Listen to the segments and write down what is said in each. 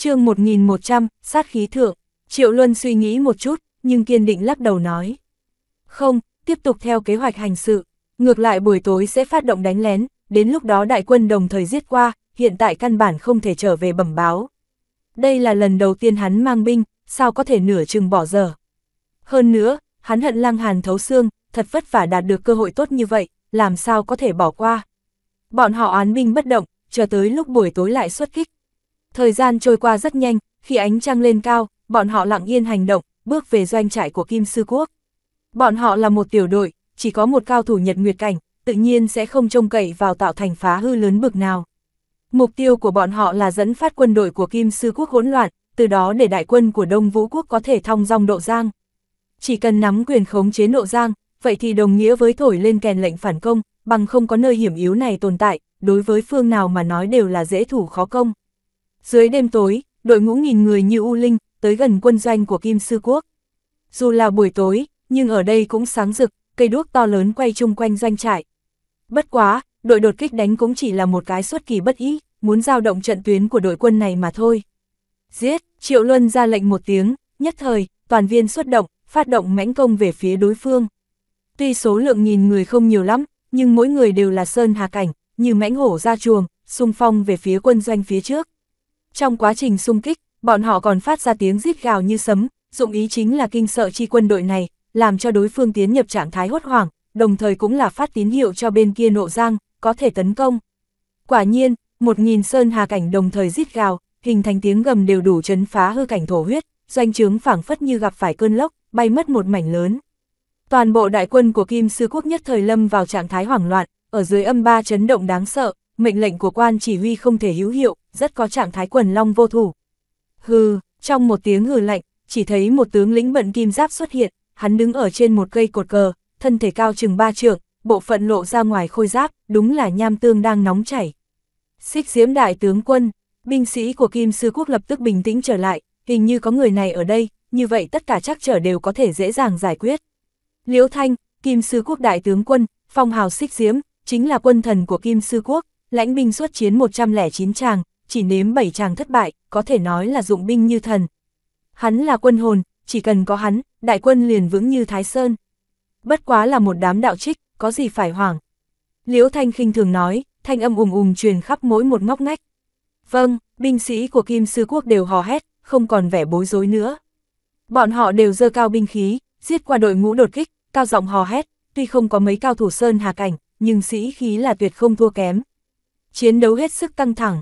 chương 1100, sát khí thượng, Triệu Luân suy nghĩ một chút, nhưng kiên định lắc đầu nói. Không, tiếp tục theo kế hoạch hành sự, ngược lại buổi tối sẽ phát động đánh lén, đến lúc đó đại quân đồng thời giết qua, hiện tại căn bản không thể trở về bẩm báo. Đây là lần đầu tiên hắn mang binh, sao có thể nửa chừng bỏ giờ. Hơn nữa, hắn hận lăng hàn thấu xương, thật vất vả đạt được cơ hội tốt như vậy, làm sao có thể bỏ qua. Bọn họ án binh bất động, chờ tới lúc buổi tối lại xuất kích, Thời gian trôi qua rất nhanh, khi ánh trăng lên cao, bọn họ lặng yên hành động, bước về doanh trại của Kim Sư Quốc. Bọn họ là một tiểu đội, chỉ có một cao thủ nhật nguyệt cảnh, tự nhiên sẽ không trông cậy vào tạo thành phá hư lớn bực nào. Mục tiêu của bọn họ là dẫn phát quân đội của Kim Sư Quốc hỗn loạn, từ đó để đại quân của Đông Vũ Quốc có thể thong dong độ giang. Chỉ cần nắm quyền khống chế độ giang, vậy thì đồng nghĩa với thổi lên kèn lệnh phản công, bằng không có nơi hiểm yếu này tồn tại, đối với phương nào mà nói đều là dễ thủ khó công. Dưới đêm tối, đội ngũ nghìn người như U Linh, tới gần quân doanh của Kim Sư Quốc. Dù là buổi tối, nhưng ở đây cũng sáng rực, cây đuốc to lớn quay chung quanh doanh trại. Bất quá, đội đột kích đánh cũng chỉ là một cái xuất kỳ bất ý, muốn giao động trận tuyến của đội quân này mà thôi. Giết, Triệu Luân ra lệnh một tiếng, nhất thời, toàn viên xuất động, phát động mãnh công về phía đối phương. Tuy số lượng nghìn người không nhiều lắm, nhưng mỗi người đều là sơn hà cảnh, như mãnh hổ ra chuồng, xung phong về phía quân doanh phía trước. Trong quá trình xung kích, bọn họ còn phát ra tiếng rít gào như sấm, dụng ý chính là kinh sợ chi quân đội này, làm cho đối phương tiến nhập trạng thái hốt hoảng, đồng thời cũng là phát tín hiệu cho bên kia nộ giang, có thể tấn công. Quả nhiên, một nghìn sơn hà cảnh đồng thời rít gào, hình thành tiếng gầm đều đủ chấn phá hư cảnh thổ huyết, doanh trướng phảng phất như gặp phải cơn lốc, bay mất một mảnh lớn. Toàn bộ đại quân của Kim Sư Quốc nhất thời lâm vào trạng thái hoảng loạn, ở dưới âm ba chấn động đáng sợ, mệnh lệnh của quan chỉ huy không thể hữu hiệu, rất có trạng thái quần long vô thủ. Hừ, trong một tiếng hừ lạnh, chỉ thấy một tướng lĩnh bận kim giáp xuất hiện, hắn đứng ở trên một cây cột cờ, thân thể cao chừng ba trượng, bộ phận lộ ra ngoài khôi giáp, đúng là nham tương đang nóng chảy. Xích diễm đại tướng quân, binh sĩ của Kim Sư Quốc lập tức bình tĩnh trở lại, hình như có người này ở đây, như vậy tất cả chắc trở đều có thể dễ dàng giải quyết. Liễu Thanh, Kim Sư Quốc đại tướng quân, phong hào xích diễm, chính là quân thần của Kim Sư Quốc, lãnh binh xuất chiến 109 tràng, chỉ nếm bảy chàng thất bại, có thể nói là dụng binh như thần. Hắn là quân hồn, chỉ cần có hắn, đại quân liền vững như Thái Sơn. Bất quá là một đám đạo trích, có gì phải hoảng. Liễu Thanh khinh thường nói, thanh âm ùng ùng truyền khắp mỗi một ngóc ngách. Vâng, binh sĩ của Kim Sư Quốc đều hò hét, không còn vẻ bối rối nữa. Bọn họ đều dơ cao binh khí, giết qua đội ngũ đột kích, cao giọng hò hét, tuy không có mấy cao thủ sơn hà cảnh, nhưng sĩ khí là tuyệt không thua kém. Chiến đấu hết sức căng thẳng,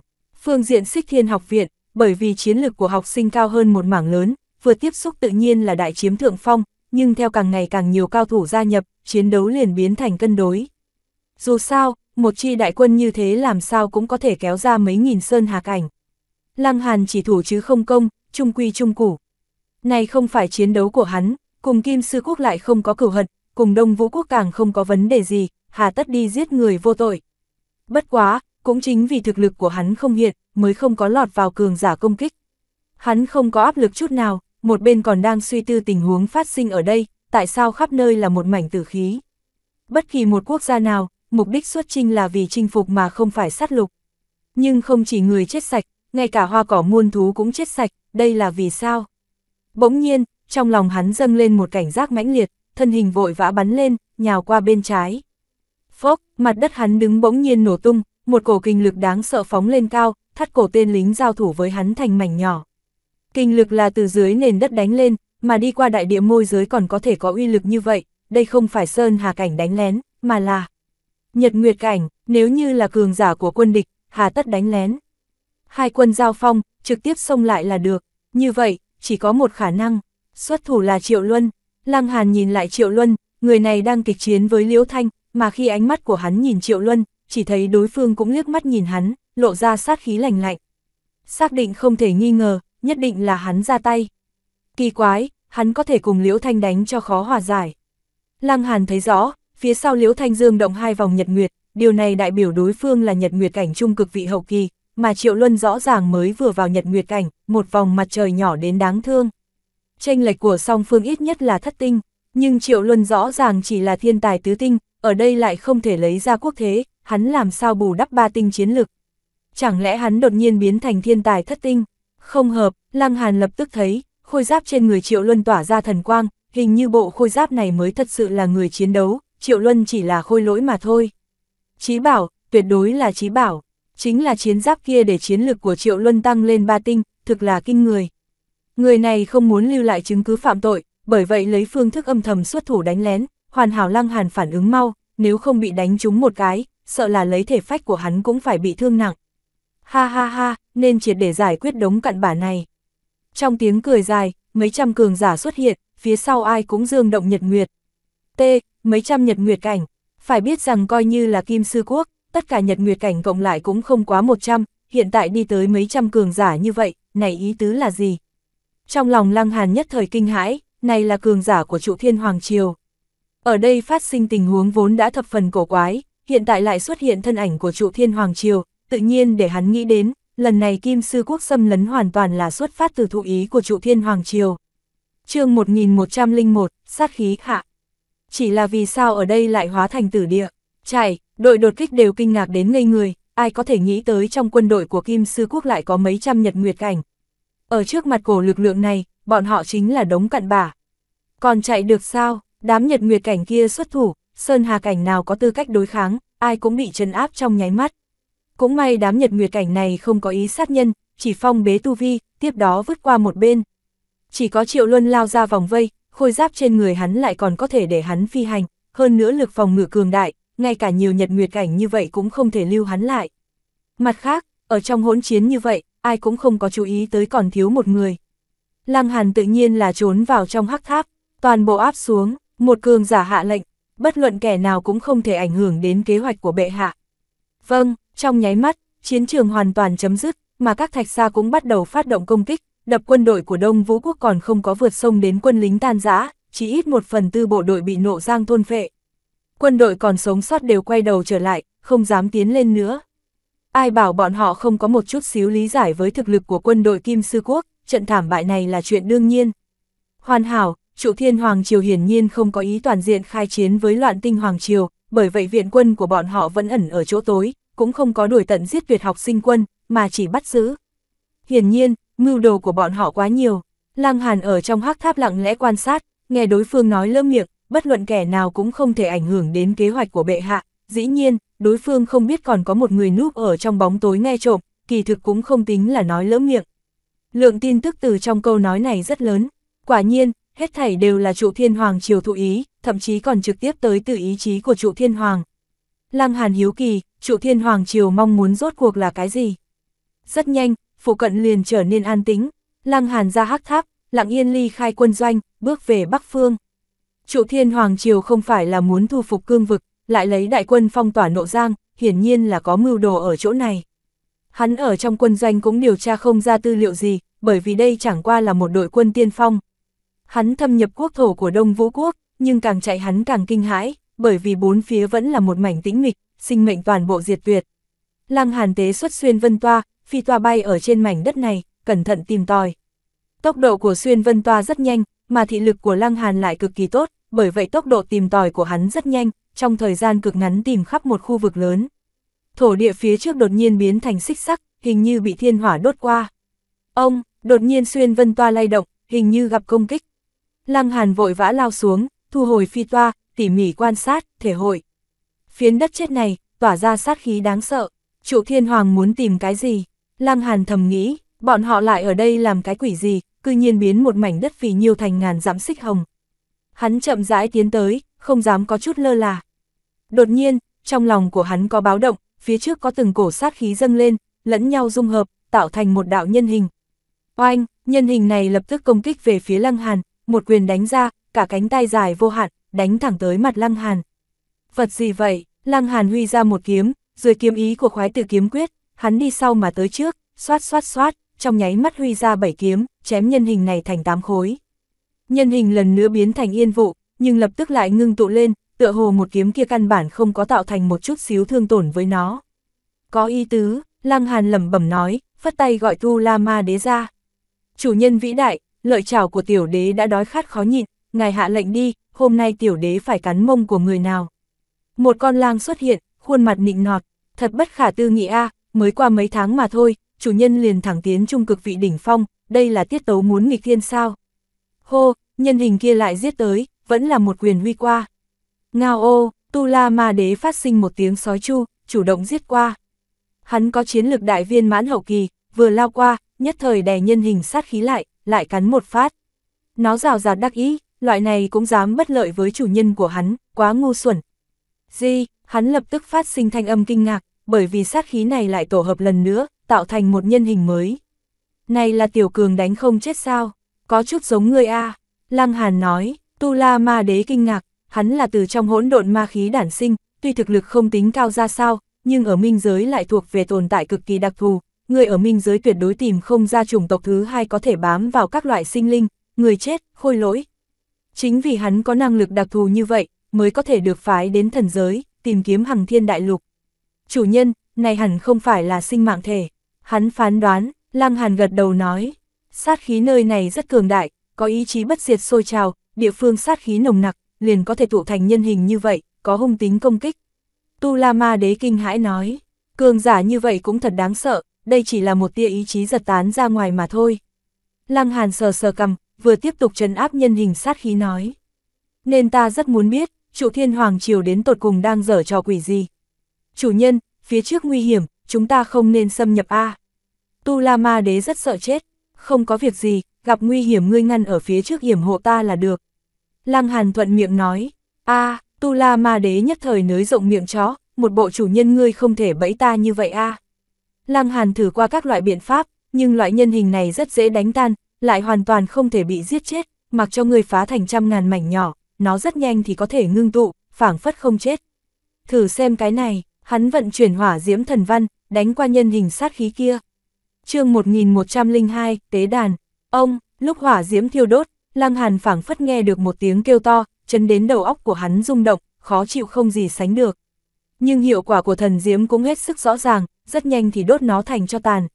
Phương diện xích thiên học viện, bởi vì chiến lược của học sinh cao hơn một mảng lớn, vừa tiếp xúc tự nhiên là đại chiếm thượng phong, nhưng theo càng ngày càng nhiều cao thủ gia nhập, chiến đấu liền biến thành cân đối. Dù sao, một chi đại quân như thế làm sao cũng có thể kéo ra mấy nghìn sơn hạc ảnh. Lăng Hàn chỉ thủ chứ không công, trung quy trung củ. Này không phải chiến đấu của hắn, cùng Kim Sư Quốc lại không có cửu hận, cùng Đông Vũ Quốc càng không có vấn đề gì, hà tất đi giết người vô tội. Bất quá, cũng chính vì thực lực của hắn không hiện, mới không có lọt vào cường giả công kích. Hắn không có áp lực chút nào, một bên còn đang suy tư tình huống phát sinh ở đây, tại sao khắp nơi là một mảnh tử khí. Bất kỳ một quốc gia nào, mục đích xuất chinh là vì chinh phục mà không phải sát lục. Nhưng không chỉ người chết sạch, ngay cả hoa cỏ muôn thú cũng chết sạch, đây là vì sao? Bỗng nhiên, trong lòng hắn dâng lên một cảnh giác mãnh liệt, thân hình vội vã bắn lên, nhào qua bên trái. Phốc, mặt đất hắn đứng bỗng nhiên nổ tung, một cổ kinh lực đáng sợ phóng lên cao, thắt cổ tên lính giao thủ với hắn thành mảnh nhỏ. Kinh lực là từ dưới nền đất đánh lên, mà đi qua đại địa môi giới còn có thể có uy lực như vậy, đây không phải sơn hà cảnh đánh lén, mà là nhật nguyệt cảnh, nếu như là cường giả của quân địch, hà tất đánh lén. Hai quân giao phong, trực tiếp xông lại là được, như vậy, chỉ có một khả năng, xuất thủ là Triệu Luân. Lăng Hàn nhìn lại Triệu Luân, người này đang kịch chiến với Liễu Thanh, mà khi ánh mắt của hắn nhìn Triệu Luân, chỉ thấy đối phương cũng liếc mắt nhìn hắn, lộ ra sát khí lành lạnh. Xác định không thể nghi ngờ, nhất định là hắn ra tay. Kỳ quái, hắn có thể cùng Liễu Thanh đánh cho khó hòa giải. Lăng Hàn thấy rõ, phía sau Liễu Thanh dương động hai vòng nhật nguyệt, điều này đại biểu đối phương là nhật nguyệt cảnh trung cực vị hậu kỳ, mà Triệu Luân rõ ràng mới vừa vào nhật nguyệt cảnh, một vòng mặt trời nhỏ đến đáng thương. Tranh lệch của song phương ít nhất là thất tinh, nhưng Triệu Luân rõ ràng chỉ là thiên tài tứ tinh, ở đây lại không thể lấy ra quốc thế, hắn làm sao bù đắp ba tinh chiến lực. Chẳng lẽ hắn đột nhiên biến thành thiên tài thất tinh? Không hợp, Lăng Hàn lập tức thấy, khôi giáp trên người Triệu Luân tỏa ra thần quang, hình như bộ khôi giáp này mới thật sự là người chiến đấu, Triệu Luân chỉ là khôi lỗi mà thôi. Chí bảo, tuyệt đối là chí bảo, chính là chiến giáp kia để chiến lực của Triệu Luân tăng lên ba tinh, thực là kinh người. Người này không muốn lưu lại chứng cứ phạm tội, bởi vậy lấy phương thức âm thầm xuất thủ đánh lén, hoàn hảo Lăng Hàn phản ứng mau, nếu không bị đánh trúng một cái, sợ là lấy thể phách của hắn cũng phải bị thương nặng. Ha ha ha, nên triệt để giải quyết đống cặn bả này. Trong tiếng cười dài, mấy trăm cường giả xuất hiện, phía sau ai cũng dương động nhật nguyệt. T, mấy trăm nhật nguyệt cảnh, phải biết rằng coi như là kim sư quốc, tất cả nhật nguyệt cảnh cộng lại cũng không quá 100, hiện tại đi tới mấy trăm cường giả như vậy, này ý tứ là gì? Trong lòng lăng hàn nhất thời kinh hãi, này là cường giả của trụ thiên hoàng triều. Ở đây phát sinh tình huống vốn đã thập phần cổ quái, hiện tại lại xuất hiện thân ảnh của trụ thiên hoàng triều, tự nhiên để hắn nghĩ đến, lần này Kim Sư Quốc xâm lấn hoàn toàn là xuất phát từ thụ ý của trụ thiên hoàng triều. chương 1101, sát khí hạ. Chỉ là vì sao ở đây lại hóa thành tử địa, chạy, đội đột kích đều kinh ngạc đến ngây người, ai có thể nghĩ tới trong quân đội của Kim Sư Quốc lại có mấy trăm nhật nguyệt cảnh. Ở trước mặt cổ lực lượng này, bọn họ chính là đống cặn bả. Còn chạy được sao, đám nhật nguyệt cảnh kia xuất thủ, Sơn Hà cảnh nào có tư cách đối kháng, ai cũng bị trấn áp trong nháy mắt. Cũng may đám nhật nguyệt cảnh này không có ý sát nhân, chỉ phong bế tu vi, tiếp đó vứt qua một bên. Chỉ có Triệu Luân lao ra vòng vây, khôi giáp trên người hắn lại còn có thể để hắn phi hành, hơn nữa lực phòng ngự cường đại, ngay cả nhiều nhật nguyệt cảnh như vậy cũng không thể lưu hắn lại. Mặt khác, ở trong hỗn chiến như vậy, ai cũng không có chú ý tới còn thiếu một người. Lăng Hàn tự nhiên là trốn vào trong hắc tháp, toàn bộ áp xuống, một cường giả hạ lệnh, bất luận kẻ nào cũng không thể ảnh hưởng đến kế hoạch của bệ hạ. Vâng, trong nháy mắt, chiến trường hoàn toàn chấm dứt, mà các thạch xa cũng bắt đầu phát động công kích, đập quân đội của Đông Vũ Quốc còn không có vượt sông đến quân lính tan rã, chỉ ít một phần tư bộ đội bị nộ giang thôn phệ. Quân đội còn sống sót đều quay đầu trở lại, không dám tiến lên nữa. Ai bảo bọn họ không có một chút xíu lý giải với thực lực của quân đội Kim Sư Quốc, trận thảm bại này là chuyện đương nhiên. Hoàn hảo, trụ thiên Hoàng Triều hiển nhiên không có ý toàn diện khai chiến với loạn tinh Hoàng Triều, bởi vậy viện quân của bọn họ vẫn ẩn ở chỗ tối, cũng không có đuổi tận giết tuyệt học sinh quân, mà chỉ bắt giữ. Hiển nhiên, mưu đồ của bọn họ quá nhiều. Lăng Hàn ở trong hắc tháp lặng lẽ quan sát, nghe đối phương nói lơ miệng, bất luận kẻ nào cũng không thể ảnh hưởng đến kế hoạch của bệ hạ. Dĩ nhiên, đối phương không biết còn có một người núp ở trong bóng tối nghe trộm, kỳ thực cũng không tính là nói lỡ miệng. Lượng tin tức từ trong câu nói này rất lớn. Quả nhiên, hết thảy đều là trụ thiên hoàng triều thụ ý, thậm chí còn trực tiếp tới từ ý chí của trụ thiên hoàng. Lăng Hàn hiếu kỳ, trụ thiên hoàng triều mong muốn rốt cuộc là cái gì? Rất nhanh, phụ cận liền trở nên an tĩnh, Lăng Hàn ra hắc tháp, lặng yên ly khai quân doanh, bước về Bắc Phương. Trụ thiên hoàng triều không phải là muốn thu phục cương vực, lại lấy đại quân phong tỏa nộ giang, hiển nhiên là có mưu đồ ở chỗ này. Hắn ở trong quân doanh cũng điều tra không ra tư liệu gì, bởi vì đây chẳng qua là một đội quân tiên phong, Hắn thâm nhập quốc thổ của Đông Vũ Quốc, nhưng càng chạy hắn càng kinh hãi, bởi vì bốn phía vẫn là một mảnh tĩnh mịch, sinh mệnh toàn bộ diệt tuyệt. Lăng Hàn Tế xuất xuyên vân toa, phi toa bay ở trên mảnh đất này, cẩn thận tìm tòi. Tốc độ của xuyên vân toa rất nhanh, mà thị lực của Lăng Hàn lại cực kỳ tốt, bởi vậy tốc độ tìm tòi của hắn rất nhanh, trong thời gian cực ngắn tìm khắp một khu vực lớn. Thổ địa phía trước đột nhiên biến thành xích sắc, hình như bị thiên hỏa đốt qua. Ông, đột nhiên xuyên vân toa lay động, hình như gặp công kích. Lăng Hàn vội vã lao xuống, thu hồi phi toa, tỉ mỉ quan sát, thể hội. Phiến đất chết này, tỏa ra sát khí đáng sợ. Trụ Thiên Hoàng muốn tìm cái gì? Lăng Hàn thầm nghĩ, bọn họ lại ở đây làm cái quỷ gì, cư nhiên biến một mảnh đất vì nhiều thành ngàn dặm xích hồng. Hắn chậm rãi tiến tới, không dám có chút lơ là. Đột nhiên, trong lòng của hắn có báo động, phía trước có từng cổ sát khí dâng lên, lẫn nhau dung hợp, tạo thành một đạo nhân hình. Oanh, nhân hình này lập tức công kích về phía Lăng Hàn, một quyền đánh ra, cả cánh tay dài vô hạn, đánh thẳng tới mặt Lăng Hàn. Vật gì vậy? Lăng Hàn huy ra một kiếm, dưới kiếm ý của khoái tử kiếm quyết, hắn đi sau mà tới trước, xoát xoát xoát, trong nháy mắt huy ra bảy kiếm, chém nhân hình này thành tám khối. Nhân hình lần nữa biến thành yên vụ, nhưng lập tức lại ngưng tụ lên, tựa hồ một kiếm kia căn bản không có tạo thành một chút xíu thương tổn với nó. Có ý tứ, Lăng Hàn lẩm bẩm nói, phất tay gọi Tu La Ma Đế ra. Chủ nhân vĩ đại, lợi chảo của tiểu đế đã đói khát khó nhịn, ngài hạ lệnh đi, hôm nay tiểu đế phải cắn mông của người nào. Một con lang xuất hiện, khuôn mặt nịnh nọt, thật bất khả tư nghị a, mới qua mấy tháng mà thôi, chủ nhân liền thẳng tiến trung cực vị đỉnh phong, đây là tiết tấu muốn nghịch thiên sao. Hô, nhân hình kia lại giết tới, vẫn là một quyền huy qua. Ngao ô, Tu La Ma Đế phát sinh một tiếng sói chu, chủ động giết qua. Hắn có chiến lực đại viên mãn hậu kỳ, vừa lao qua, nhất thời đè nhân hình sát khí lại lại cắn một phát. Nó rào rạt đắc ý, loại này cũng dám bất lợi với chủ nhân của hắn, quá ngu xuẩn. gì, hắn lập tức phát sinh thanh âm kinh ngạc, bởi vì sát khí này lại tổ hợp lần nữa, tạo thành một nhân hình mới. Này là tiểu cường đánh không chết sao, có chút giống người A. Lăng Hàn nói, Tu La Ma Đế kinh ngạc, hắn là từ trong hỗn độn ma khí đản sinh, tuy thực lực không tính cao ra sao, nhưng ở minh giới lại thuộc về tồn tại cực kỳ đặc thù, người ở minh giới tuyệt đối tìm không ra chủng tộc thứ hai có thể bám vào các loại sinh linh, người chết, khôi lỗi. Chính vì hắn có năng lực đặc thù như vậy, mới có thể được phái đến thần giới, tìm kiếm hằng thiên đại lục. Chủ nhân, này hẳn không phải là sinh mạng thể. Hắn phán đoán, Lang Hàn gật đầu nói, sát khí nơi này rất cường đại, có ý chí bất diệt sôi trào, địa phương sát khí nồng nặc, liền có thể tụ thành nhân hình như vậy, có hung tính công kích. Tu La Ma Đế kinh hãi nói, cường giả như vậy cũng thật đáng sợ, đây chỉ là một tia ý chí giật tán ra ngoài mà thôi. Lăng Hàn sờ sờ cầm, vừa tiếp tục trấn áp nhân hình sát khí nói. Nên ta rất muốn biết, trụ thiên hoàng triều đến tột cùng đang dở trò quỷ gì. Chủ nhân, phía trước nguy hiểm, chúng ta không nên xâm nhập A. Tu La Ma Đế rất sợ chết, không có việc gì, gặp nguy hiểm ngươi ngăn ở phía trước hiểm hộ ta là được. Lăng Hàn thuận miệng nói, a Tu La Ma Đế nhất thời nới rộng miệng chó, một bộ chủ nhân ngươi không thể bẫy ta như vậy a Lăng Hàn thử qua các loại biện pháp, nhưng loại nhân hình này rất dễ đánh tan, lại hoàn toàn không thể bị giết chết, mặc cho người phá thành trăm ngàn mảnh nhỏ, nó rất nhanh thì có thể ngưng tụ, phảng phất không chết. Thử xem cái này, hắn vận chuyển hỏa diễm thần văn, đánh qua nhân hình sát khí kia. chương 1102, Tế Đàn, ông, lúc hỏa diễm thiêu đốt, Lăng Hàn phảng phất nghe được một tiếng kêu to, chấn đến đầu óc của hắn rung động, khó chịu không gì sánh được. Nhưng hiệu quả của thần diễm cũng hết sức rõ ràng, rất nhanh thì đốt nó thành cho tàn.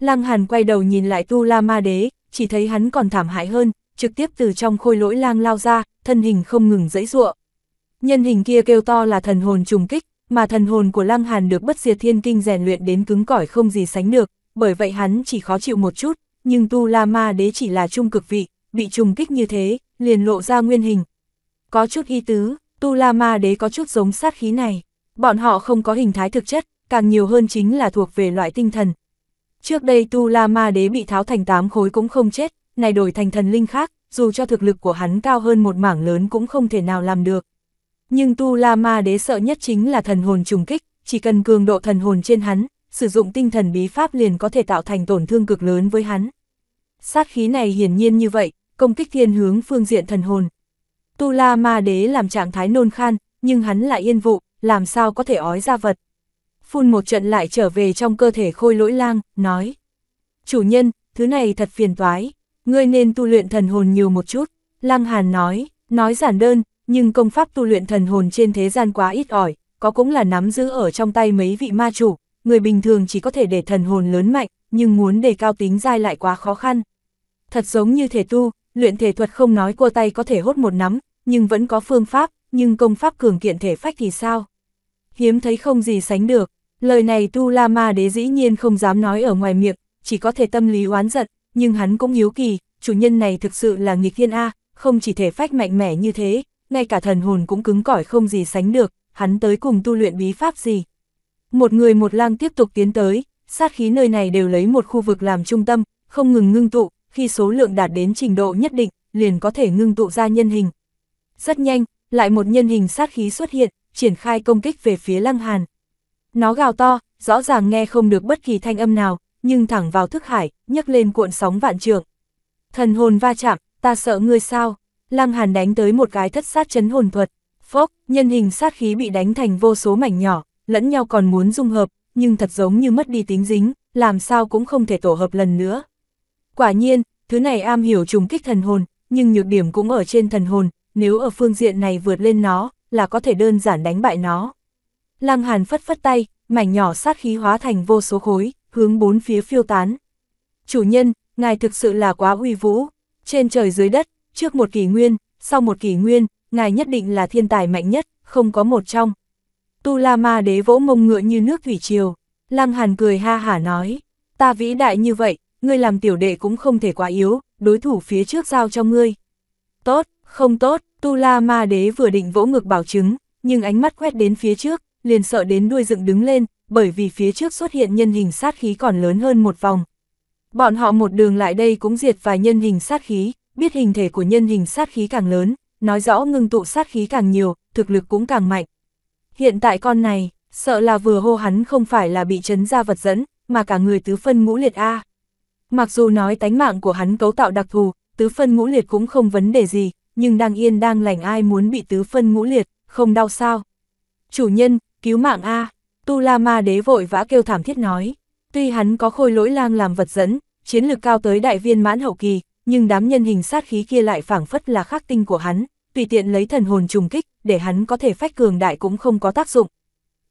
Lăng Hàn quay đầu nhìn lại Tu La Ma Đế, chỉ thấy hắn còn thảm hại hơn, trực tiếp từ trong khôi lỗi lang lao ra, thân hình không ngừng dãy giụa. Nhân hình kia kêu to là thần hồn trùng kích, mà thần hồn của Lăng Hàn được bất diệt thiên kinh rèn luyện đến cứng cỏi không gì sánh được, bởi vậy hắn chỉ khó chịu một chút, nhưng Tu La Ma Đế chỉ là trung cực vị, bị trùng kích như thế, liền lộ ra nguyên hình. Có chút y tứ, Tu La Ma Đế có chút giống sát khí này, bọn họ không có hình thái thực chất, càng nhiều hơn chính là thuộc về loại tinh thần. Trước đây Tu La Ma Đế bị tháo thành tám khối cũng không chết, này đổi thành thần linh khác, dù cho thực lực của hắn cao hơn một mảng lớn cũng không thể nào làm được. Nhưng Tu La Ma Đế sợ nhất chính là thần hồn trùng kích, chỉ cần cường độ thần hồn trên hắn, sử dụng tinh thần bí pháp liền có thể tạo thành tổn thương cực lớn với hắn. Sát khí này hiển nhiên như vậy, công kích thiên hướng phương diện thần hồn. Tu La Ma Đế làm trạng thái nôn khan, nhưng hắn lại yên vụ, làm sao có thể ói ra vật phun một trận lại trở về trong cơ thể khôi lỗi lang, nói. Chủ nhân, thứ này thật phiền toái, ngươi nên tu luyện thần hồn nhiều một chút. lang Hàn nói, nói giản đơn, nhưng công pháp tu luyện thần hồn trên thế gian quá ít ỏi, có cũng là nắm giữ ở trong tay mấy vị ma chủ, người bình thường chỉ có thể để thần hồn lớn mạnh, nhưng muốn đề cao tính dai lại quá khó khăn. Thật giống như thể tu, luyện thể thuật không nói qua tay có thể hốt một nắm, nhưng vẫn có phương pháp, nhưng công pháp cường kiện thể phách thì sao? Hiếm thấy không gì sánh được, Lời này Tu La Ma Đế dĩ nhiên không dám nói ở ngoài miệng, chỉ có thể tâm lý oán giận, nhưng hắn cũng hiếu kỳ, chủ nhân này thực sự là nghịch thiên A, không chỉ thể phách mạnh mẽ như thế, ngay cả thần hồn cũng cứng cỏi không gì sánh được, hắn tới cùng tu luyện bí pháp gì. Một người một lang tiếp tục tiến tới, sát khí nơi này đều lấy một khu vực làm trung tâm, không ngừng ngưng tụ, khi số lượng đạt đến trình độ nhất định, liền có thể ngưng tụ ra nhân hình. Rất nhanh, lại một nhân hình sát khí xuất hiện, triển khai công kích về phía Lăng Hàn. Nó gào to, rõ ràng nghe không được bất kỳ thanh âm nào, nhưng thẳng vào thức hải, nhấc lên cuộn sóng vạn trượng. Thần hồn va chạm, ta sợ ngươi sao? Lăng Hàn đánh tới một cái thất sát chấn hồn thuật. Phốc, nhân hình sát khí bị đánh thành vô số mảnh nhỏ, lẫn nhau còn muốn dung hợp, nhưng thật giống như mất đi tính dính, làm sao cũng không thể tổ hợp lần nữa. Quả nhiên, thứ này am hiểu trùng kích thần hồn, nhưng nhược điểm cũng ở trên thần hồn, nếu ở phương diện này vượt lên nó, là có thể đơn giản đánh bại nó. Lăng Hàn phất phất tay, mảnh nhỏ sát khí hóa thành vô số khối, hướng bốn phía phiêu tán. Chủ nhân, ngài thực sự là quá uy vũ, trên trời dưới đất, trước một kỷ nguyên, sau một kỷ nguyên, ngài nhất định là thiên tài mạnh nhất, không có một trong. Tu La Ma đế vỗ mông ngựa như nước thủy triều, Lăng Hàn cười ha hả nói, ta vĩ đại như vậy, ngươi làm tiểu đệ cũng không thể quá yếu, đối thủ phía trước giao cho ngươi. Tốt, không tốt, Tu La Ma đế vừa định vỗ ngực bảo chứng, nhưng ánh mắt quét đến phía trước, liền sợ đến đuôi dựng đứng lên, bởi vì phía trước xuất hiện nhân hình sát khí còn lớn hơn một vòng. Bọn họ một đường lại đây cũng diệt vài nhân hình sát khí, biết hình thể của nhân hình sát khí càng lớn, nói rõ ngưng tụ sát khí càng nhiều, thực lực cũng càng mạnh. Hiện tại con này, sợ là vừa hô hắn không phải là bị chấn ra vật dẫn, mà cả người tứ phân ngũ liệt A. Mặc dù nói tánh mạng của hắn cấu tạo đặc thù, tứ phân ngũ liệt cũng không vấn đề gì, nhưng đang yên đang lành ai muốn bị tứ phân ngũ liệt, không đau sao. Chủ nhân, cứu mạng A, Tu La Ma đế vội vã kêu thảm thiết nói. Tuy hắn có khôi lỗi lang làm vật dẫn, chiến lực cao tới đại viên mãn hậu kỳ, nhưng đám nhân hình sát khí kia lại phảng phất là khắc tinh của hắn, tùy tiện lấy thần hồn trùng kích, để hắn có thể phách cường đại cũng không có tác dụng.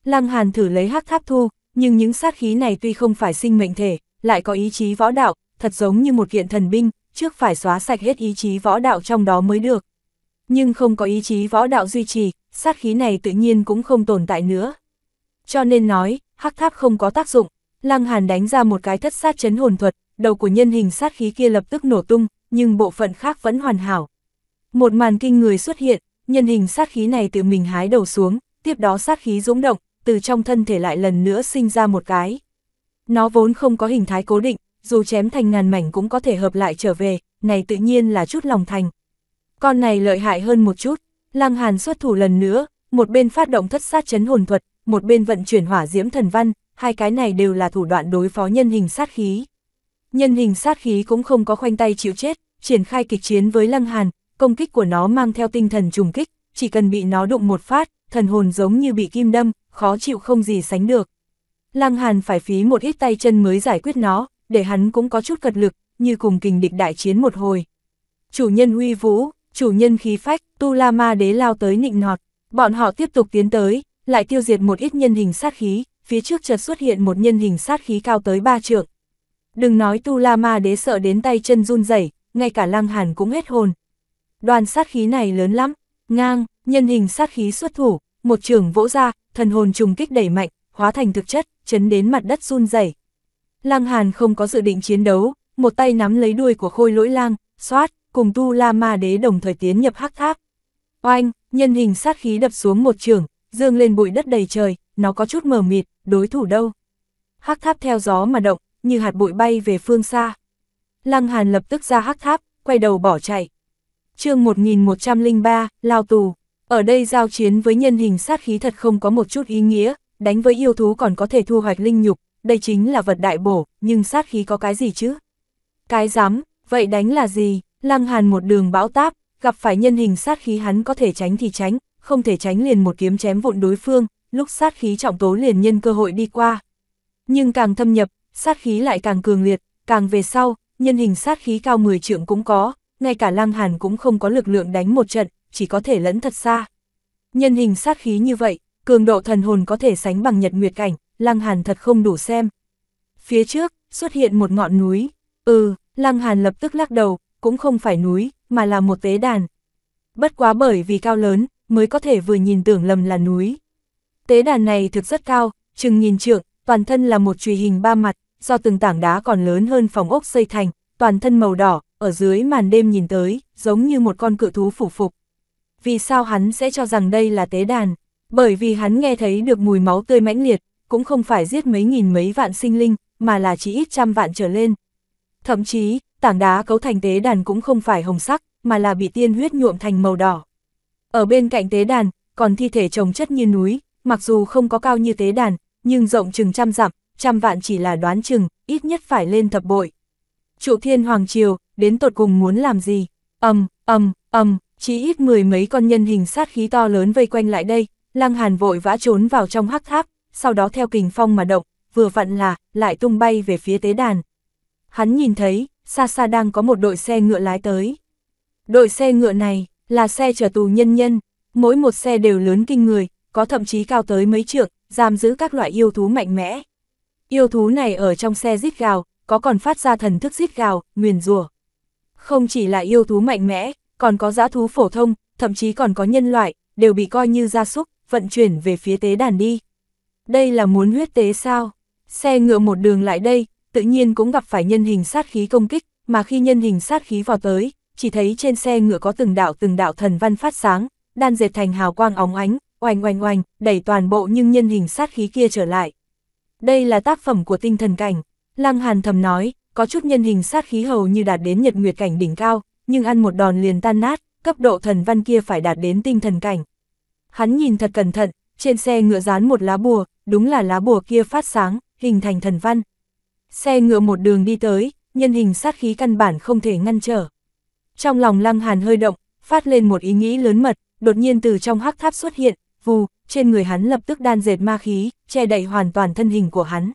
Lăng Hàn thử lấy hắc tháp thu, nhưng những sát khí này tuy không phải sinh mệnh thể, lại có ý chí võ đạo, thật giống như một kiện thần binh, trước phải xóa sạch hết ý chí võ đạo trong đó mới được. Nhưng không có ý chí võ đạo duy trì, sát khí này tự nhiên cũng không tồn tại nữa. Cho nên nói, hắc tháp không có tác dụng, Lăng Hàn đánh ra một cái thất sát chấn hồn thuật, đầu của nhân hình sát khí kia lập tức nổ tung, nhưng bộ phận khác vẫn hoàn hảo. Một màn kinh người xuất hiện, nhân hình sát khí này tự mình hái đầu xuống, tiếp đó sát khí dũng động, từ trong thân thể lại lần nữa sinh ra một cái. Nó vốn không có hình thái cố định, dù chém thành ngàn mảnh cũng có thể hợp lại trở về, này tự nhiên là chút lòng thành. Con này lợi hại hơn một chút, Lăng Hàn xuất thủ lần nữa, một bên phát động thất sát chấn hồn thuật, một bên vận chuyển hỏa diễm thần văn, hai cái này đều là thủ đoạn đối phó nhân hình sát khí. Nhân hình sát khí cũng không có khoanh tay chịu chết, triển khai kịch chiến với Lăng Hàn, công kích của nó mang theo tinh thần trùng kích, chỉ cần bị nó đụng một phát, thần hồn giống như bị kim đâm, khó chịu không gì sánh được. Lăng Hàn phải phí một ít tay chân mới giải quyết nó, để hắn cũng có chút cật lực, như cùng kình địch đại chiến một hồi. Chủ nhân uy vũ, chủ nhân khí phách, Tu La Ma Đế lao tới nịnh nọt, bọn họ tiếp tục tiến tới, lại tiêu diệt một ít nhân hình sát khí, phía trước chợt xuất hiện một nhân hình sát khí cao tới ba trượng. Đừng nói Tu La Ma Đế sợ đến tay chân run rẩy, ngay cả Lăng Hàn cũng hết hồn. Đoàn sát khí này lớn lắm, ngang, nhân hình sát khí xuất thủ, một trường vỗ ra, thần hồn trùng kích đẩy mạnh, hóa thành thực chất, chấn đến mặt đất run rẩy. Lăng Hàn không có dự định chiến đấu, một tay nắm lấy đuôi của khôi lỗi lang, xoát, cùng Tu La Ma Đế đồng thời tiến nhập hắc tháp. Oanh, nhân hình sát khí đập xuống một trường, dương lên bụi đất đầy trời, nó có chút mờ mịt, đối thủ đâu. Hắc tháp theo gió mà động, như hạt bụi bay về phương xa. Lăng Hàn lập tức ra hắc tháp, quay đầu bỏ chạy. chương 1103, Lao Tù. Ở đây giao chiến với nhân hình sát khí thật không có một chút ý nghĩa, đánh với yêu thú còn có thể thu hoạch linh nhục, đây chính là vật đại bổ, nhưng sát khí có cái gì chứ? Cái dám, vậy đánh là gì? Lăng Hàn một đường bão táp, gặp phải nhân hình sát khí hắn có thể tránh thì tránh, không thể tránh liền một kiếm chém vụn đối phương, lúc sát khí trọng tố liền nhân cơ hội đi qua. Nhưng càng thâm nhập, sát khí lại càng cường liệt, càng về sau, nhân hình sát khí cao 10 trượng cũng có, ngay cả Lăng Hàn cũng không có lực lượng đánh một trận, chỉ có thể lẫn thật xa. Nhân hình sát khí như vậy, cường độ thần hồn có thể sánh bằng nhật nguyệt cảnh, Lăng Hàn thật không đủ xem. Phía trước, xuất hiện một ngọn núi, ừ, Lăng Hàn lập tức lắc đầu, cũng không phải núi, mà là một tế đàn. Bất quá bởi vì cao lớn, mới có thể vừa nhìn tưởng lầm là núi. Tế đàn này thực rất cao, chừng nhìn trượng, toàn thân là một trùy hình ba mặt, do từng tảng đá còn lớn hơn phòng ốc xây thành, toàn thân màu đỏ, ở dưới màn đêm nhìn tới, giống như một con cự thú phủ phục. Vì sao hắn sẽ cho rằng đây là tế đàn? Bởi vì hắn nghe thấy được mùi máu tươi mãnh liệt, cũng không phải giết mấy nghìn mấy vạn sinh linh, mà là chỉ ít trăm vạn trở lên. Thậm chí, tảng đá cấu thành tế đàn cũng không phải hồng sắc, mà là bị tiên huyết nhuộm thành màu đỏ. Ở bên cạnh tế đàn, còn thi thể trồng chất như núi, mặc dù không có cao như tế đàn, nhưng rộng chừng trăm dặm, trăm vạn chỉ là đoán chừng, ít nhất phải lên thập bội. Trụ thiên hoàng triều, đến tột cùng muốn làm gì? Âm, um, âm, âm, chỉ ít mười mấy con nhân hình sát khí to lớn vây quanh lại đây, lăng hàn vội vã trốn vào trong hắc tháp, sau đó theo kình phong mà động, vừa vặn là, lại tung bay về phía tế đàn. Hắn nhìn thấy, xa xa đang có một đội xe ngựa lái tới. Đội xe ngựa này là xe chở tù nhân nhân, mỗi một xe đều lớn kinh người, có thậm chí cao tới mấy trượng, giam giữ các loại yêu thú mạnh mẽ. Yêu thú này ở trong xe rít gào, có còn phát ra thần thức rít gào, nguyền rủa. Không chỉ là yêu thú mạnh mẽ, còn có giã thú phổ thông, thậm chí còn có nhân loại, đều bị coi như gia súc, vận chuyển về phía tế đàn đi. Đây là muốn huyết tế sao? Xe ngựa một đường lại đây, tự nhiên cũng gặp phải nhân hình sát khí công kích, mà khi nhân hình sát khí vào tới, chỉ thấy trên xe ngựa có từng đạo từng đạo thần văn phát sáng, đan dệt thành hào quang óng ánh, oanh oanh oanh, đẩy toàn bộ nhưng nhân hình sát khí kia trở lại. Đây là tác phẩm của tinh thần cảnh, Lăng Hàn thầm nói, có chút nhân hình sát khí hầu như đạt đến nhật nguyệt cảnh đỉnh cao, nhưng ăn một đòn liền tan nát, cấp độ thần văn kia phải đạt đến tinh thần cảnh. Hắn nhìn thật cẩn thận, trên xe ngựa dán một lá bùa, đúng là lá bùa kia phát sáng, hình thành thần văn. Xe ngựa một đường đi tới, nhân hình sát khí căn bản không thể ngăn trở. Trong lòng Lăng Hàn hơi động, phát lên một ý nghĩ lớn mật, đột nhiên từ trong hắc tháp xuất hiện, vù, trên người hắn lập tức đan dệt ma khí, che đậy hoàn toàn thân hình của hắn.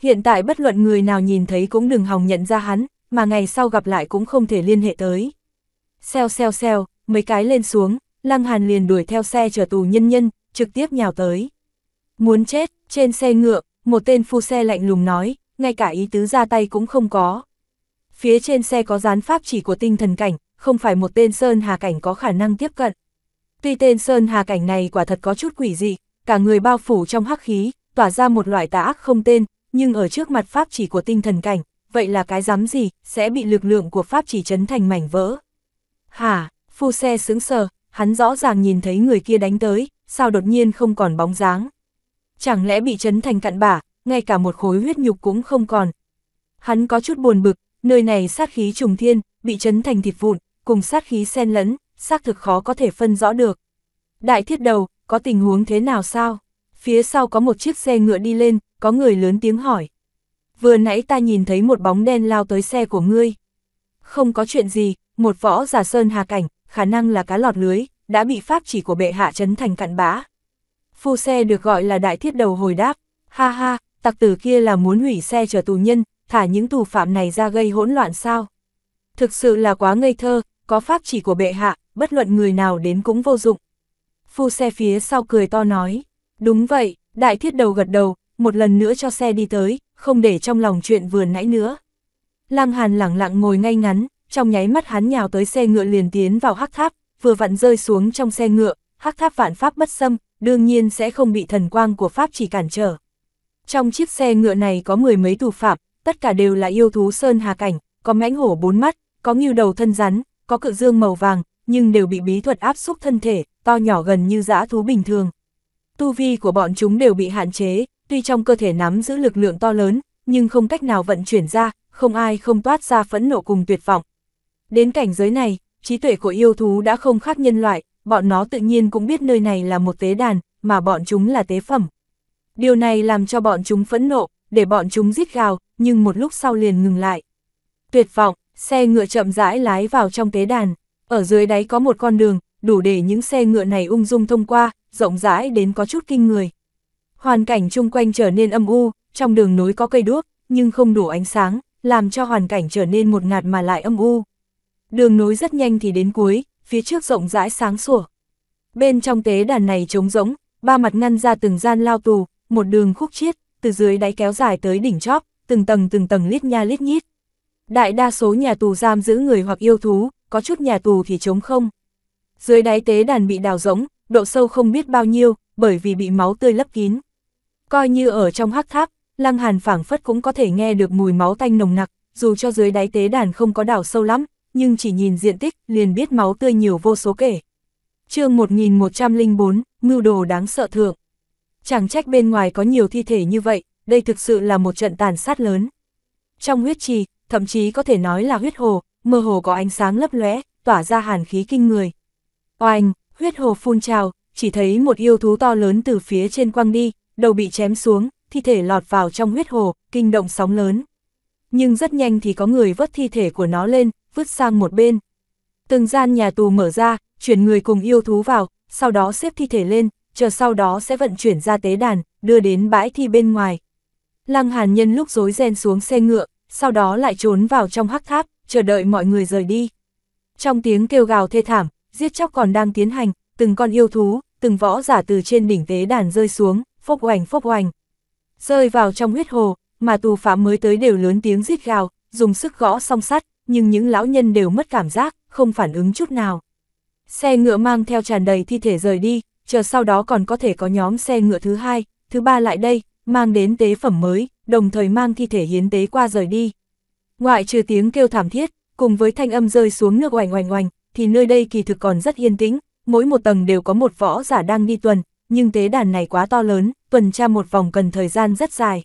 Hiện tại bất luận người nào nhìn thấy cũng đừng hòng nhận ra hắn, mà ngày sau gặp lại cũng không thể liên hệ tới. xeo xeo xeo mấy cái lên xuống, Lăng Hàn liền đuổi theo xe chở tù nhân nhân, trực tiếp nhào tới. Muốn chết, trên xe ngựa, một tên phu xe lạnh lùng nói, ngay cả ý tứ ra tay cũng không có. Phía trên xe có dán pháp chỉ của tinh thần cảnh, không phải một tên Sơn Hà Cảnh có khả năng tiếp cận. Tuy tên Sơn Hà Cảnh này quả thật có chút quỷ dị, cả người bao phủ trong hắc khí, tỏa ra một loại tà ác không tên, nhưng ở trước mặt pháp chỉ của tinh thần cảnh, vậy là cái dám gì, sẽ bị lực lượng của pháp chỉ chấn thành mảnh vỡ. hà phu xe sướng sờ, hắn rõ ràng nhìn thấy người kia đánh tới, sao đột nhiên không còn bóng dáng. Chẳng lẽ bị chấn thành cặn bả, ngay cả một khối huyết nhục cũng không còn. Hắn có chút buồn bực, nơi này sát khí trùng thiên, bị chấn thành thịt vụn, cùng sát khí xen lẫn, xác thực khó có thể phân rõ được. Đại thiết đầu, có tình huống thế nào sao? Phía sau có một chiếc xe ngựa đi lên, có người lớn tiếng hỏi. Vừa nãy ta nhìn thấy một bóng đen lao tới xe của ngươi. Không có chuyện gì, một võ giả sơn hà cảnh, khả năng là cá lọt lưới, đã bị pháp chỉ của bệ hạ chấn thành cặn bã. Phu xe được gọi là đại thiết đầu hồi đáp, ha ha, tặc tử kia là muốn hủy xe chở tù nhân, thả những tù phạm này ra gây hỗn loạn sao? Thực sự là quá ngây thơ, có pháp chỉ của bệ hạ, bất luận người nào đến cũng vô dụng. Phu xe phía sau cười to nói, đúng vậy, đại thiết đầu gật đầu, một lần nữa cho xe đi tới, không để trong lòng chuyện vừa nãy nữa. Lăng Hàn lẳng lặng ngồi ngay ngắn, trong nháy mắt hắn nhào tới xe ngựa liền tiến vào hắc tháp, vừa vặn rơi xuống trong xe ngựa, hắc tháp vạn pháp bất xâm, đương nhiên sẽ không bị thần quang của pháp chỉ cản trở. Trong chiếc xe ngựa này có mười mấy tù phạm, tất cả đều là yêu thú sơn hà cảnh, có mãnh hổ bốn mắt, có ngưu đầu thân rắn, có cự dương màu vàng, nhưng đều bị bí thuật áp xúc thân thể, to nhỏ gần như dã thú bình thường. Tu vi của bọn chúng đều bị hạn chế, tuy trong cơ thể nắm giữ lực lượng to lớn, nhưng không cách nào vận chuyển ra, không ai không toát ra phẫn nộ cùng tuyệt vọng. Đến cảnh giới này, trí tuệ của yêu thú đã không khác nhân loại, bọn nó tự nhiên cũng biết nơi này là một tế đàn, mà bọn chúng là tế phẩm. Điều này làm cho bọn chúng phẫn nộ, để bọn chúng giết gào, nhưng một lúc sau liền ngừng lại. Tuyệt vọng, xe ngựa chậm rãi lái vào trong tế đàn. Ở dưới đáy có một con đường, đủ để những xe ngựa này ung dung thông qua, rộng rãi đến có chút kinh người. Hoàn cảnh chung quanh trở nên âm u, trong đường nối có cây đuốc, nhưng không đủ ánh sáng, làm cho hoàn cảnh trở nên một ngạt mà lại âm u. Đường nối rất nhanh thì đến cuối, phía trước rộng rãi sáng sủa. Bên trong tế đàn này trống rỗng, ba mặt ngăn ra từng gian lao tù, một đường khúc chiết, từ dưới đáy kéo dài tới đỉnh chóp, từng tầng từng tầng lít nha lít nhít. Đại đa số nhà tù giam giữ người hoặc yêu thú, có chút nhà tù thì trống không. Dưới đáy tế đàn bị đào rỗng, độ sâu không biết bao nhiêu, bởi vì bị máu tươi lấp kín. Coi như ở trong hắc tháp, Lăng Hàn phảng phất cũng có thể nghe được mùi máu tanh nồng nặc, dù cho dưới đáy tế đàn không có đào sâu lắm, nhưng chỉ nhìn diện tích liền biết máu tươi nhiều vô số kể. chương 1104, mưu đồ đáng sợ thượng. Chẳng trách bên ngoài có nhiều thi thể như vậy, đây thực sự là một trận tàn sát lớn. Trong huyết trì, thậm chí có thể nói là huyết hồ, mơ hồ có ánh sáng lấp lóe, tỏa ra hàn khí kinh người. Oanh, huyết hồ phun trào, chỉ thấy một yêu thú to lớn từ phía trên quăng đi, đầu bị chém xuống, thi thể lọt vào trong huyết hồ, kinh động sóng lớn. Nhưng rất nhanh thì có người vớt thi thể của nó lên, vứt sang một bên. Từng gian nhà tù mở ra, chuyển người cùng yêu thú vào, sau đó xếp thi thể lên, chờ sau đó sẽ vận chuyển ra tế đàn, đưa đến bãi thi bên ngoài. Lăng Hàn Nhân lúc rối ren xuống xe ngựa, sau đó lại trốn vào trong hắc tháp, chờ đợi mọi người rời đi. Trong tiếng kêu gào thê thảm, giết chóc còn đang tiến hành, từng con yêu thú, từng võ giả từ trên đỉnh tế đàn rơi xuống, phốc hoành phốc hoành, Rơi vào trong huyết hồ, mà tù phạm mới tới đều lớn tiếng giết gào, dùng sức gõ song sắt, nhưng những lão nhân đều mất cảm giác, không phản ứng chút nào. Xe ngựa mang theo tràn đầy thi thể rời đi, chờ sau đó còn có thể có nhóm xe ngựa thứ hai, thứ ba lại đây, mang đến tế phẩm mới, đồng thời mang thi thể hiến tế qua rời đi. Ngoại trừ tiếng kêu thảm thiết, cùng với thanh âm rơi xuống nước oành oành oành, thì nơi đây kỳ thực còn rất yên tĩnh, mỗi một tầng đều có một võ giả đang đi tuần, nhưng tế đàn này quá to lớn, tuần tra một vòng cần thời gian rất dài.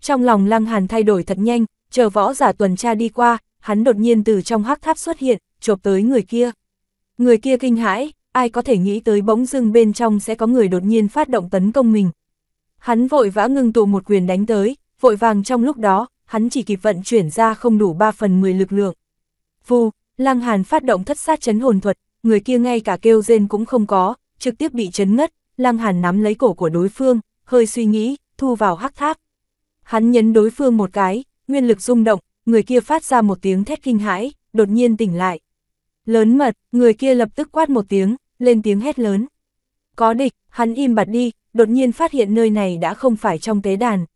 Trong lòng Lăng Hàn thay đổi thật nhanh, chờ võ giả tuần tra đi qua, hắn đột nhiên từ trong hắc tháp xuất hiện, chộp tới người kia. Người kia kinh hãi, ai có thể nghĩ tới bỗng dưng bên trong sẽ có người đột nhiên phát động tấn công mình. Hắn vội vã ngưng tụ một quyền đánh tới, vội vàng trong lúc đó, hắn chỉ kịp vận chuyển ra không đủ 3 phần 10 lực lượng. Vù, Lăng Hàn phát động thất sát chấn hồn thuật, người kia ngay cả kêu rên cũng không có, trực tiếp bị chấn ngất, Lăng Hàn nắm lấy cổ của đối phương, hơi suy nghĩ, thu vào hắc tháp. Hắn nhấn đối phương một cái, nguyên lực rung động, người kia phát ra một tiếng thét kinh hãi, đột nhiên tỉnh lại. Lớn mật, người kia lập tức quát một tiếng, lên tiếng hét lớn. Có địch, hắn im bặt đi, đột nhiên phát hiện nơi này đã không phải trong tế đàn.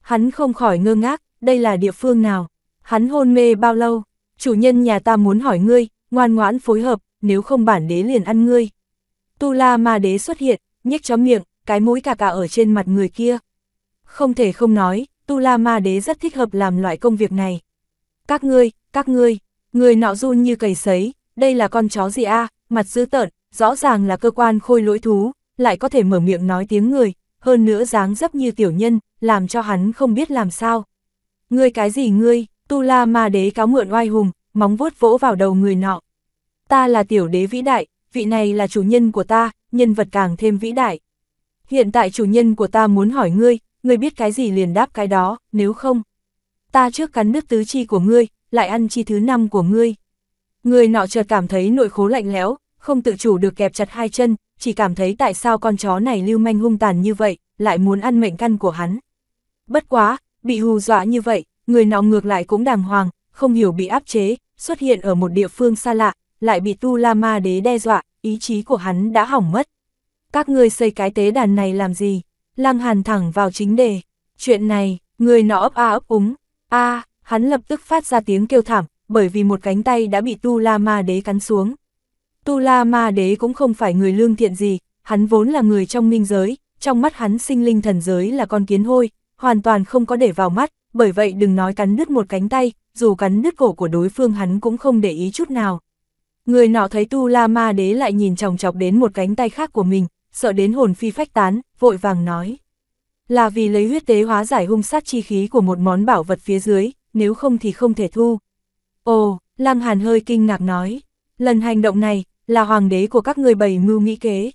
Hắn không khỏi ngơ ngác, đây là địa phương nào? Hắn hôn mê bao lâu? Chủ nhân nhà ta muốn hỏi ngươi, ngoan ngoãn phối hợp, nếu không bản đế liền ăn ngươi. Tu la ma đế xuất hiện, nhếch chó miệng, cái mũi cà cà ở trên mặt người kia. Không thể không nói, Tu La Ma Đế rất thích hợp làm loại công việc này. Các ngươi, các ngươi, người nọ run như cầy sấy, đây là con chó gì a, mặt dữ tợn, rõ ràng là cơ quan khôi lỗi thú, lại có thể mở miệng nói tiếng người, hơn nữa dáng dấp như tiểu nhân, làm cho hắn không biết làm sao. Ngươi cái gì ngươi, tu la ma đế cáo mượn oai hùng, móng vuốt vỗ vào đầu người nọ. Ta là tiểu đế vĩ đại, vị này là chủ nhân của ta, nhân vật càng thêm vĩ đại. Hiện tại chủ nhân của ta muốn hỏi ngươi, ngươi biết cái gì liền đáp cái đó, nếu không. Ta trước cắn nước tứ chi của ngươi, lại ăn chi thứ năm của ngươi. Người nọ chợt cảm thấy nội khố lạnh lẽo, không tự chủ được kẹp chặt hai chân, chỉ cảm thấy tại sao con chó này lưu manh hung tàn như vậy, lại muốn ăn mệnh căn của hắn. Bất quá, bị hù dọa như vậy, người nọ ngược lại cũng đàng hoàng, không hiểu bị áp chế, xuất hiện ở một địa phương xa lạ, lại bị Tu La Ma Đế đe dọa, ý chí của hắn đã hỏng mất. Các ngươi xây cái tế đàn này làm gì? Lăng Hàn thẳng vào chính đề. Chuyện này, người nọ ấp a ấp úng. a hắn lập tức phát ra tiếng kêu thảm, bởi vì một cánh tay đã bị Tu La Ma Đế cắn xuống. Tu La Ma Đế cũng không phải người lương thiện gì, hắn vốn là người trong minh giới, trong mắt hắn sinh linh thần giới là con kiến hôi, hoàn toàn không có để vào mắt, bởi vậy đừng nói cắn đứt một cánh tay, dù cắn đứt cổ của đối phương hắn cũng không để ý chút nào. Người nọ thấy Tu La Ma Đế lại nhìn chòng chọc đến một cánh tay khác của mình, sợ đến hồn phi phách tán, vội vàng nói. Là vì lấy huyết tế hóa giải hung sát chi khí của một món bảo vật phía dưới, nếu không thì không thể thu. Ồ, Lăng Hàn hơi kinh ngạc nói. Lần hành động này, là hoàng đế của các người bày mưu nghĩ kế.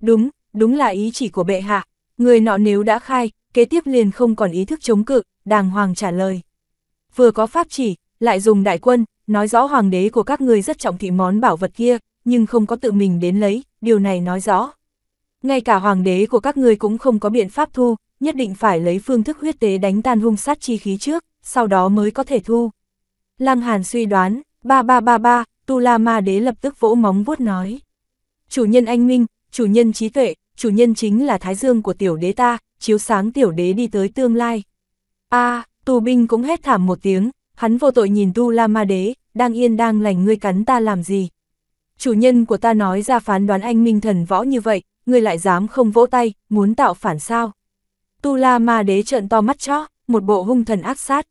Đúng, đúng là ý chỉ của bệ hạ, người nọ nếu đã khai, kế tiếp liền không còn ý thức chống cự, đàng hoàng trả lời. Vừa có pháp chỉ, lại dùng đại quân, nói rõ hoàng đế của các người rất trọng thị món bảo vật kia, nhưng không có tự mình đến lấy, điều này nói rõ. Ngay cả hoàng đế của các người cũng không có biện pháp thu, nhất định phải lấy phương thức huyết tế đánh tan hung sát chi khí trước, sau đó mới có thể thu. Lăng Hàn suy đoán, 3333, Tu La Ma Đế lập tức vỗ móng vuốt nói. Chủ nhân anh minh, chủ nhân trí tuệ, chủ nhân chính là thái dương của tiểu đế ta, chiếu sáng tiểu đế đi tới tương lai. a à, tù binh cũng hét thảm một tiếng, hắn vô tội nhìn Tu La Ma Đế, đang yên đang lành ngươi cắn ta làm gì. Chủ nhân của ta nói ra phán đoán anh minh thần võ như vậy, ngươi lại dám không vỗ tay, muốn tạo phản sao. Tu La Ma Đế trợn to mắt chó, một bộ hung thần ác sát.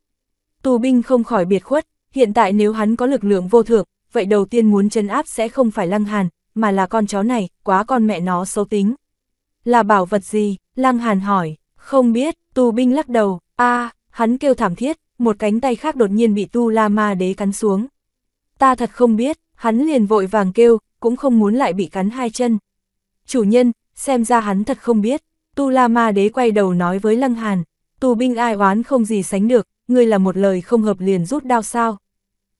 Tù binh không khỏi biệt khuất, hiện tại nếu hắn có lực lượng vô thượng, vậy đầu tiên muốn chân áp sẽ không phải Lăng Hàn, mà là con chó này, quá con mẹ nó xấu tính. Là bảo vật gì? Lăng Hàn hỏi, không biết, tù binh lắc đầu, a hắn kêu thảm thiết, một cánh tay khác đột nhiên bị tu la ma đế cắn xuống. Ta thật không biết, hắn liền vội vàng kêu, cũng không muốn lại bị cắn hai chân. Chủ nhân, xem ra hắn thật không biết, tu la ma đế quay đầu nói với Lăng Hàn, tù binh ai oán không gì sánh được, ngươi là một lời không hợp liền rút đao sao.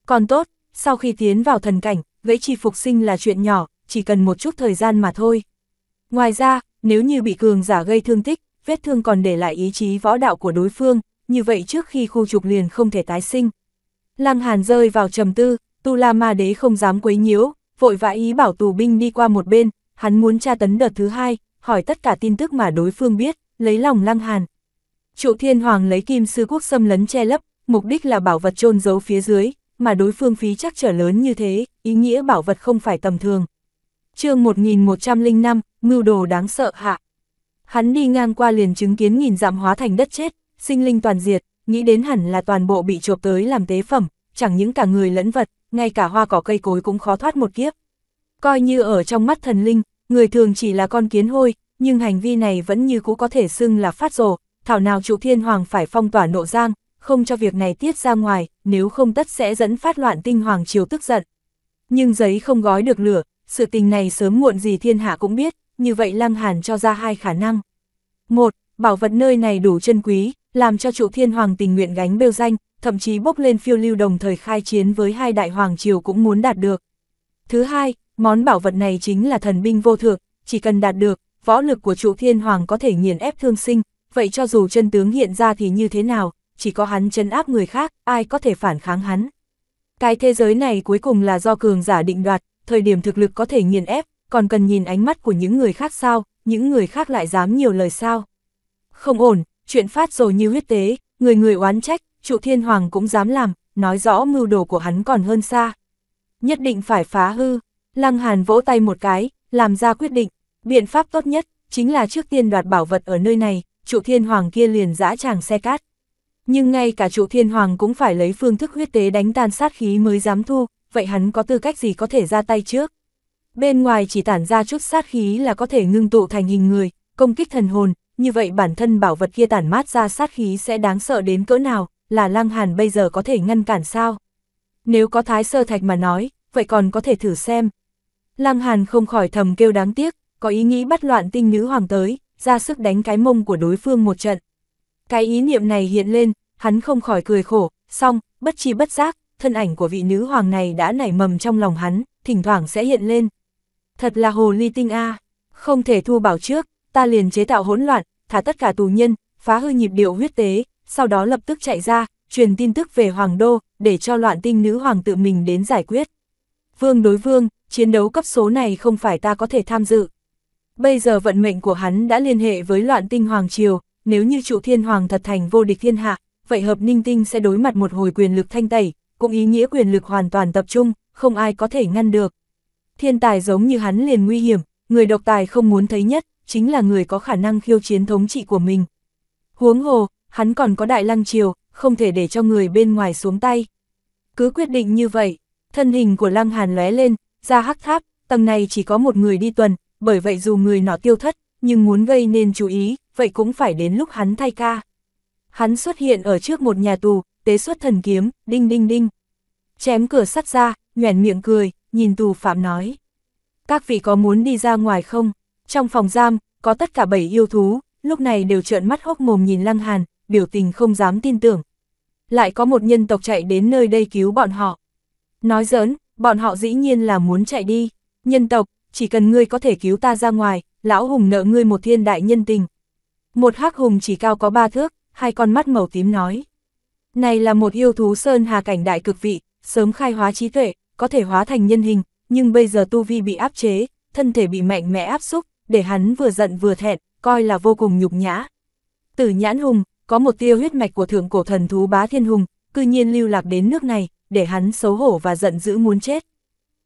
Còn tốt, sau khi tiến vào thần cảnh, gãy chi phục sinh là chuyện nhỏ, chỉ cần một chút thời gian mà thôi. Ngoài ra, nếu như bị cường giả gây thương tích, vết thương còn để lại ý chí võ đạo của đối phương, như vậy trước khi khu trục liền không thể tái sinh. Lăng Hàn rơi vào trầm tư, Tu La Ma Đế không dám quấy nhiễu, vội vã ý bảo tù binh đi qua một bên, hắn muốn tra tấn đợt thứ hai, hỏi tất cả tin tức mà đối phương biết, lấy lòng Lăng Hàn. Trụ Thiên Hoàng lấy kim sư quốc xâm lấn che lấp, mục đích là bảo vật chôn giấu phía dưới, mà đối phương phí chắc trở lớn như thế, ý nghĩa bảo vật không phải tầm thường. chương 1105, mưu đồ đáng sợ hạ. Hắn đi ngang qua liền chứng kiến nghìn dặm hóa thành đất chết, sinh linh toàn diệt, nghĩ đến hẳn là toàn bộ bị chộp tới làm tế phẩm, chẳng những cả người lẫn vật, ngay cả hoa cỏ cây cối cũng khó thoát một kiếp. Coi như ở trong mắt thần linh, người thường chỉ là con kiến hôi, nhưng hành vi này vẫn như cũ có thể xưng là phát rồ, thảo nào trụ thiên hoàng phải phong tỏa nộ giang, không cho việc này tiết ra ngoài, nếu không tất sẽ dẫn phát loạn tinh hoàng triều tức giận. Nhưng giấy không gói được lửa, sự tình này sớm muộn gì thiên hạ cũng biết, như vậy Lăng Hàn cho ra hai khả năng. Một, bảo vật nơi này đủ chân quý, làm cho trụ thiên hoàng tình nguyện gánh bêu danh, thậm chí bốc lên phiêu lưu đồng thời khai chiến với hai đại hoàng triều cũng muốn đạt được. Thứ hai, món bảo vật này chính là thần binh vô thượng, chỉ cần đạt được, võ lực của trụ thiên hoàng có thể nghiền ép thương sinh, vậy cho dù chân tướng hiện ra thì như thế nào, chỉ có hắn chân áp người khác, ai có thể phản kháng hắn. Cái thế giới này cuối cùng là do cường giả định đoạt, thời điểm thực lực có thể nghiền ép, còn cần nhìn ánh mắt của những người khác sao, những người khác lại dám nhiều lời sao. Không ổn, chuyện phát rồi như huyết tế, người người oán trách, trụ thiên hoàng cũng dám làm, nói rõ mưu đồ của hắn còn hơn xa. Nhất định phải phá hư, lăng hàn vỗ tay một cái, làm ra quyết định, biện pháp tốt nhất, chính là trước tiên đoạt bảo vật ở nơi này, trụ thiên hoàng kia liền dã tràng xe cát nhưng ngay cả trụ thiên hoàng cũng phải lấy phương thức huyết tế đánh tan sát khí mới dám thu, vậy hắn có tư cách gì có thể ra tay trước. Bên ngoài chỉ tản ra chút sát khí là có thể ngưng tụ thành hình người, công kích thần hồn, như vậy bản thân bảo vật kia tản mát ra sát khí sẽ đáng sợ đến cỡ nào, là lăng hàn bây giờ có thể ngăn cản sao. Nếu có thái sơ thạch mà nói, vậy còn có thể thử xem. Lăng hàn không khỏi thầm kêu đáng tiếc, có ý nghĩ bắt loạn tinh nữ hoàng tới, ra sức đánh cái mông của đối phương một trận. Cái ý niệm này hiện lên, hắn không khỏi cười khổ, xong, bất chi bất giác, thân ảnh của vị nữ hoàng này đã nảy mầm trong lòng hắn, thỉnh thoảng sẽ hiện lên. Thật là hồ ly tinh a không thể thu bảo trước, ta liền chế tạo hỗn loạn, thả tất cả tù nhân, phá hư nhịp điệu huyết tế, sau đó lập tức chạy ra, truyền tin tức về hoàng đô, để cho loạn tinh nữ hoàng tự mình đến giải quyết. Vương đối vương, chiến đấu cấp số này không phải ta có thể tham dự. Bây giờ vận mệnh của hắn đã liên hệ với loạn tinh hoàng triều, nếu như trụ thiên hoàng thật thành vô địch thiên hạ, vậy hợp ninh tinh sẽ đối mặt một hồi quyền lực thanh tẩy, cũng ý nghĩa quyền lực hoàn toàn tập trung, không ai có thể ngăn được. Thiên tài giống như hắn liền nguy hiểm, người độc tài không muốn thấy nhất, chính là người có khả năng khiêu chiến thống trị của mình. Huống hồ, hắn còn có đại lăng triều, không thể để cho người bên ngoài xuống tay. Cứ quyết định như vậy, thân hình của lăng hàn lóe lên, ra hắc tháp, tầng này chỉ có một người đi tuần, bởi vậy dù người nọ tiêu thất, nhưng muốn gây nên chú ý, vậy cũng phải đến lúc hắn thay ca. Hắn xuất hiện ở trước một nhà tù, tế xuất thần kiếm, đinh đinh đinh. Chém cửa sắt ra, nhoẻn miệng cười, nhìn tù phạm nói. Các vị có muốn đi ra ngoài không? Trong phòng giam, có tất cả bảy yêu thú, lúc này đều trợn mắt hốc mồm nhìn Lăng Hàn, biểu tình không dám tin tưởng. Lại có một nhân tộc chạy đến nơi đây cứu bọn họ. Nói giỡn, bọn họ dĩ nhiên là muốn chạy đi. Nhân tộc, chỉ cần ngươi có thể cứu ta ra ngoài, lão hùng nợ ngươi một thiên đại nhân tình. Một hắc hùng chỉ cao có ba thước, hai con mắt màu tím nói. Này là một yêu thú sơn hà cảnh đại cực vị, sớm khai hóa trí tuệ, có thể hóa thành nhân hình, nhưng bây giờ tu vi bị áp chế, thân thể bị mạnh mẽ áp xúc, để hắn vừa giận vừa thẹn, coi là vô cùng nhục nhã. Tử nhãn hùng, có một tiêu huyết mạch của thượng cổ thần thú bá thiên hùng, cư nhiên lưu lạc đến nước này, để hắn xấu hổ và giận dữ muốn chết.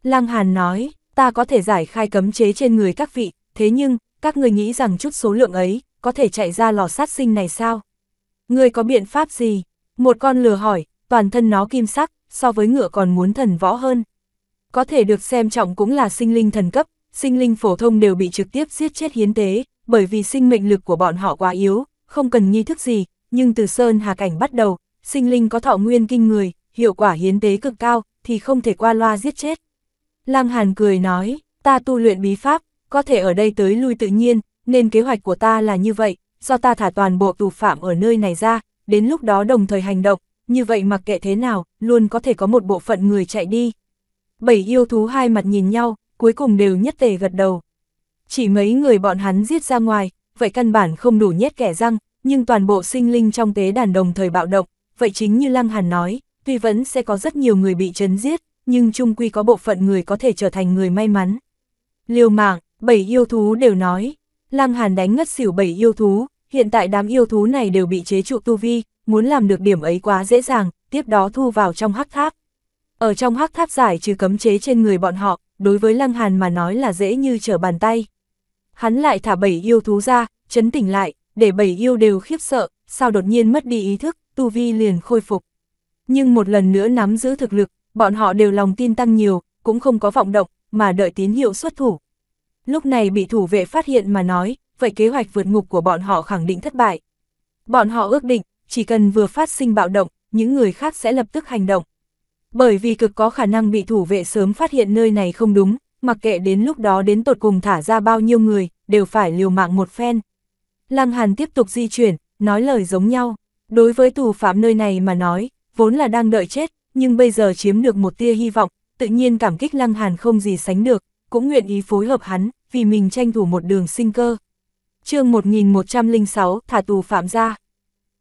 Lăng Hàn nói, ta có thể giải khai cấm chế trên người các vị, thế nhưng, các người nghĩ rằng chút số lượng ấy, có thể chạy ra lò sát sinh này sao? Người có biện pháp gì? Một con lừa hỏi, toàn thân nó kim sắc, so với ngựa còn muốn thần võ hơn. Có thể được xem trọng cũng là sinh linh thần cấp, sinh linh phổ thông đều bị trực tiếp giết chết hiến tế, bởi vì sinh mệnh lực của bọn họ quá yếu, không cần nghi thức gì, nhưng từ Sơn Hà Cảnh bắt đầu, sinh linh có thọ nguyên kinh người, hiệu quả hiến tế cực cao, thì không thể qua loa giết chết. Lăng Hàn cười nói, ta tu luyện bí pháp, có thể ở đây tới lui tự nhiên, nên kế hoạch của ta là như vậy, do ta thả toàn bộ tù phạm ở nơi này ra, đến lúc đó đồng thời hành động, như vậy mặc kệ thế nào, luôn có thể có một bộ phận người chạy đi. Bảy yêu thú hai mặt nhìn nhau, cuối cùng đều nhất tề gật đầu. Chỉ mấy người bọn hắn giết ra ngoài, vậy căn bản không đủ nhét kẻ răng, nhưng toàn bộ sinh linh trong tế đàn đồng thời bạo động, vậy chính như Lăng Hàn nói, tuy vẫn sẽ có rất nhiều người bị chấn giết, nhưng chung quy có bộ phận người có thể trở thành người may mắn. liêu mạng, Bảy yêu thú đều nói, Lăng Hàn đánh ngất xỉu bảy yêu thú, hiện tại đám yêu thú này đều bị chế trụ tu vi, muốn làm được điểm ấy quá dễ dàng, tiếp đó thu vào trong hắc tháp. Ở trong hắc tháp giải trừ cấm chế trên người bọn họ, đối với Lăng Hàn mà nói là dễ như trở bàn tay. Hắn lại thả bảy yêu thú ra, chấn tỉnh lại, để bảy yêu đều khiếp sợ, sao đột nhiên mất đi ý thức, tu vi liền khôi phục. Nhưng một lần nữa nắm giữ thực lực, bọn họ đều lòng tin tăng nhiều, cũng không có vọng động, mà đợi tín hiệu xuất thủ lúc này bị thủ vệ phát hiện mà nói, vậy kế hoạch vượt ngục của bọn họ khẳng định thất bại. Bọn họ ước định, chỉ cần vừa phát sinh bạo động, những người khác sẽ lập tức hành động. Bởi vì cực có khả năng bị thủ vệ sớm phát hiện nơi này không đúng, mặc kệ đến lúc đó đến tột cùng thả ra bao nhiêu người, đều phải liều mạng một phen. Lăng Hàn tiếp tục di chuyển, nói lời giống nhau. Đối với tù phạm nơi này mà nói, vốn là đang đợi chết, nhưng bây giờ chiếm được một tia hy vọng, tự nhiên cảm kích Lăng Hàn không gì sánh được, cũng nguyện ý phối hợp hắn, vì mình tranh thủ một đường sinh cơ. chương 1106, thả tù phạm ra.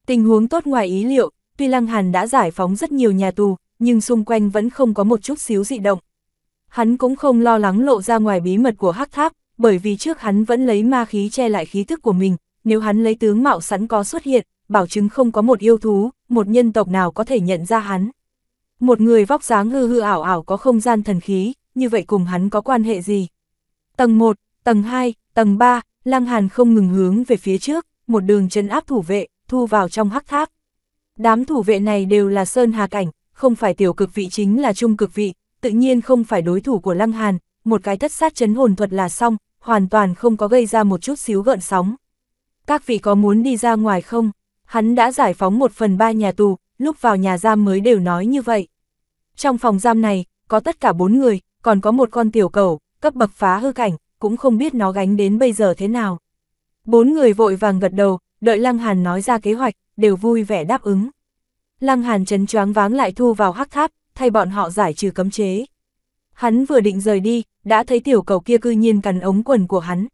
Tình huống tốt ngoài ý liệu, tuy Lăng Hàn đã giải phóng rất nhiều nhà tù, nhưng xung quanh vẫn không có một chút xíu dị động. Hắn cũng không lo lắng lộ ra ngoài bí mật của hắc tháp, bởi vì trước hắn vẫn lấy ma khí che lại khí thức của mình, nếu hắn lấy tướng mạo sẵn có xuất hiện, bảo chứng không có một yêu thú, một nhân tộc nào có thể nhận ra hắn. Một người vóc dáng hư hư ảo ảo có không gian thần khí, như vậy cùng hắn có quan hệ gì? Tầng 1, tầng 2, tầng 3, Lăng Hàn không ngừng hướng về phía trước, một đường chân áp thủ vệ, thu vào trong hắc tháp. Đám thủ vệ này đều là Sơn Hà Cảnh, không phải tiểu cực vị chính là trung cực vị, tự nhiên không phải đối thủ của Lăng Hàn, một cái thất sát chấn hồn thuật là xong, hoàn toàn không có gây ra một chút xíu gợn sóng. Các vị có muốn đi ra ngoài không? Hắn đã giải phóng một phần ba nhà tù, lúc vào nhà giam mới đều nói như vậy. Trong phòng giam này, có tất cả bốn người, còn có một con tiểu cầu, cấp bậc phá hư cảnh, cũng không biết nó gánh đến bây giờ thế nào. Bốn người vội vàng gật đầu, đợi Lăng Hàn nói ra kế hoạch, đều vui vẻ đáp ứng. Lăng Hàn chấn choáng váng lại thu vào hắc tháp, thay bọn họ giải trừ cấm chế. Hắn vừa định rời đi, đã thấy tiểu cầu kia cư nhiên cắn ống quần của hắn.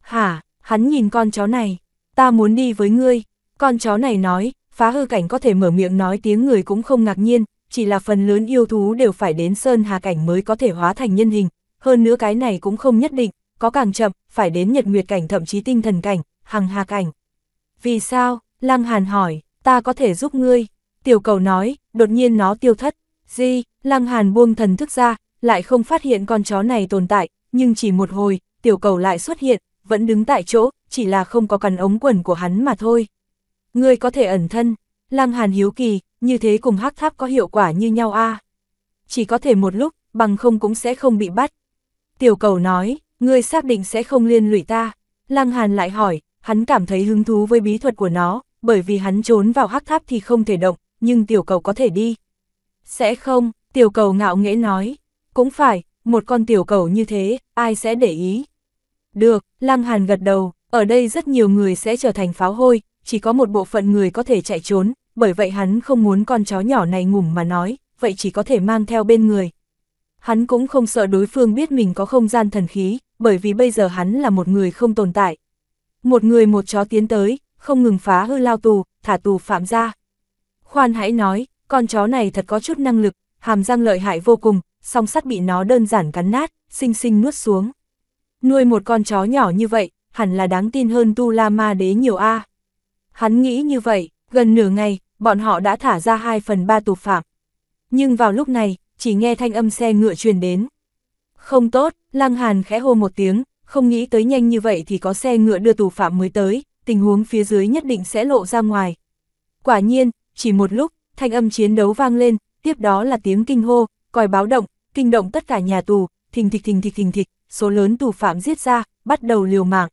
Hả, hắn nhìn con chó này, ta muốn đi với ngươi. Con chó này nói, phá hư cảnh có thể mở miệng nói tiếng người cũng không ngạc nhiên, chỉ là phần lớn yêu thú đều phải đến sơn hà cảnh mới có thể hóa thành nhân hình, hơn nữa cái này cũng không nhất định, có càng chậm, phải đến nhật nguyệt cảnh thậm chí tinh thần cảnh, hằng hà cảnh. Vì sao? Lăng Hàn hỏi, ta có thể giúp ngươi. Tiểu cầu nói, đột nhiên nó tiêu thất. Gì? Lăng Hàn buông thần thức ra, lại không phát hiện con chó này tồn tại, nhưng chỉ một hồi, tiểu cầu lại xuất hiện, vẫn đứng tại chỗ, chỉ là không có cần ống quần của hắn mà thôi. Ngươi có thể ẩn thân, Lam Hàn hiếu kỳ, như thế cùng hắc tháp có hiệu quả như nhau a à? Chỉ có thể một lúc, bằng không cũng sẽ không bị bắt. Tiểu cầu nói, ngươi xác định sẽ không liên lụy ta. Lăng Hàn lại hỏi, hắn cảm thấy hứng thú với bí thuật của nó, bởi vì hắn trốn vào hắc tháp thì không thể động, nhưng tiểu cầu có thể đi. Sẽ không, tiểu cầu ngạo nghễ nói. Cũng phải, một con tiểu cầu như thế, ai sẽ để ý. Được, Lăng Hàn gật đầu, ở đây rất nhiều người sẽ trở thành pháo hôi, chỉ có một bộ phận người có thể chạy trốn, bởi vậy hắn không muốn con chó nhỏ này ngủm mà nói, vậy chỉ có thể mang theo bên người. Hắn cũng không sợ đối phương biết mình có không gian thần khí, bởi vì bây giờ hắn là một người không tồn tại. Một người một chó tiến tới, không ngừng phá hư lao tù, thả tù phạm ra. Khoan hãy nói, con chó này thật có chút năng lực, hàm răng lợi hại vô cùng, song sắt bị nó đơn giản cắn nát, xinh xinh nuốt xuống. Nuôi một con chó nhỏ như vậy, hẳn là đáng tin hơn Tu La Ma Đế nhiều a. Hắn nghĩ như vậy, gần nửa ngày, bọn họ đã thả ra 2 phần 3 tù phạm. Nhưng vào lúc này, chỉ nghe thanh âm xe ngựa truyền đến. Không tốt, Lăng Hàn khẽ hô một tiếng, không nghĩ tới nhanh như vậy thì có xe ngựa đưa tù phạm mới tới, tình huống phía dưới nhất định sẽ lộ ra ngoài. Quả nhiên, chỉ một lúc, thanh âm chiến đấu vang lên, tiếp đó là tiếng kinh hô, còi báo động, kinh động tất cả nhà tù, thình thịch thình thịch thình thịch, số lớn tù phạm giết ra, bắt đầu liều mạng.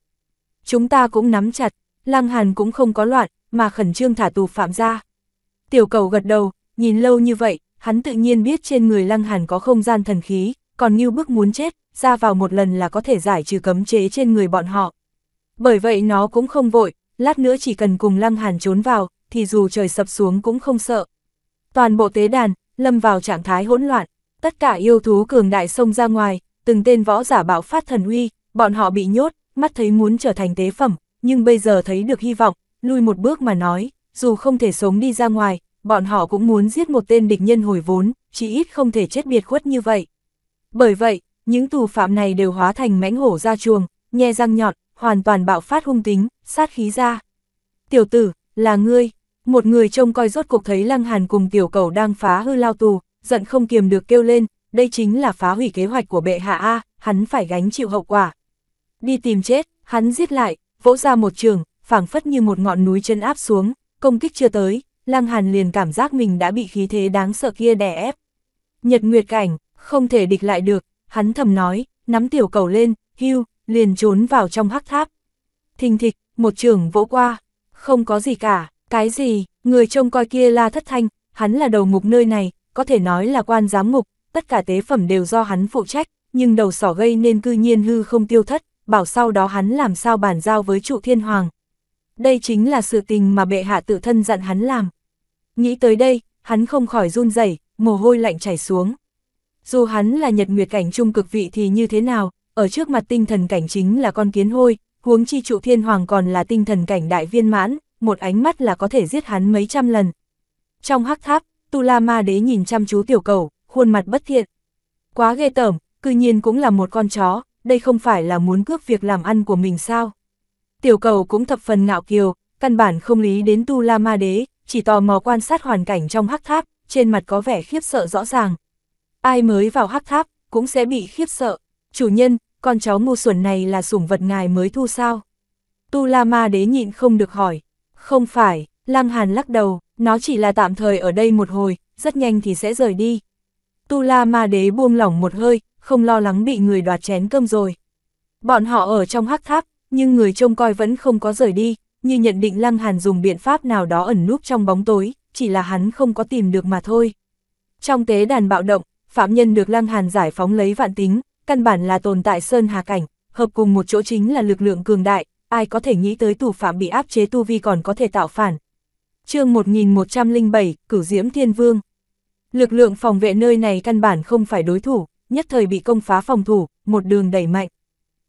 Chúng ta cũng nắm chặt, Lăng Hàn cũng không có loạn, mà khẩn trương thả tù phạm ra. Tiểu cầu gật đầu, nhìn lâu như vậy, hắn tự nhiên biết trên người lăng hàn có không gian thần khí, còn như bức muốn chết, ra vào một lần là có thể giải trừ cấm chế trên người bọn họ. Bởi vậy nó cũng không vội, lát nữa chỉ cần cùng lăng hàn trốn vào, thì dù trời sập xuống cũng không sợ. Toàn bộ tế đàn, lâm vào trạng thái hỗn loạn, tất cả yêu thú cường đại xông ra ngoài, từng tên võ giả bạo phát thần uy, bọn họ bị nhốt, mắt thấy muốn trở thành tế phẩm, nhưng bây giờ thấy được hy vọng, lui một bước mà nói, dù không thể sống đi ra ngoài, bọn họ cũng muốn giết một tên địch nhân hồi vốn, chỉ ít không thể chết biệt khuất như vậy. Bởi vậy, những tù phạm này đều hóa thành mãnh hổ ra chuồng, nhe răng nhọn, hoàn toàn bạo phát hung tính, sát khí ra. Tiểu tử, là ngươi, một người trông coi rốt cuộc thấy lăng hàn cùng tiểu cầu đang phá hư lao tù, giận không kiềm được kêu lên, đây chính là phá hủy kế hoạch của bệ hạ A, hắn phải gánh chịu hậu quả. Đi tìm chết, hắn giết lại, vỗ ra một trường, phảng phất như một ngọn núi chân áp xuống, công kích chưa tới, Lăng Hàn liền cảm giác mình đã bị khí thế đáng sợ kia đè ép. Nhật Nguyệt cảnh, không thể địch lại được, hắn thầm nói, nắm tiểu cầu lên, hưu, liền trốn vào trong hắc tháp. Thình thịch, một trường vỗ qua, không có gì cả, cái gì, người trông coi kia la thất thanh, hắn là đầu mục nơi này, có thể nói là quan giám mục, tất cả tế phẩm đều do hắn phụ trách, nhưng đầu sỏ gây nên cư nhiên hư không tiêu thất, bảo sau đó hắn làm sao bàn giao với trụ thiên hoàng, đây chính là sự tình mà bệ hạ tự thân dặn hắn làm. Nghĩ tới đây, hắn không khỏi run rẩy, mồ hôi lạnh chảy xuống. Dù hắn là nhật nguyệt cảnh trung cực vị thì như thế nào, ở trước mặt tinh thần cảnh chính là con kiến hôi, huống chi trụ thiên hoàng còn là tinh thần cảnh đại viên mãn, một ánh mắt là có thể giết hắn mấy trăm lần. Trong hắc tháp, Tu La Ma Đế nhìn chăm chú tiểu cầu, khuôn mặt bất thiện. Quá ghê tởm, cư nhiên cũng là một con chó, đây không phải là muốn cướp việc làm ăn của mình sao? tiểu cầu cũng thập phần ngạo kiều, căn bản không lý đến Tu La Ma Đế, chỉ tò mò quan sát hoàn cảnh trong hắc tháp, trên mặt có vẻ khiếp sợ rõ ràng. Ai mới vào hắc tháp, cũng sẽ bị khiếp sợ. Chủ nhân, con cháu ngu xuẩn này là sủng vật ngài mới thu sao? Tu La Ma Đế nhịn không được hỏi. Không phải, Lăng Hàn lắc đầu, nó chỉ là tạm thời ở đây một hồi, rất nhanh thì sẽ rời đi. Tu La Ma Đế buông lỏng một hơi, không lo lắng bị người đoạt chén cơm rồi. Bọn họ ở trong hắc tháp, nhưng người trông coi vẫn không có rời đi, như nhận định Lăng Hàn dùng biện pháp nào đó ẩn núp trong bóng tối, chỉ là hắn không có tìm được mà thôi. Trong tế đàn bạo động, phạm nhân được Lăng Hàn giải phóng lấy vạn tính, căn bản là tồn tại sơn hà cảnh, hợp cùng một chỗ chính là lực lượng cường đại, ai có thể nghĩ tới tù phạm bị áp chế tu vi còn có thể tạo phản. chương 1107, Cửu Diễm Thiên Vương Lực lượng phòng vệ nơi này căn bản không phải đối thủ, nhất thời bị công phá phòng thủ, một đường đẩy mạnh.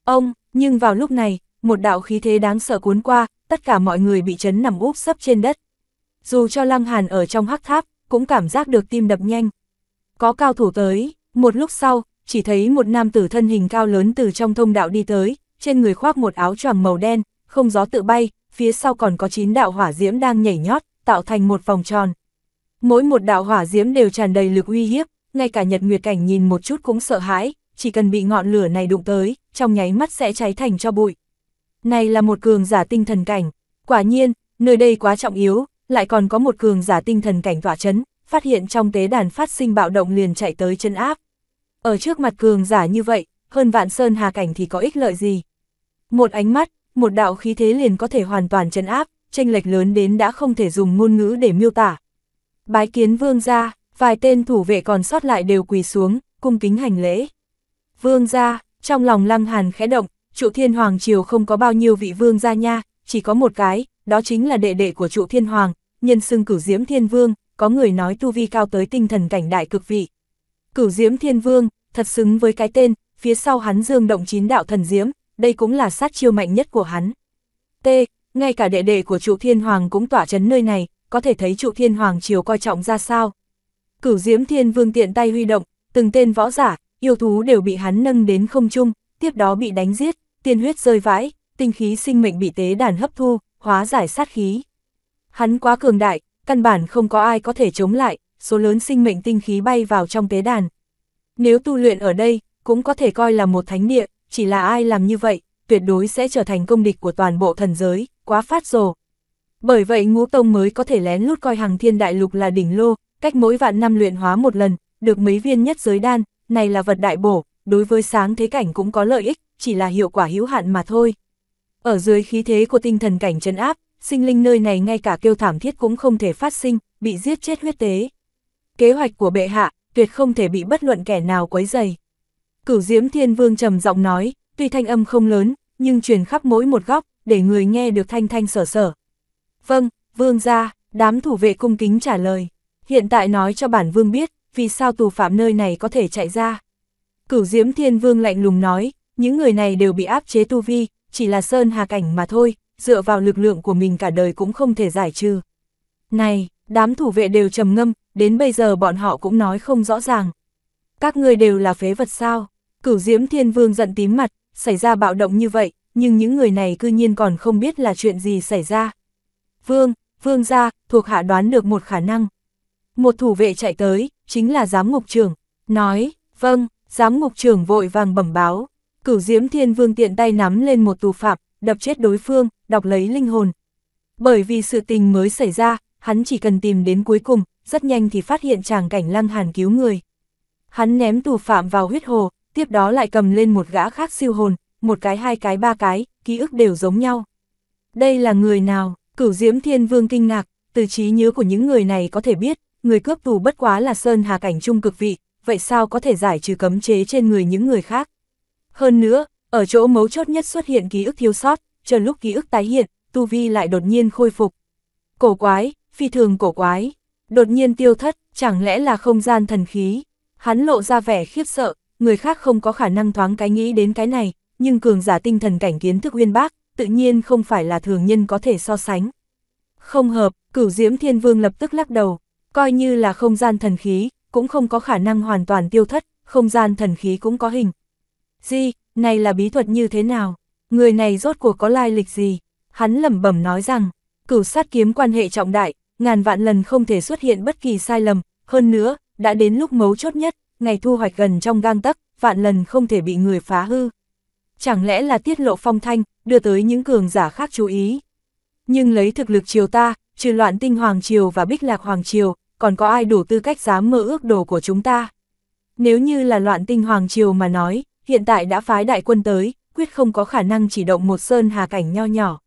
Ông, nhưng vào lúc này, một đạo khí thế đáng sợ cuốn qua, tất cả mọi người bị chấn nằm úp sấp trên đất. Dù cho Lăng Hàn ở trong hắc tháp, cũng cảm giác được tim đập nhanh. Có cao thủ tới, một lúc sau, chỉ thấy một nam tử thân hình cao lớn từ trong thông đạo đi tới, trên người khoác một áo choàng màu đen, không gió tự bay, phía sau còn có chín đạo hỏa diễm đang nhảy nhót, tạo thành một vòng tròn. Mỗi một đạo hỏa diễm đều tràn đầy lực uy hiếp, ngay cả Nhật Nguyệt Cảnh nhìn một chút cũng sợ hãi, chỉ cần bị ngọn lửa này đụng tới, trong nháy mắt sẽ cháy thành cho bụi. Này là một cường giả tinh thần cảnh. Quả nhiên, nơi đây quá trọng yếu, lại còn có một cường giả tinh thần cảnh tỏa chấn, phát hiện trong tế đàn phát sinh bạo động liền chạy tới chân áp. Ở trước mặt cường giả như vậy, hơn vạn sơn hà cảnh thì có ích lợi gì? Một ánh mắt, một đạo khí thế liền có thể hoàn toàn chân áp, tranh lệch lớn đến đã không thể dùng ngôn ngữ để miêu tả. Bái kiến vương gia, vài tên thủ vệ còn sót lại đều quỳ xuống, cung kính hành lễ. Vương gia, trong lòng lăng hàn khẽ động, trụ thiên hoàng triều không có bao nhiêu vị vương gia nha, chỉ có một cái, đó chính là đệ đệ của trụ thiên hoàng, nhân xưng cửu diễm thiên vương, có người nói tu vi cao tới tinh thần cảnh đại cực vị. Cửu diễm thiên vương, thật xứng với cái tên, phía sau hắn dương động chín đạo thần diễm, đây cũng là sát chiêu mạnh nhất của hắn. T, ngay cả đệ đệ của trụ thiên hoàng cũng tỏa chấn nơi này, có thể thấy trụ thiên hoàng triều coi trọng ra sao. Cửu diễm thiên vương tiện tay huy động, từng tên võ giả, yêu thú đều bị hắn nâng đến không trung, tiếp đó bị đánh giết, tiên huyết rơi vãi, tinh khí sinh mệnh bị tế đàn hấp thu, hóa giải sát khí. Hắn quá cường đại, căn bản không có ai có thể chống lại, số lớn sinh mệnh tinh khí bay vào trong tế đàn. Nếu tu luyện ở đây, cũng có thể coi là một thánh địa, chỉ là ai làm như vậy, tuyệt đối sẽ trở thành công địch của toàn bộ thần giới, quá phát rồ. Bởi vậy ngũ tông mới có thể lén lút coi hàng thiên đại lục là đỉnh lô, cách mỗi vạn năm luyện hóa một lần, được mấy viên nhất giới đan, này là vật đại bổ, đối với sáng thế cảnh cũng có lợi ích, chỉ là hiệu quả hữu hạn mà thôi. Ở dưới khí thế của tinh thần cảnh trấn áp, sinh linh nơi này ngay cả kêu thảm thiết cũng không thể phát sinh, bị giết chết huyết tế. Kế hoạch của bệ hạ, tuyệt không thể bị bất luận kẻ nào quấy dày. Cửu Diễm Thiên Vương trầm giọng nói, tuy thanh âm không lớn, nhưng truyền khắp mỗi một góc, để người nghe được thanh thanh sở sở. Vâng, vương gia, đám thủ vệ cung kính trả lời. Hiện tại nói cho bản vương biết, vì sao tù phạm nơi này có thể chạy ra. Cửu Diễm Thiên Vương lạnh lùng nói, những người này đều bị áp chế tu vi, chỉ là sơn hà cảnh mà thôi, dựa vào lực lượng của mình cả đời cũng không thể giải trừ. Này, đám thủ vệ đều trầm ngâm, đến bây giờ bọn họ cũng nói không rõ ràng. Các người đều là phế vật sao? Cửu Diễm Thiên Vương giận tím mặt, xảy ra bạo động như vậy, nhưng những người này cư nhiên còn không biết là chuyện gì xảy ra. Vương, Vương gia, thuộc hạ đoán được một khả năng. Một thủ vệ chạy tới, chính là giám ngục trưởng, nói, vâng, Giám ngục trưởng vội vàng bẩm báo, cửu diễm thiên vương tiện tay nắm lên một tù phạm, đập chết đối phương, đọc lấy linh hồn. Bởi vì sự tình mới xảy ra, hắn chỉ cần tìm đến cuối cùng, rất nhanh thì phát hiện chàng cảnh lăng hàn cứu người. Hắn ném tù phạm vào huyết hồ, tiếp đó lại cầm lên một gã khác siêu hồn, một cái hai cái ba cái, ký ức đều giống nhau. Đây là người nào, cửu diễm thiên vương kinh ngạc, từ trí nhớ của những người này có thể biết, người cướp tù bất quá là Sơn Hà Cảnh Trung cực vị, vậy sao có thể giải trừ cấm chế trên người những người khác? Hơn nữa, ở chỗ mấu chốt nhất xuất hiện ký ức thiếu sót, chờ lúc ký ức tái hiện, tu vi lại đột nhiên khôi phục. Cổ quái, phi thường cổ quái, đột nhiên tiêu thất, chẳng lẽ là không gian thần khí? Hắn lộ ra vẻ khiếp sợ, người khác không có khả năng thoáng cái nghĩ đến cái này, nhưng cường giả tinh thần cảnh kiến thức uyên bác, tự nhiên không phải là thường nhân có thể so sánh. Không hợp, cửu diễm thiên vương lập tức lắc đầu, coi như là không gian thần khí, cũng không có khả năng hoàn toàn tiêu thất, không gian thần khí cũng có hình. Gì, này là bí thuật như thế nào? Người này rốt cuộc có lai lịch gì? Hắn lẩm bẩm nói rằng, cửu sát kiếm quan hệ trọng đại, ngàn vạn lần không thể xuất hiện bất kỳ sai lầm, hơn nữa, đã đến lúc mấu chốt nhất, ngày thu hoạch gần trong gang tấc, vạn lần không thể bị người phá hư. Chẳng lẽ là tiết lộ phong thanh, đưa tới những cường giả khác chú ý. Nhưng lấy thực lực triều ta, trừ loạn tinh hoàng triều và bích lạc hoàng triều, còn có ai đủ tư cách dám mơ ước đồ của chúng ta. Nếu như là loạn tinh Hoàng Triều mà nói, hiện tại đã phái đại quân tới, quyết không có khả năng chỉ động một sơn hà cảnh nho nhỏ.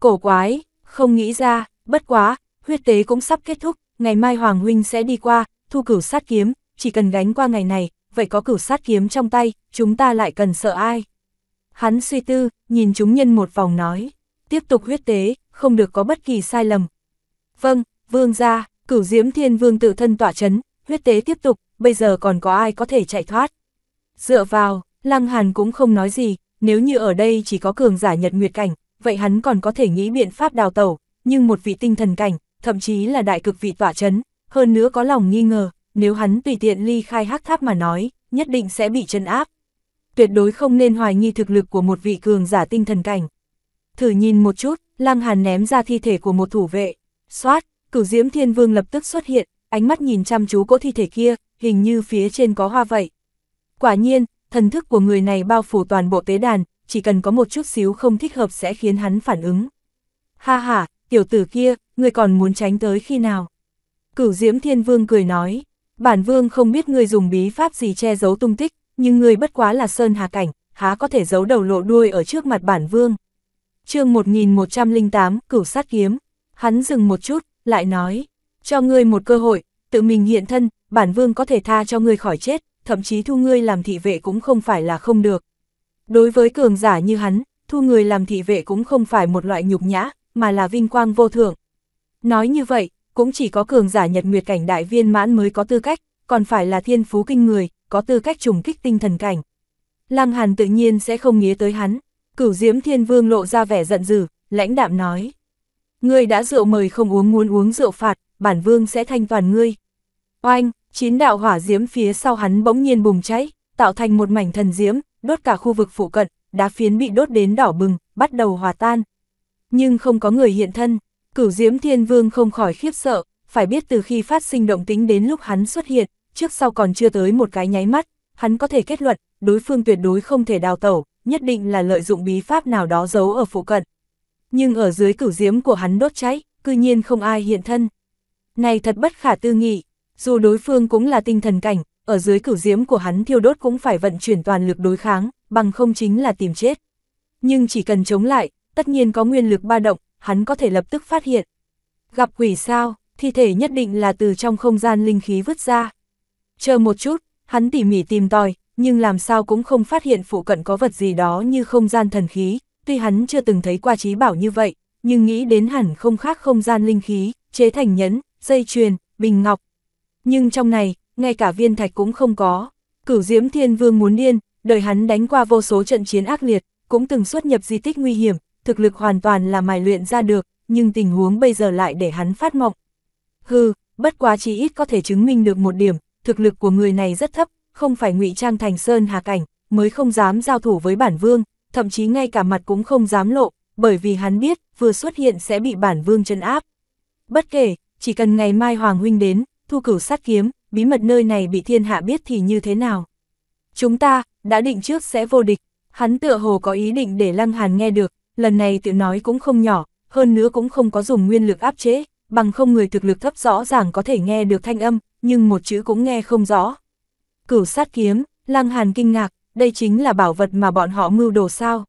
Cổ quái, không nghĩ ra, bất quá, huyết tế cũng sắp kết thúc, ngày mai Hoàng Huynh sẽ đi qua, thu cửu sát kiếm, chỉ cần gánh qua ngày này, vậy có cửu sát kiếm trong tay, chúng ta lại cần sợ ai. Hắn suy tư, nhìn chúng nhân một vòng nói, tiếp tục huyết tế, không được có bất kỳ sai lầm. Vâng, vương gia cửu diễm thiên vương tự thân tỏa chấn, huyết tế tiếp tục, bây giờ còn có ai có thể chạy thoát. Dựa vào, Lăng Hàn cũng không nói gì, nếu như ở đây chỉ có cường giả nhật nguyệt cảnh, vậy hắn còn có thể nghĩ biện pháp đào tẩu, nhưng một vị tinh thần cảnh, thậm chí là đại cực vị tỏa chấn, hơn nữa có lòng nghi ngờ, nếu hắn tùy tiện ly khai hắc tháp mà nói, nhất định sẽ bị chân áp. Tuyệt đối không nên hoài nghi thực lực của một vị cường giả tinh thần cảnh. Thử nhìn một chút, Lăng Hàn ném ra thi thể của một thủ vệ, xoát, cửu diễm thiên vương lập tức xuất hiện, ánh mắt nhìn chăm chú cỗ thi thể kia, hình như phía trên có hoa vậy. Quả nhiên, thần thức của người này bao phủ toàn bộ tế đàn, chỉ cần có một chút xíu không thích hợp sẽ khiến hắn phản ứng. Ha ha, tiểu tử kia, người còn muốn tránh tới khi nào? Cửu diễm thiên vương cười nói, bản vương không biết người dùng bí pháp gì che giấu tung tích, nhưng người bất quá là sơn hà cảnh, há có thể giấu đầu lộ đuôi ở trước mặt bản vương. chương 1108, cửu sát kiếm, hắn dừng một chút, lại nói, cho ngươi một cơ hội, tự mình hiện thân, bản vương có thể tha cho ngươi khỏi chết, thậm chí thu ngươi làm thị vệ cũng không phải là không được. Đối với cường giả như hắn, thu người làm thị vệ cũng không phải một loại nhục nhã, mà là vinh quang vô thượng Nói như vậy, cũng chỉ có cường giả nhật nguyệt cảnh đại viên mãn mới có tư cách, còn phải là thiên phú kinh người, có tư cách trùng kích tinh thần cảnh. Lăng Hàn tự nhiên sẽ không nghĩa tới hắn, cửu diếm thiên vương lộ ra vẻ giận dữ, lãnh đạm nói ngươi đã rượu mời không uống muốn uống rượu phạt, bản vương sẽ thanh toàn ngươi. Oanh, chín đạo hỏa diễm phía sau hắn bỗng nhiên bùng cháy, tạo thành một mảnh thần diễm, đốt cả khu vực phụ cận, đá phiến bị đốt đến đỏ bừng, bắt đầu hòa tan. Nhưng không có người hiện thân, cửu diễm thiên vương không khỏi khiếp sợ, phải biết từ khi phát sinh động tính đến lúc hắn xuất hiện, trước sau còn chưa tới một cái nháy mắt, hắn có thể kết luận, đối phương tuyệt đối không thể đào tẩu, nhất định là lợi dụng bí pháp nào đó giấu ở phụ cận nhưng ở dưới cửu diếm của hắn đốt cháy, cư nhiên không ai hiện thân. Này thật bất khả tư nghị, dù đối phương cũng là tinh thần cảnh, ở dưới cửu diếm của hắn thiêu đốt cũng phải vận chuyển toàn lực đối kháng, bằng không chính là tìm chết. Nhưng chỉ cần chống lại, tất nhiên có nguyên lực ba động, hắn có thể lập tức phát hiện. Gặp quỷ sao, thi thể nhất định là từ trong không gian linh khí vứt ra. Chờ một chút, hắn tỉ mỉ tìm tòi, nhưng làm sao cũng không phát hiện phụ cận có vật gì đó như không gian thần khí, tuy hắn chưa từng thấy qua trí bảo như vậy, nhưng nghĩ đến hẳn không khác không gian linh khí, chế thành nhẫn, dây chuyền, bình ngọc. Nhưng trong này, ngay cả viên thạch cũng không có. Cửu Diễm Thiên Vương muốn điên, đời hắn đánh qua vô số trận chiến ác liệt, cũng từng xuất nhập di tích nguy hiểm, thực lực hoàn toàn là mài luyện ra được, nhưng tình huống bây giờ lại để hắn phát mộng. Hừ, bất quá chỉ ít có thể chứng minh được một điểm, thực lực của người này rất thấp, không phải ngụy trang thành sơn hà cảnh, mới không dám giao thủ với bản vương, thậm chí ngay cả mặt cũng không dám lộ, bởi vì hắn biết, vừa xuất hiện sẽ bị bản vương chân áp. Bất kể, chỉ cần ngày mai Hoàng Huynh đến, thu cửu sát kiếm, bí mật nơi này bị thiên hạ biết thì như thế nào. Chúng ta, đã định trước sẽ vô địch, hắn tựa hồ có ý định để Lăng Hàn nghe được, lần này tự nói cũng không nhỏ, hơn nữa cũng không có dùng nguyên lực áp chế, bằng không người thực lực thấp rõ ràng có thể nghe được thanh âm, nhưng một chữ cũng nghe không rõ. Cửu sát kiếm, Lăng Hàn kinh ngạc, đây chính là bảo vật mà bọn họ mưu đồ sao?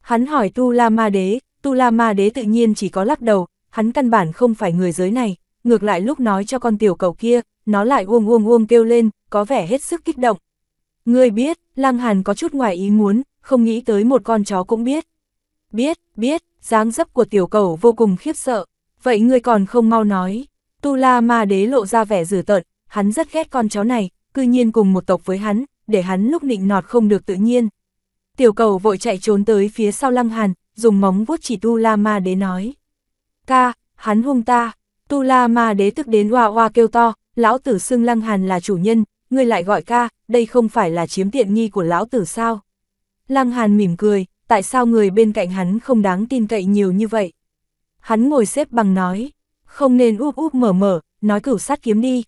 Hắn hỏi Tu La Ma Đế, Tu La Ma Đế tự nhiên chỉ có lắc đầu, hắn căn bản không phải người giới này, ngược lại lúc nói cho con tiểu cầu kia, nó lại uông uông uông kêu lên, có vẻ hết sức kích động. người biết, Lăng Hàn có chút ngoài ý muốn, không nghĩ tới một con chó cũng biết. Biết, biết, dáng dấp của tiểu cầu vô cùng khiếp sợ, vậy người còn không mau nói. Tu La Ma Đế lộ ra vẻ dữ tợn, hắn rất ghét con chó này, cư nhiên cùng một tộc với hắn, để hắn lúc nịnh nọt không được tự nhiên. Tiểu cầu vội chạy trốn tới phía sau Lăng Hàn, dùng móng vuốt chỉ Tu La Ma Đế nói. Ca, hắn hung ta, Tu La Ma Đế tức đến hoa hoa kêu to, lão tử xưng Lăng Hàn là chủ nhân, ngươi lại gọi ca, đây không phải là chiếm tiện nghi của lão tử sao. Lăng Hàn mỉm cười, tại sao người bên cạnh hắn không đáng tin cậy nhiều như vậy. Hắn ngồi xếp bằng nói, không nên úp úp mở mở, nói cửu sát kiếm đi.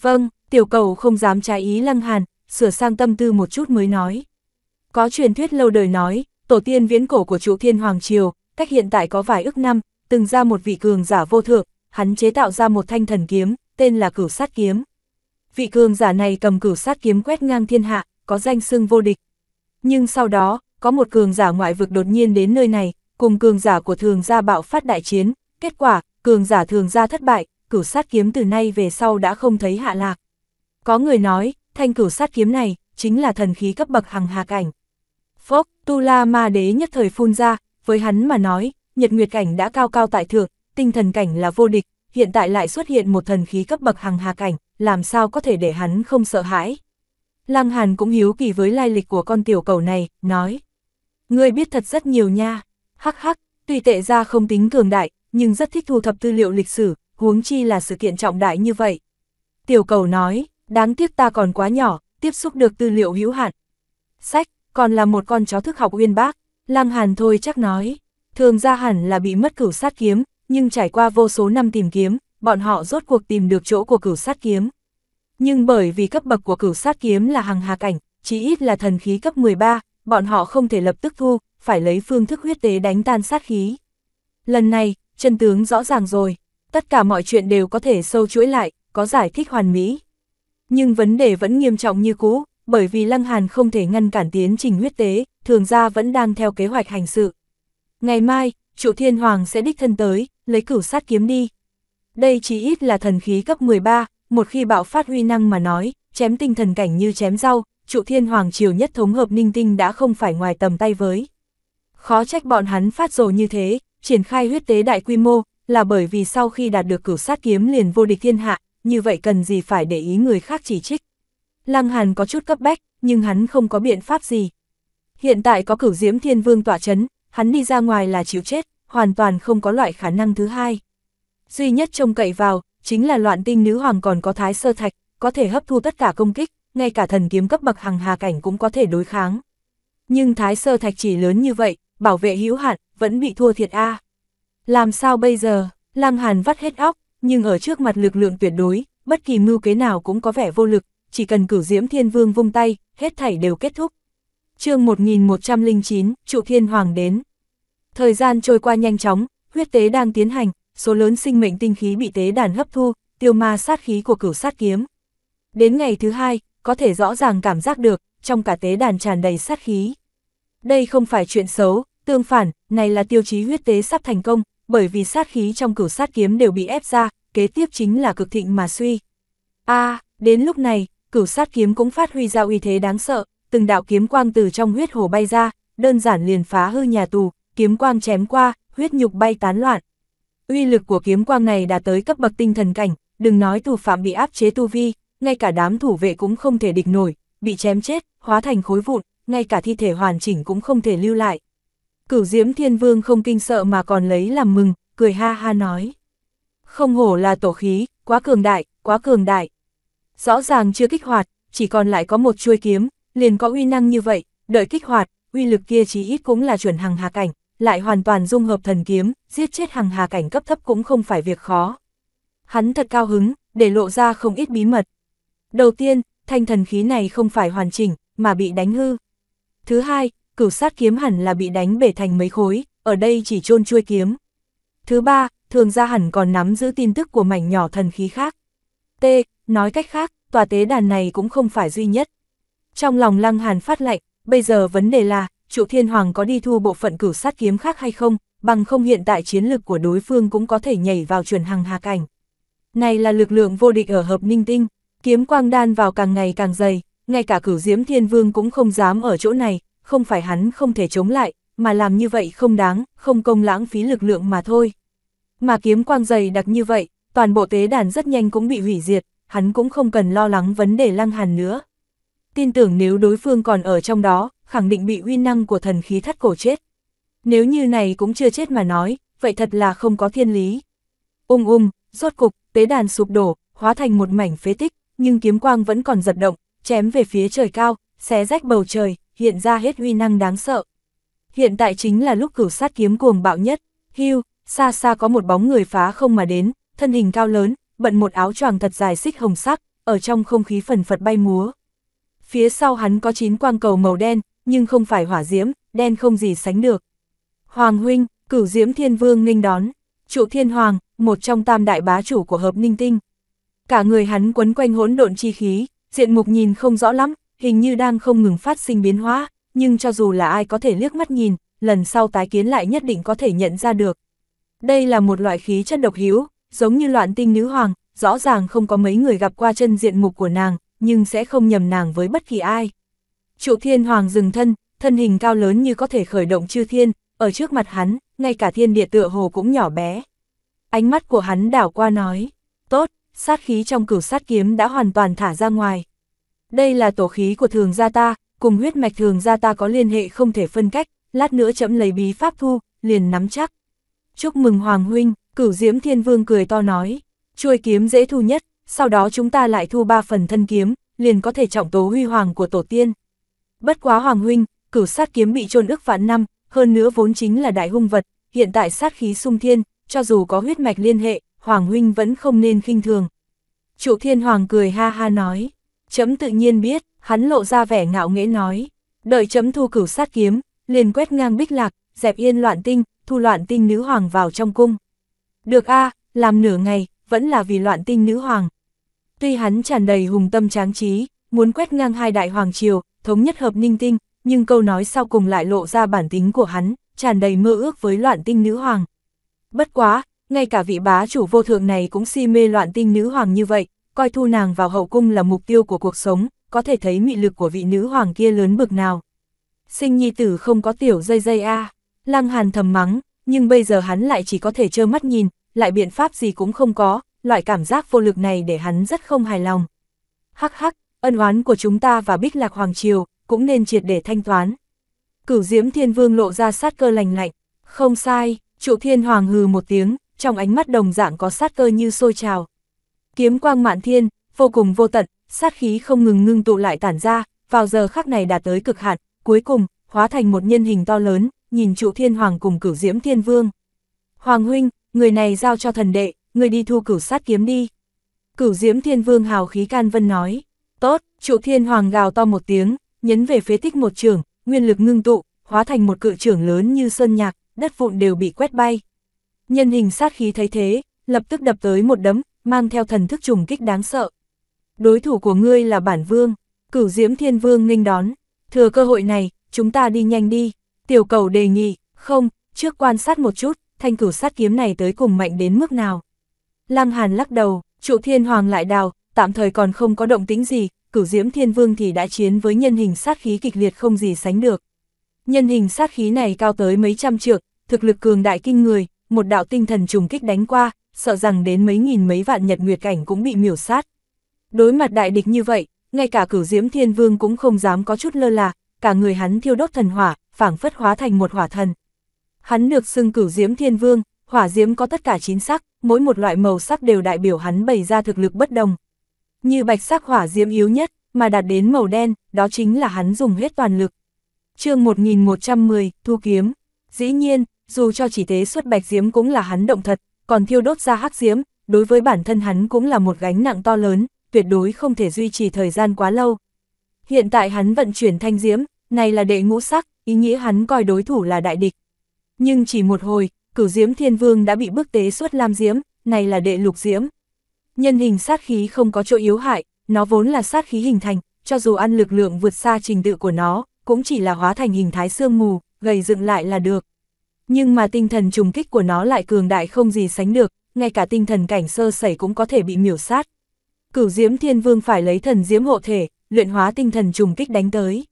Vâng, tiểu cầu không dám trái ý Lăng Hàn, sửa sang tâm tư một chút mới nói. Có truyền thuyết lâu đời nói, tổ tiên viễn cổ của chủ thiên hoàng triều, cách hiện tại có vài ức năm, từng ra một vị cường giả vô thượng, hắn chế tạo ra một thanh thần kiếm, tên là cửu sát kiếm. Vị cường giả này cầm cửu sát kiếm quét ngang thiên hạ, có danh xưng vô địch. Nhưng sau đó, có một cường giả ngoại vực đột nhiên đến nơi này, cùng cường giả của thường gia bạo phát đại chiến, kết quả, cường giả thường gia thất bại, cửu sát kiếm từ nay về sau đã không thấy hạ lạc. Có người nói, thanh cửu sát kiếm này, chính là thần khí cấp bậc hằng hà cảnh. Phốc, Tu La Ma Đế nhất thời phun ra, với hắn mà nói, nhật nguyệt cảnh đã cao cao tại thượng, tinh thần cảnh là vô địch, hiện tại lại xuất hiện một thần khí cấp bậc hằng hà cảnh, làm sao có thể để hắn không sợ hãi. Lăng Hàn cũng hiếu kỳ với lai lịch của con tiểu cầu này, nói. Ngươi biết thật rất nhiều nha, hắc hắc, tuy tệ ra không tính cường đại, nhưng rất thích thu thập tư liệu lịch sử, huống chi là sự kiện trọng đại như vậy. Tiểu cầu nói, Đáng tiếc ta còn quá nhỏ, tiếp xúc được tư liệu hữu hạn. Sách, còn là một con chó thức học uyên bác, Lăng Hàn thôi chắc nói. Thường ra hẳn là bị mất cửu sát kiếm, nhưng trải qua vô số năm tìm kiếm, bọn họ rốt cuộc tìm được chỗ của cửu sát kiếm. Nhưng bởi vì cấp bậc của cửu sát kiếm là hàng hà cảnh, chỉ ít là thần khí cấp 13, bọn họ không thể lập tức thu, phải lấy phương thức huyết tế đánh tan sát khí. Lần này, chân tướng rõ ràng rồi, tất cả mọi chuyện đều có thể sâu chuỗi lại, có giải thích hoàn mỹ nhưng vấn đề vẫn nghiêm trọng như cũ, bởi vì Lăng Hàn không thể ngăn cản tiến trình huyết tế, thường gia vẫn đang theo kế hoạch hành sự. Ngày mai, trụ thiên hoàng sẽ đích thân tới, lấy cửu sát kiếm đi. Đây chỉ ít là thần khí cấp 13, một khi bạo phát huy năng mà nói, chém tinh thần cảnh như chém rau, trụ thiên hoàng triều nhất thống hợp ninh tinh đã không phải ngoài tầm tay với. Khó trách bọn hắn phát rồ như thế, triển khai huyết tế đại quy mô, là bởi vì sau khi đạt được cửu sát kiếm liền vô địch thiên hạ, như vậy cần gì phải để ý người khác chỉ trích. Lăng Hàn có chút cấp bách, nhưng hắn không có biện pháp gì. Hiện tại có cửu diễm thiên vương tỏa chấn, hắn đi ra ngoài là chịu chết, hoàn toàn không có loại khả năng thứ hai. Duy nhất trông cậy vào, chính là loạn tinh nữ hoàng còn có thái sơ thạch, có thể hấp thu tất cả công kích, ngay cả thần kiếm cấp bậc hàng hà cảnh cũng có thể đối kháng. Nhưng thái sơ thạch chỉ lớn như vậy, bảo vệ hữu hạn, vẫn bị thua thiệt a Làm sao bây giờ, Lăng Hàn vắt hết óc, nhưng ở trước mặt lực lượng tuyệt đối, bất kỳ mưu kế nào cũng có vẻ vô lực, chỉ cần cửu diễm thiên vương vung tay, hết thảy đều kết thúc. chương 1109, trụ thiên hoàng đến. Thời gian trôi qua nhanh chóng, huyết tế đang tiến hành, số lớn sinh mệnh tinh khí bị tế đàn hấp thu, tiêu ma sát khí của cửu sát kiếm. Đến ngày thứ hai, có thể rõ ràng cảm giác được, trong cả tế đàn tràn đầy sát khí. Đây không phải chuyện xấu, tương phản, này là tiêu chí huyết tế sắp thành công, bởi vì sát khí trong cửu sát kiếm đều bị ép ra, kế tiếp chính là cực thịnh mà suy. a à, đến lúc này, cửu sát kiếm cũng phát huy ra uy thế đáng sợ, từng đạo kiếm quang từ trong huyết hồ bay ra, đơn giản liền phá hư nhà tù, kiếm quang chém qua, huyết nhục bay tán loạn. Uy lực của kiếm quang này đã tới cấp bậc tinh thần cảnh, đừng nói tù phạm bị áp chế tu vi, ngay cả đám thủ vệ cũng không thể địch nổi, bị chém chết, hóa thành khối vụn, ngay cả thi thể hoàn chỉnh cũng không thể lưu lại. Cửu Diễm Thiên Vương không kinh sợ mà còn lấy làm mừng, cười ha ha nói. Không hổ là tổ khí, quá cường đại, quá cường đại. Rõ ràng chưa kích hoạt, chỉ còn lại có một chuôi kiếm, liền có uy năng như vậy, đợi kích hoạt, uy lực kia chỉ ít cũng là chuẩn hàng hà cảnh, lại hoàn toàn dung hợp thần kiếm, giết chết hàng hà cảnh cấp thấp cũng không phải việc khó. Hắn thật cao hứng, để lộ ra không ít bí mật. Đầu tiên, thanh thần khí này không phải hoàn chỉnh, mà bị đánh hư. Thứ hai, cửu sát kiếm hẳn là bị đánh bể thành mấy khối, ở đây chỉ chôn chui kiếm. Thứ ba, thường gia hẳn còn nắm giữ tin tức của mảnh nhỏ thần khí khác. T, nói cách khác, tòa tế đàn này cũng không phải duy nhất. Trong lòng Lăng Hàn phát lạnh, bây giờ vấn đề là, trụ thiên hoàng có đi thu bộ phận cửu sát kiếm khác hay không, bằng không hiện tại chiến lực của đối phương cũng có thể nhảy vào chuẩn hằng hà cảnh. Này là lực lượng vô địch ở hợp ninh tinh, kiếm quang đan vào càng ngày càng dày, ngay cả cửu diễm thiên vương cũng không dám ở chỗ này, không phải hắn không thể chống lại, mà làm như vậy không đáng, không công lãng phí lực lượng mà thôi. Mà kiếm quang dày đặc như vậy, toàn bộ tế đàn rất nhanh cũng bị hủy diệt, hắn cũng không cần lo lắng vấn đề lăng hàn nữa. Tin tưởng nếu đối phương còn ở trong đó, khẳng định bị uy năng của thần khí thắt cổ chết. Nếu như này cũng chưa chết mà nói, vậy thật là không có thiên lý. Ung um ung, um, rốt cục, tế đàn sụp đổ, hóa thành một mảnh phế tích, nhưng kiếm quang vẫn còn giật động, chém về phía trời cao, xé rách bầu trời, hiện ra hết uy năng đáng sợ. Hiện tại chính là lúc cửu sát kiếm cuồng bạo nhất, hưu, xa xa có một bóng người phá không mà đến, thân hình cao lớn, bận một áo choàng thật dài xích hồng sắc, ở trong không khí phần phật bay múa. Phía sau hắn có chín quang cầu màu đen, nhưng không phải hỏa diễm, đen không gì sánh được. Hoàng huynh, cửu diễm thiên vương ninh đón, trụ thiên hoàng, một trong tam đại bá chủ của hợp ninh tinh. Cả người hắn quấn quanh hỗn độn chi khí, diện mục nhìn không rõ lắm, hình như đang không ngừng phát sinh biến hóa, nhưng cho dù là ai có thể liếc mắt nhìn, lần sau tái kiến lại nhất định có thể nhận ra được. Đây là một loại khí chất độc hữu, giống như loạn tinh nữ hoàng, rõ ràng không có mấy người gặp qua chân diện mục của nàng, nhưng sẽ không nhầm nàng với bất kỳ ai. Trụ thiên hoàng dừng thân, thân hình cao lớn như có thể khởi động chư thiên, ở trước mặt hắn, ngay cả thiên địa tựa hồ cũng nhỏ bé. Ánh mắt của hắn đảo qua nói, tốt, sát khí trong cửu sát kiếm đã hoàn toàn thả ra ngoài. Đây là tổ khí của thường gia ta, cùng huyết mạch thường gia ta có liên hệ không thể phân cách, lát nữa chấm lấy bí pháp thu, liền nắm chắc. Chúc mừng Hoàng Huynh, cửu diễm thiên vương cười to nói, chuôi kiếm dễ thu nhất, sau đó chúng ta lại thu ba phần thân kiếm, liền có thể trọng tố huy hoàng của tổ tiên. Bất quá Hoàng Huynh, cửu sát kiếm bị trôn ức vạn năm, hơn nữa vốn chính là đại hung vật, hiện tại sát khí sung thiên, cho dù có huyết mạch liên hệ, Hoàng Huynh vẫn không nên khinh thường. Trụ Thiên Hoàng cười ha ha nói. Chấm tự nhiên biết, hắn lộ ra vẻ ngạo nghễ nói, đợi chấm thu cửu sát kiếm, liền quét ngang bích lạc, dẹp yên loạn tinh, thu loạn tinh nữ hoàng vào trong cung. Được a làm nửa ngày, vẫn là vì loạn tinh nữ hoàng. Tuy hắn tràn đầy hùng tâm tráng trí, muốn quét ngang hai đại hoàng triều, thống nhất hợp ninh tinh, nhưng câu nói sau cùng lại lộ ra bản tính của hắn, tràn đầy mơ ước với loạn tinh nữ hoàng. Bất quá, ngay cả vị bá chủ vô thượng này cũng si mê loạn tinh nữ hoàng như vậy, coi thu nàng vào hậu cung là mục tiêu của cuộc sống, có thể thấy mị lực của vị nữ hoàng kia lớn bực nào. Sinh nhi tử không có tiểu dây dây a à. Lăng Hàn thầm mắng, nhưng bây giờ hắn lại chỉ có thể trơ mắt nhìn, lại biện pháp gì cũng không có, loại cảm giác vô lực này để hắn rất không hài lòng. Hắc hắc, ân oán của chúng ta và Bích Lạc Hoàng Triều, cũng nên triệt để thanh toán. Cửu Diễm Thiên Vương lộ ra sát cơ lành lạnh, không sai, trụ Thiên Hoàng hừ một tiếng, trong ánh mắt đồng dạng có sát cơ như sôi trào kiếm quang mạn thiên, vô cùng vô tận, sát khí không ngừng ngưng tụ lại tản ra, vào giờ khắc này đạt tới cực hạn, cuối cùng, hóa thành một nhân hình to lớn, nhìn trụ thiên hoàng cùng cửu diễm thiên vương. Hoàng huynh, người này giao cho thần đệ, người đi thu cửu sát kiếm đi. Cửu diễm thiên vương hào khí can vân nói, tốt, trụ thiên hoàng gào to một tiếng, nhấn về phế tích một trường, nguyên lực ngưng tụ, hóa thành một cự trưởng lớn như sơn nhạc, đất vụn đều bị quét bay. Nhân hình sát khí thấy thế, lập tức đập tới một đấm, mang theo thần thức trùng kích đáng sợ. Đối thủ của ngươi là bản vương, cửu diễm thiên vương nghênh đón, thừa cơ hội này, chúng ta đi nhanh đi, tiểu cầu đề nghị, không, trước quan sát một chút, thanh cửu sát kiếm này tới cùng mạnh đến mức nào. Lăng Hàn lắc đầu, trụ thiên hoàng lại đào, tạm thời còn không có động tính gì, cửu diễm thiên vương thì đã chiến với nhân hình sát khí kịch liệt không gì sánh được. Nhân hình sát khí này cao tới mấy trăm trượng, thực lực cường đại kinh người, một đạo tinh thần trùng kích đánh qua, sợ rằng đến mấy nghìn mấy vạn nhật nguyệt cảnh cũng bị miểu sát. Đối mặt đại địch như vậy, ngay cả cửu diễm thiên vương cũng không dám có chút lơ là, cả người hắn thiêu đốt thần hỏa, phảng phất hóa thành một hỏa thần. Hắn được xưng cửu diễm thiên vương, hỏa diễm có tất cả chín sắc, mỗi một loại màu sắc đều đại biểu hắn bày ra thực lực bất đồng. Như bạch sắc hỏa diễm yếu nhất, mà đạt đến màu đen, đó chính là hắn dùng hết toàn lực. chương 1110, Thu Kiếm. Dĩ nhiên, dù cho chỉ tế xuất bạch diếm cũng là hắn động thật, còn thiêu đốt ra hắc diếm, đối với bản thân hắn cũng là một gánh nặng to lớn, tuyệt đối không thể duy trì thời gian quá lâu. Hiện tại hắn vận chuyển thanh diếm, này là đệ ngũ sắc, ý nghĩa hắn coi đối thủ là đại địch. Nhưng chỉ một hồi, cửu diếm thiên vương đã bị bức tế xuất lam diếm, này là đệ lục diếm. Nhân hình sát khí không có chỗ yếu hại, nó vốn là sát khí hình thành, cho dù ăn lực lượng vượt xa trình tự của nó, cũng chỉ là hóa thành hình thái xương mù, gầy dựng lại là được. Nhưng mà tinh thần trùng kích của nó lại cường đại không gì sánh được, ngay cả tinh thần cảnh sơ sẩy cũng có thể bị miểu sát. Cửu Diễm Thiên Vương phải lấy thần diễm hộ thể, luyện hóa tinh thần trùng kích đánh tới.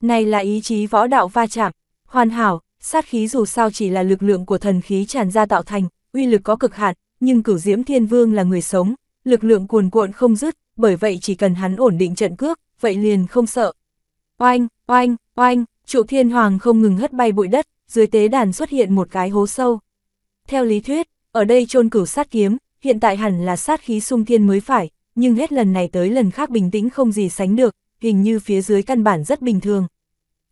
Này là ý chí võ đạo va chạm, hoàn hảo, sát khí dù sao chỉ là lực lượng của thần khí tràn ra tạo thành, uy lực có cực hạn, nhưng Cửu Diễm Thiên Vương là người sống, lực lượng cuồn cuộn không dứt, bởi vậy chỉ cần hắn ổn định trận cước, vậy liền không sợ. Oanh, oanh, oanh, trụ Thiên Hoàng không ngừng hất bay bụi đất, dưới tế đàn xuất hiện một cái hố sâu. Theo lý thuyết, ở đây chôn cửu sát kiếm, hiện tại hẳn là sát khí sung thiên mới phải, nhưng hết lần này tới lần khác bình tĩnh không gì sánh được, hình như phía dưới căn bản rất bình thường.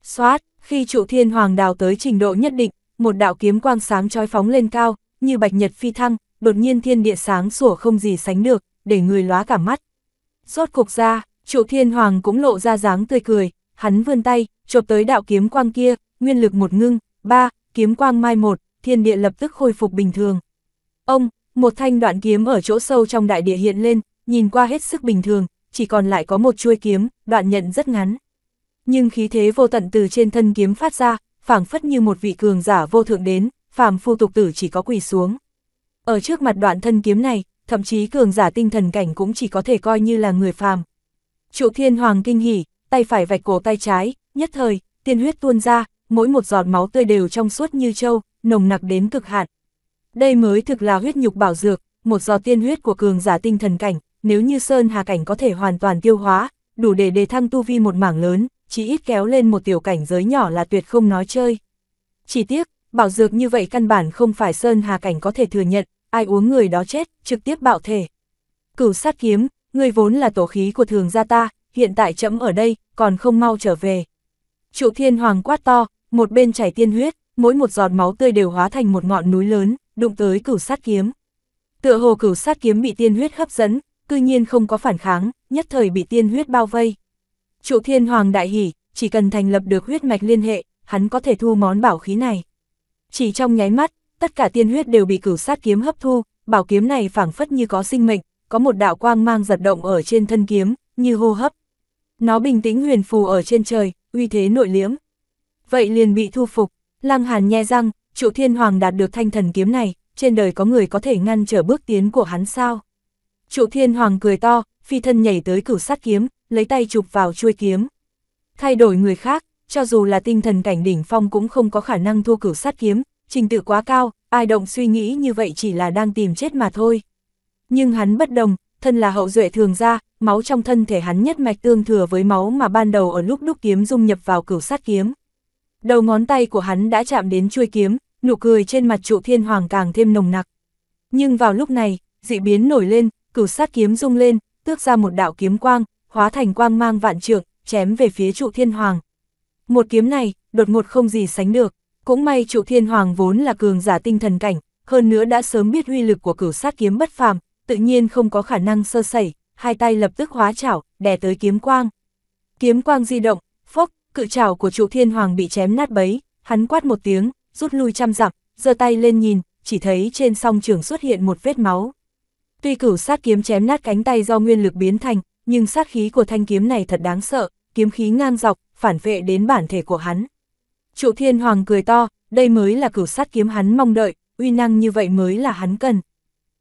Xoát, khi trụ thiên hoàng đào tới trình độ nhất định, một đạo kiếm quang sáng trói phóng lên cao, như bạch nhật phi thăng, đột nhiên thiên địa sáng sủa không gì sánh được, để người lóa cả mắt. Rốt cục ra, trụ thiên hoàng cũng lộ ra dáng tươi cười, hắn vươn tay, chộp tới đạo kiếm quang kia, nguyên lực một ngưng, ba Kiếm quang mai một, thiên địa lập tức khôi phục bình thường. Ông, một thanh đoạn kiếm ở chỗ sâu trong đại địa hiện lên, nhìn qua hết sức bình thường, chỉ còn lại có một chuôi kiếm, đoạn nhận rất ngắn. Nhưng khí thế vô tận từ trên thân kiếm phát ra, phảng phất như một vị cường giả vô thượng đến, phàm phu tục tử chỉ có quỳ xuống. Ở trước mặt đoạn thân kiếm này, thậm chí cường giả tinh thần cảnh cũng chỉ có thể coi như là người phàm. Trụ thiên hoàng kinh hỉ, tay phải vạch cổ tay trái, nhất thời, tiên huyết tuôn ra, mỗi một giọt máu tươi đều trong suốt như trâu, nồng nặc đến cực hạn. Đây mới thực là huyết nhục bảo dược, một giọt tiên huyết của cường giả tinh thần cảnh, nếu như sơn hà cảnh có thể hoàn toàn tiêu hóa, đủ để đề thăng tu vi một mảng lớn, chỉ ít kéo lên một tiểu cảnh giới nhỏ là tuyệt không nói chơi. Chỉ tiếc, bảo dược như vậy căn bản không phải sơn hà cảnh có thể thừa nhận, ai uống người đó chết, trực tiếp bạo thể. Cửu sát kiếm, người vốn là tổ khí của thường gia ta, hiện tại chấm ở đây, còn không mau trở về. Trụ thiên hoàng quát to, một bên chảy tiên huyết, mỗi một giọt máu tươi đều hóa thành một ngọn núi lớn, đụng tới cửu sát kiếm. Tựa hồ cửu sát kiếm bị tiên huyết hấp dẫn, cư nhiên không có phản kháng, nhất thời bị tiên huyết bao vây. Trụ thiên hoàng đại hỉ, chỉ cần thành lập được huyết mạch liên hệ, hắn có thể thu món bảo khí này. Chỉ trong nháy mắt, tất cả tiên huyết đều bị cửu sát kiếm hấp thu, bảo kiếm này phảng phất như có sinh mệnh, có một đạo quang mang giật động ở trên thân kiếm, như hô hấp. Nó bình tĩnh huyền phù ở trên trời, uy thế nội liễm vậy liền bị thu phục. Lăng Hàn nhe răng, trụ thiên hoàng đạt được thanh thần kiếm này, trên đời có người có thể ngăn trở bước tiến của hắn sao? Trụ thiên hoàng cười to, phi thân nhảy tới cửu sát kiếm, lấy tay chụp vào chuôi kiếm. Thay đổi người khác, cho dù là tinh thần cảnh đỉnh phong cũng không có khả năng thua cửu sát kiếm, trình tự quá cao, ai động suy nghĩ như vậy chỉ là đang tìm chết mà thôi. Nhưng hắn bất đồng, thân là hậu duệ thường ra, máu trong thân thể hắn nhất mạch tương thừa với máu mà ban đầu ở lúc đúc kiếm dung nhập vào cửu sát kiếm đầu ngón tay của hắn đã chạm đến chuôi kiếm, nụ cười trên mặt trụ thiên hoàng càng thêm nồng nặc. Nhưng vào lúc này, dị biến nổi lên, cửu sát kiếm rung lên, tước ra một đạo kiếm quang, hóa thành quang mang vạn trượng, chém về phía trụ thiên hoàng. Một kiếm này, đột ngột không gì sánh được, cũng may trụ thiên hoàng vốn là cường giả tinh thần cảnh, hơn nữa đã sớm biết huy lực của cửu sát kiếm bất phàm, tự nhiên không có khả năng sơ sẩy, hai tay lập tức hóa chảo, đè tới kiếm quang. Kiếm quang di động, phốc, cự trảo của trụ thiên hoàng bị chém nát bấy, hắn quát một tiếng, rút lui trăm dặm, giơ tay lên nhìn, chỉ thấy trên song trường xuất hiện một vết máu. Tuy cửu sát kiếm chém nát cánh tay do nguyên lực biến thành, nhưng sát khí của thanh kiếm này thật đáng sợ, kiếm khí ngang dọc, phản vệ đến bản thể của hắn. Trụ thiên hoàng cười to, đây mới là cửu sát kiếm hắn mong đợi, uy năng như vậy mới là hắn cần.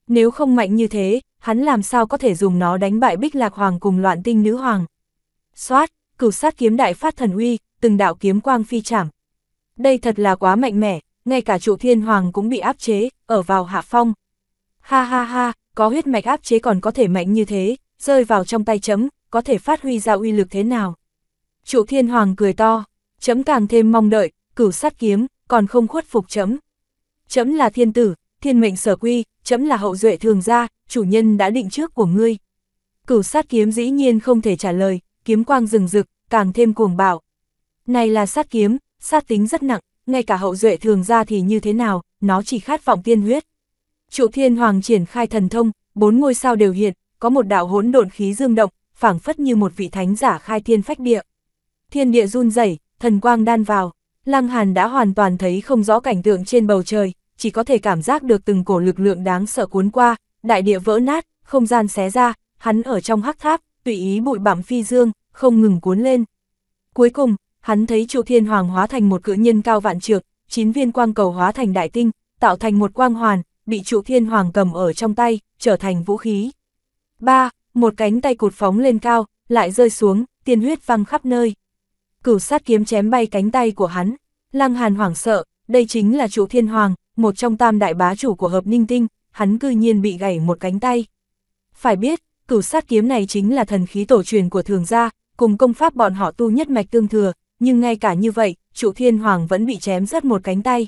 Nếu không mạnh như thế, hắn làm sao có thể dùng nó đánh bại bích lạc hoàng cùng loạn tinh nữ hoàng. Xoát, cửu sát kiếm đại phát thần uy, từng đạo kiếm quang phi chảm. Đây thật là quá mạnh mẽ, ngay cả trụ thiên hoàng cũng bị áp chế, ở vào hạ phong. Ha ha ha, có huyết mạch áp chế còn có thể mạnh như thế, rơi vào trong tay chấm, có thể phát huy ra uy lực thế nào. Trụ thiên hoàng cười to, chấm càng thêm mong đợi, cửu sát kiếm, còn không khuất phục chấm. Chấm là thiên tử, thiên mệnh sở quy, chấm là hậu duệ thường gia, chủ nhân đã định trước của ngươi. Cửu sát kiếm dĩ nhiên không thể trả lời, kiếm quang rừng rực, càng thêm cuồng bạo. Này là sát kiếm, sát tính rất nặng, ngay cả hậu duệ thường ra thì như thế nào, nó chỉ khát vọng tiên huyết. Trụ Thiên Hoàng triển khai thần thông, bốn ngôi sao đều hiện, có một đạo hỗn độn khí dương động, phảng phất như một vị thánh giả khai thiên phách địa. Thiên địa run rẩy, thần quang đan vào, Lăng Hàn đã hoàn toàn thấy không rõ cảnh tượng trên bầu trời, chỉ có thể cảm giác được từng cổ lực lượng đáng sợ cuốn qua, đại địa vỡ nát, không gian xé ra, hắn ở trong hắc tháp, tùy ý bụi bặm phi dương, không ngừng cuốn lên. Cuối cùng, hắn thấy chu thiên hoàng hóa thành một cự nhân cao vạn trượng, chín viên quang cầu hóa thành đại tinh, tạo thành một quang hoàn, bị chu thiên hoàng cầm ở trong tay, trở thành vũ khí. ba Một cánh tay cụt phóng lên cao, lại rơi xuống, tiên huyết văng khắp nơi. Cửu sát kiếm chém bay cánh tay của hắn, lăng hàn hoảng sợ, đây chính là chu thiên hoàng, một trong tam đại bá chủ của hợp ninh tinh, hắn cư nhiên bị gãy một cánh tay. Phải biết, cửu sát kiếm này chính là thần khí tổ truyền của thường gia, cùng công pháp bọn họ tu nhất mạch tương thừa, nhưng ngay cả như vậy, trụ thiên hoàng vẫn bị chém rớt một cánh tay.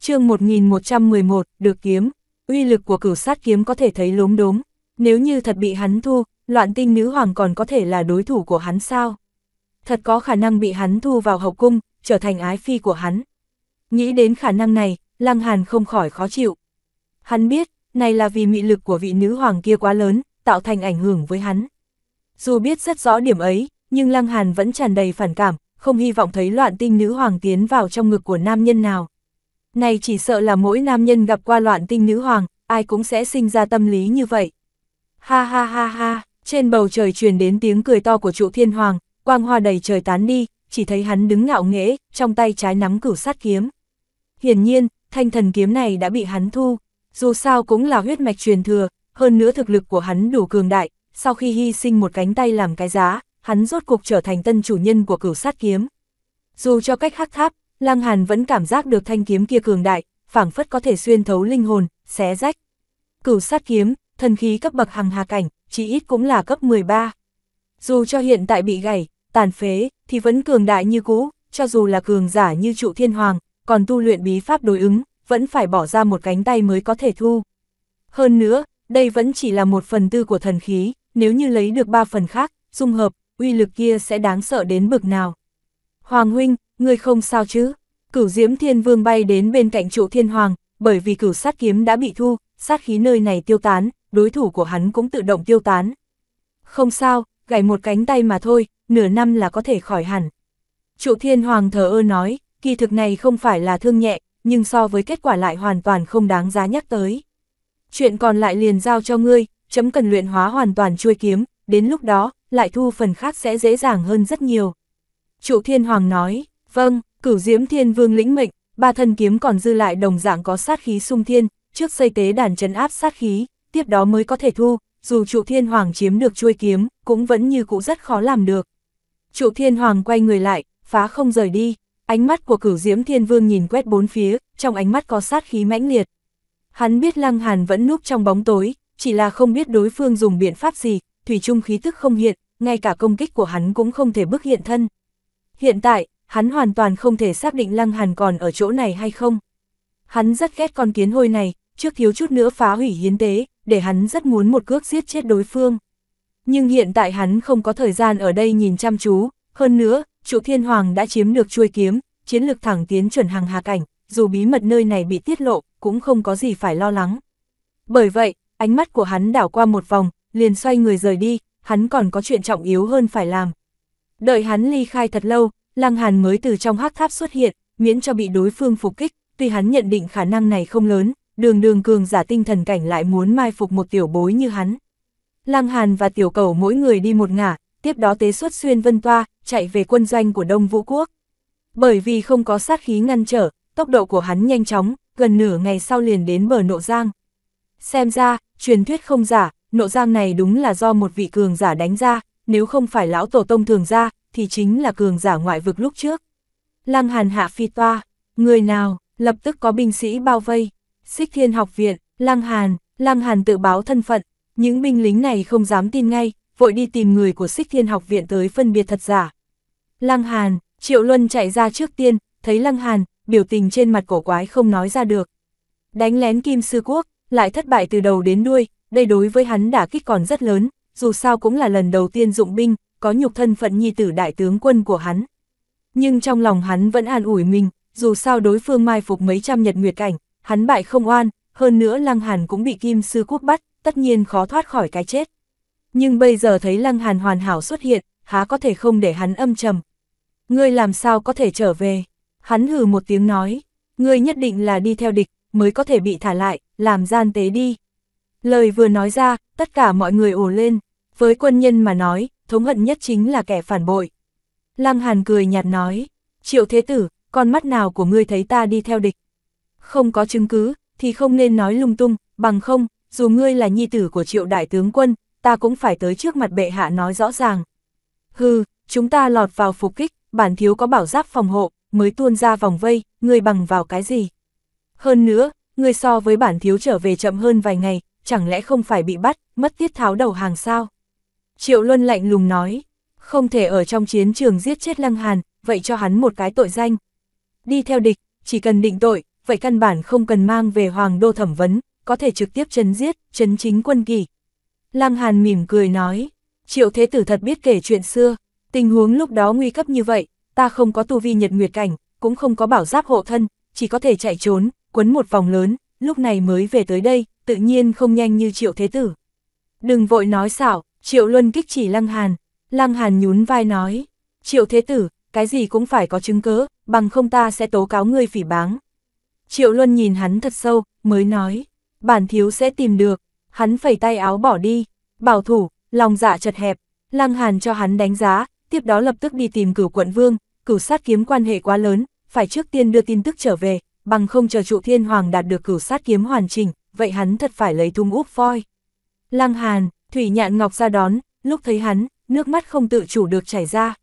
chương 1111, được kiếm, uy lực của cửu sát kiếm có thể thấy lốm đốm, nếu như thật bị hắn thu, loạn tinh nữ hoàng còn có thể là đối thủ của hắn sao? Thật có khả năng bị hắn thu vào hậu cung, trở thành ái phi của hắn. Nghĩ đến khả năng này, Lăng Hàn không khỏi khó chịu. Hắn biết, này là vì mị lực của vị nữ hoàng kia quá lớn, tạo thành ảnh hưởng với hắn. Dù biết rất rõ điểm ấy, nhưng Lăng Hàn vẫn tràn đầy phản cảm, không hy vọng thấy loạn tinh nữ hoàng tiến vào trong ngực của nam nhân nào. Này chỉ sợ là mỗi nam nhân gặp qua loạn tinh nữ hoàng, ai cũng sẽ sinh ra tâm lý như vậy. Ha ha ha ha, trên bầu trời truyền đến tiếng cười to của trụ thiên hoàng, quang hoa đầy trời tán đi, chỉ thấy hắn đứng ngạo nghễ, trong tay trái nắm cửu sát kiếm. Hiển nhiên, thanh thần kiếm này đã bị hắn thu, dù sao cũng là huyết mạch truyền thừa, hơn nữa thực lực của hắn đủ cường đại, sau khi hy sinh một cánh tay làm cái giá, hắn rốt cuộc trở thành tân chủ nhân của cửu sát kiếm. Dù cho cách hắc tháp, Lăng Hàn vẫn cảm giác được thanh kiếm kia cường đại, phảng phất có thể xuyên thấu linh hồn, xé rách. Cửu sát kiếm, thần khí cấp bậc hằng hà cảnh, chỉ ít cũng là cấp 13. Dù cho hiện tại bị gãy, tàn phế, thì vẫn cường đại như cũ, cho dù là cường giả như trụ thiên hoàng, còn tu luyện bí pháp đối ứng, vẫn phải bỏ ra một cánh tay mới có thể thu. Hơn nữa, đây vẫn chỉ là một phần tư của thần khí, nếu như lấy được ba phần khác, dung hợp, uy lực kia sẽ đáng sợ đến bực nào. Hoàng huynh, ngươi không sao chứ? Cửu Diễm Thiên Vương bay đến bên cạnh trụ Thiên Hoàng, bởi vì cửu sát kiếm đã bị thu, sát khí nơi này tiêu tán, đối thủ của hắn cũng tự động tiêu tán. Không sao, gãy một cánh tay mà thôi, nửa năm là có thể khỏi hẳn. Trụ Thiên Hoàng thờ ơ nói, kỳ thực này không phải là thương nhẹ, nhưng so với kết quả lại hoàn toàn không đáng giá nhắc tới chuyện còn lại liền giao cho ngươi, chấm cần luyện hóa hoàn toàn chuôi kiếm, đến lúc đó, lại thu phần khác sẽ dễ dàng hơn rất nhiều. Trụ Thiên Hoàng nói, vâng, cửu diễm thiên vương lĩnh mệnh, ba thân kiếm còn dư lại đồng dạng có sát khí sung thiên, trước xây tế đàn trấn áp sát khí, tiếp đó mới có thể thu, dù trụ Thiên Hoàng chiếm được chuôi kiếm, cũng vẫn như cũ rất khó làm được. Trụ Thiên Hoàng quay người lại, phá không rời đi, ánh mắt của cửu diễm thiên vương nhìn quét bốn phía, trong ánh mắt có sát khí mãnh liệt. Hắn biết Lăng Hàn vẫn núp trong bóng tối, chỉ là không biết đối phương dùng biện pháp gì, thủy chung khí tức không hiện, ngay cả công kích của hắn cũng không thể bức hiện thân. Hiện tại, hắn hoàn toàn không thể xác định Lăng Hàn còn ở chỗ này hay không. Hắn rất ghét con kiến hôi này, trước thiếu chút nữa phá hủy hiến tế, để hắn rất muốn một cước giết chết đối phương. Nhưng hiện tại hắn không có thời gian ở đây nhìn chăm chú, hơn nữa, trụ thiên hoàng đã chiếm được chuôi kiếm, chiến lược thẳng tiến chuẩn hàng hạ cảnh, dù bí mật nơi này bị tiết lộ, cũng không có gì phải lo lắng. Bởi vậy, ánh mắt của hắn đảo qua một vòng, liền xoay người rời đi, hắn còn có chuyện trọng yếu hơn phải làm. Đợi hắn ly khai thật lâu, Lăng Hàn mới từ trong hắc tháp xuất hiện, miễn cho bị đối phương phục kích, tuy hắn nhận định khả năng này không lớn, đường đường cường giả tinh thần cảnh lại muốn mai phục một tiểu bối như hắn. Lăng Hàn và tiểu cầu mỗi người đi một ngả, tiếp đó tế xuất xuyên vân toa, chạy về quân doanh của Đông Vũ Quốc. Bởi vì không có sát khí ngăn trở, tốc độ của hắn nhanh chóng, gần nửa ngày sau liền đến bờ nộ giang. Xem ra, truyền thuyết không giả, nộ giang này đúng là do một vị cường giả đánh ra, nếu không phải lão tổ tông thường ra, thì chính là cường giả ngoại vực lúc trước. Lăng hàn hạ phi toa, người nào, lập tức có binh sĩ bao vây, xích thiên học viện, lăng hàn, lăng hàn tự báo thân phận, những binh lính này không dám tin ngay, vội đi tìm người của xích thiên học viện tới phân biệt thật giả. Lăng hàn, triệu luân chạy ra trước tiên, thấy lăng hàn, biểu tình trên mặt cổ quái không nói ra được. Đánh lén Kim Sư Quốc, lại thất bại từ đầu đến đuôi, đây đối với hắn đả kích còn rất lớn, dù sao cũng là lần đầu tiên dụng binh, có nhục thân phận nhi tử đại tướng quân của hắn. Nhưng trong lòng hắn vẫn an ủi mình, dù sao đối phương mai phục mấy trăm nhật nguyệt cảnh, hắn bại không oan, hơn nữa Lăng Hàn cũng bị Kim Sư Quốc bắt, tất nhiên khó thoát khỏi cái chết. Nhưng bây giờ thấy Lăng Hàn hoàn hảo xuất hiện, há có thể không để hắn âm trầm. Ngươi làm sao có thể trở về? Hắn hừ một tiếng nói, ngươi nhất định là đi theo địch, mới có thể bị thả lại, làm gian tế đi. Lời vừa nói ra, tất cả mọi người ồ lên, với quân nhân mà nói, thống hận nhất chính là kẻ phản bội. Lăng Hàn cười nhạt nói, triệu thế tử, con mắt nào của ngươi thấy ta đi theo địch. Không có chứng cứ, thì không nên nói lung tung, bằng không, dù ngươi là nhi tử của triệu đại tướng quân, ta cũng phải tới trước mặt bệ hạ nói rõ ràng. Hừ, chúng ta lọt vào phục kích, bản thiếu có bảo giáp phòng hộ, mới tuôn ra vòng vây, ngươi bằng vào cái gì? Hơn nữa, ngươi so với bản thiếu trở về chậm hơn vài ngày, chẳng lẽ không phải bị bắt, mất tiết tháo đầu hàng sao? Triệu Luân lạnh lùng nói, không thể ở trong chiến trường giết chết Lăng Hàn, vậy cho hắn một cái tội danh. Đi theo địch, chỉ cần định tội, vậy căn bản không cần mang về Hoàng Đô thẩm vấn, có thể trực tiếp chấn giết, chấn chính quân kỳ. Lăng Hàn mỉm cười nói, Triệu Thế Tử thật biết kể chuyện xưa, tình huống lúc đó nguy cấp như vậy, ta không có tu vi nhật nguyệt cảnh, cũng không có bảo giáp hộ thân, chỉ có thể chạy trốn, quấn một vòng lớn, lúc này mới về tới đây, tự nhiên không nhanh như triệu thế tử. Đừng vội nói xảo, triệu luân kích chỉ lăng hàn, lăng hàn nhún vai nói, triệu thế tử, cái gì cũng phải có chứng cớ, bằng không ta sẽ tố cáo ngươi phỉ báng. Triệu luân nhìn hắn thật sâu, mới nói, bản thiếu sẽ tìm được, hắn phẩy tay áo bỏ đi, bảo thủ, lòng dạ chật hẹp, lăng hàn cho hắn đánh giá, tiếp đó lập tức đi tìm cửu quận vương, cửu sát kiếm quan hệ quá lớn, phải trước tiên đưa tin tức trở về, bằng không chờ trụ thiên hoàng đạt được cửu sát kiếm hoàn chỉnh, vậy hắn thật phải lấy thung úp voi. Lăng Hàn, Thủy Nhạn Ngọc ra đón, lúc thấy hắn, nước mắt không tự chủ được chảy ra.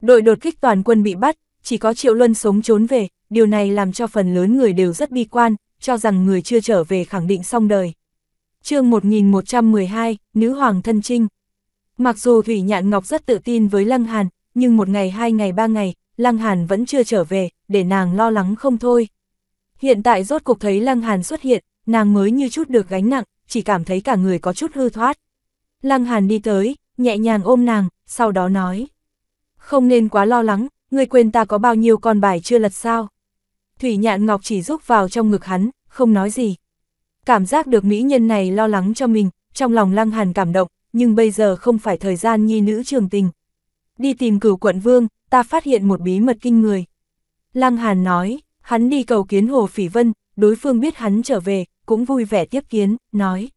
Đội đột kích toàn quân bị bắt, chỉ có Triệu Luân sống trốn về, điều này làm cho phần lớn người đều rất bi quan, cho rằng người chưa trở về khẳng định xong đời. chương 1112, Nữ Hoàng Thân Trinh Mặc dù Thủy Nhạn Ngọc rất tự tin với Lăng Hàn, nhưng một ngày hai ngày ba ngày, Lăng Hàn vẫn chưa trở về, để nàng lo lắng không thôi. Hiện tại rốt cục thấy Lăng Hàn xuất hiện, nàng mới như chút được gánh nặng, chỉ cảm thấy cả người có chút hư thoát. Lăng Hàn đi tới, nhẹ nhàng ôm nàng, sau đó nói. Không nên quá lo lắng, ngươi quên ta có bao nhiêu con bài chưa lật sao. Thủy nhạn ngọc chỉ rúc vào trong ngực hắn, không nói gì. Cảm giác được mỹ nhân này lo lắng cho mình, trong lòng Lăng Hàn cảm động, nhưng bây giờ không phải thời gian nhi nữ trường tình, đi tìm cửu quận vương, ta phát hiện một bí mật kinh người. Lăng Hàn nói, hắn đi cầu kiến Hồ Phỉ Vân, đối phương biết hắn trở về, cũng vui vẻ tiếp kiến, nói.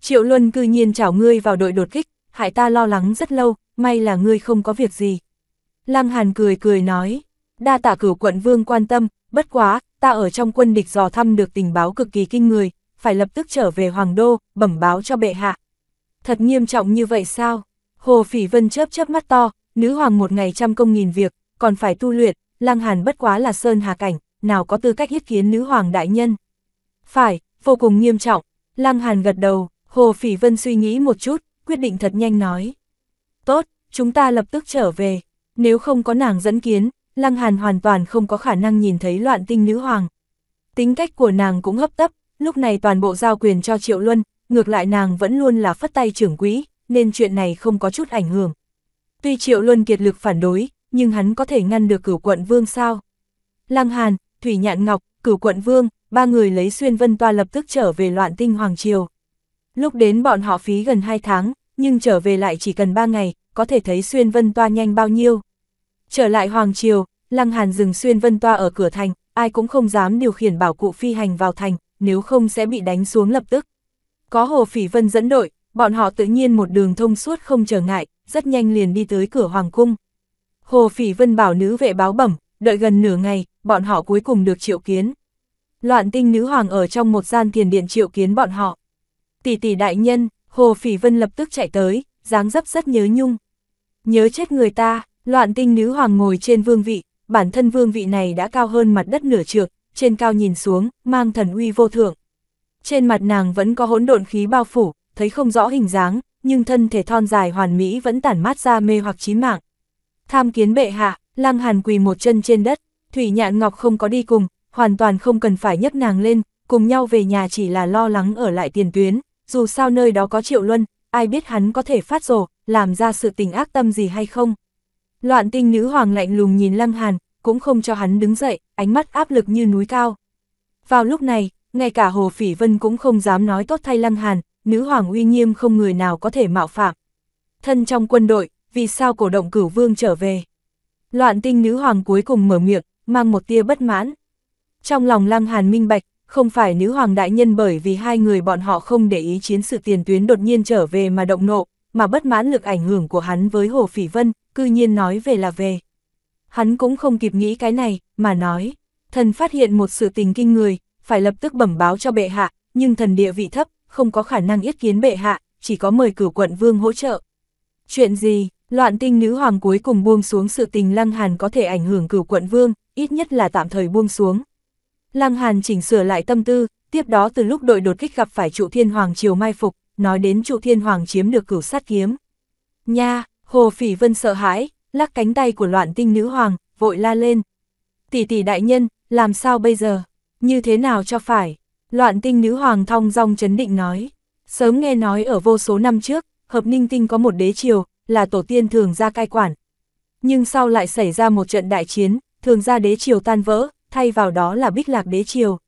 Triệu Luân cư nhiên chào ngươi vào đội đột kích, hại ta lo lắng rất lâu, may là ngươi không có việc gì. Lăng Hàn cười cười nói, đa tạ cửu quận vương quan tâm, bất quá, ta ở trong quân địch dò thăm được tình báo cực kỳ kinh người, phải lập tức trở về Hoàng Đô, bẩm báo cho bệ hạ. Thật nghiêm trọng như vậy sao? Hồ Phỉ Vân chớp chớp mắt to, nữ hoàng một ngày trăm công nghìn việc, còn phải tu luyện, lang Hàn bất quá là sơn hà cảnh, nào có tư cách hiết kiến nữ hoàng đại nhân. Phải, vô cùng nghiêm trọng, lang Hàn gật đầu, Hồ Phỉ Vân suy nghĩ một chút, quyết định thật nhanh nói. Tốt, chúng ta lập tức trở về, nếu không có nàng dẫn kiến, lang Hàn hoàn toàn không có khả năng nhìn thấy loạn tinh nữ hoàng. Tính cách của nàng cũng hấp tấp, lúc này toàn bộ giao quyền cho Triệu Luân, ngược lại nàng vẫn luôn là phất tay trưởng quỹ, nên chuyện này không có chút ảnh hưởng, Tuy Triệu Luân kiệt lực phản đối, nhưng hắn có thể ngăn được cửu quận vương sao? Lăng Hàn, Thủy Nhạn Ngọc, cửu quận vương, ba người lấy xuyên vân toa lập tức trở về loạn tinh Hoàng Triều. Lúc đến bọn họ phí gần 2 tháng, nhưng trở về lại chỉ cần 3 ngày, có thể thấy xuyên vân toa nhanh bao nhiêu. Trở lại Hoàng Triều, Lăng Hàn dừng xuyên vân toa ở cửa thành, ai cũng không dám điều khiển bảo cụ phi hành vào thành, nếu không sẽ bị đánh xuống lập tức. Có Hồ Phỉ Vân dẫn đội, bọn họ tự nhiên một đường thông suốt không trở ngại, rất nhanh liền đi tới cửa hoàng cung. Hồ Phỉ Vân bảo nữ vệ báo bẩm, đợi gần nửa ngày, bọn họ cuối cùng được triệu kiến. Loạn tinh nữ hoàng ở trong một gian thiền điện triệu kiến bọn họ. Tỷ tỷ đại nhân, Hồ Phỉ Vân lập tức chạy tới, dáng dấp rất nhớ nhung. Nhớ chết người ta, loạn tinh nữ hoàng ngồi trên vương vị, bản thân vương vị này đã cao hơn mặt đất nửa trượng, trên cao nhìn xuống, mang thần uy vô thượng. Trên mặt nàng vẫn có hỗn độn khí bao phủ, thấy không rõ hình dáng, nhưng thân thể thon dài hoàn mỹ vẫn tản mát ra mê hoặc chí mạng. Tham kiến bệ hạ, Lăng Hàn quỳ một chân trên đất, Thủy Nhạn Ngọc không có đi cùng, hoàn toàn không cần phải nhấc nàng lên, cùng nhau về nhà chỉ là lo lắng ở lại tiền tuyến, dù sao nơi đó có Triệu Luân, ai biết hắn có thể phát rồ, làm ra sự tình ác tâm gì hay không. Loạn tinh nữ hoàng lạnh lùng nhìn Lăng Hàn, cũng không cho hắn đứng dậy, ánh mắt áp lực như núi cao. Vào lúc này, ngay cả Hồ Phỉ Vân cũng không dám nói tốt thay Lăng Hàn, nữ hoàng uy nghiêm không người nào có thể mạo phạm. Thân trong quân đội, vì sao cổ động cửu vương trở về? Loạn tinh nữ hoàng cuối cùng mở miệng, mang một tia bất mãn. Trong lòng lăng hàn minh bạch, không phải nữ hoàng đại nhân bởi vì hai người bọn họ không để ý chiến sự tiền tuyến đột nhiên trở về mà động nộ, mà bất mãn lực ảnh hưởng của hắn với Hồ Phỉ Vân, cư nhiên nói về là về. Hắn cũng không kịp nghĩ cái này, mà nói, thần phát hiện một sự tình kinh người, phải lập tức bẩm báo cho bệ hạ, nhưng thần địa vị thấp, không có khả năng yết kiến bệ hạ, chỉ có mời cửu quận vương hỗ trợ. Chuyện gì, loạn tinh nữ hoàng cuối cùng buông xuống sự tình Lăng Hàn có thể ảnh hưởng cửu quận vương, ít nhất là tạm thời buông xuống. Lăng Hàn chỉnh sửa lại tâm tư, tiếp đó từ lúc đội đột kích gặp phải trụ thiên hoàng triều mai phục, nói đến trụ thiên hoàng chiếm được cửu sát kiếm. Nha, Hồ Phỉ Vân sợ hãi, lắc cánh tay của loạn tinh nữ hoàng, vội la lên. Tỷ tỷ đại nhân, làm sao bây giờ? Như thế nào cho phải? Loạn tinh nữ hoàng thong dong chấn định nói, sớm nghe nói ở vô số năm trước, hợp ninh tinh có một đế triều, là tổ tiên thường ra cai quản. Nhưng sau lại xảy ra một trận đại chiến, thường ra đế triều tan vỡ, thay vào đó là bích lạc đế triều.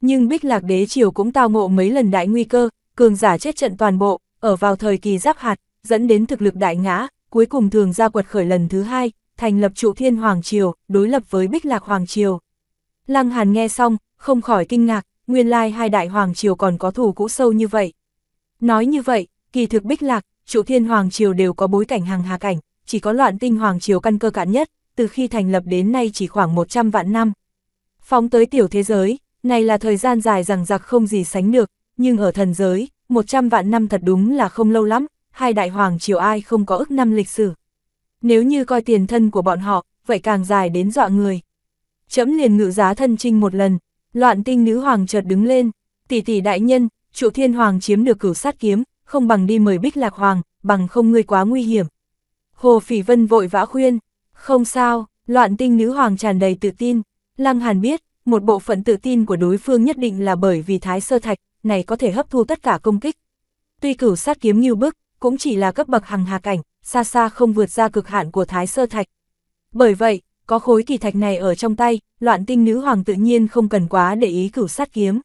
Nhưng bích lạc đế triều cũng tao ngộ mấy lần đại nguy cơ, cường giả chết trận toàn bộ, ở vào thời kỳ giáp hạt, dẫn đến thực lực đại ngã, cuối cùng thường ra quật khởi lần thứ hai, thành lập trụ thiên hoàng triều, đối lập với bích lạc hoàng triều. Lăng Hàn nghe xong, không khỏi kinh ngạc, nguyên lai hai đại hoàng triều còn có thù cũ sâu như vậy. Nói như vậy, kỳ thực bích lạc, trụ thiên hoàng triều đều có bối cảnh hàng hà cảnh, chỉ có loạn tinh hoàng triều căn cơ cạn nhất, từ khi thành lập đến nay chỉ khoảng 100 vạn năm. Phóng tới tiểu thế giới, này là thời gian dài rằng giặc không gì sánh được, nhưng ở thần giới, 100 vạn năm thật đúng là không lâu lắm, hai đại hoàng triều ai không có ức năm lịch sử. Nếu như coi tiền thân của bọn họ, vậy càng dài đến dọa người. Chấm liền ngự giá thân trinh một lần, Loạn tinh nữ hoàng chợt đứng lên, tỷ tỷ đại nhân, trụ thiên hoàng chiếm được cửu sát kiếm, không bằng đi mời bích lạc hoàng, bằng không ngươi quá nguy hiểm. Hồ Phỉ Vân vội vã khuyên, không sao, loạn tinh nữ hoàng tràn đầy tự tin, Lăng Hàn biết, một bộ phận tự tin của đối phương nhất định là bởi vì thái sơ thạch, này có thể hấp thu tất cả công kích. Tuy cửu sát kiếm như bức, cũng chỉ là cấp bậc hằng hà cảnh, xa xa không vượt ra cực hạn của thái sơ thạch. Bởi vậy, có khối kỳ thạch này ở trong tay, loạn tinh nữ hoàng tự nhiên không cần quá để ý cửu sát kiếm.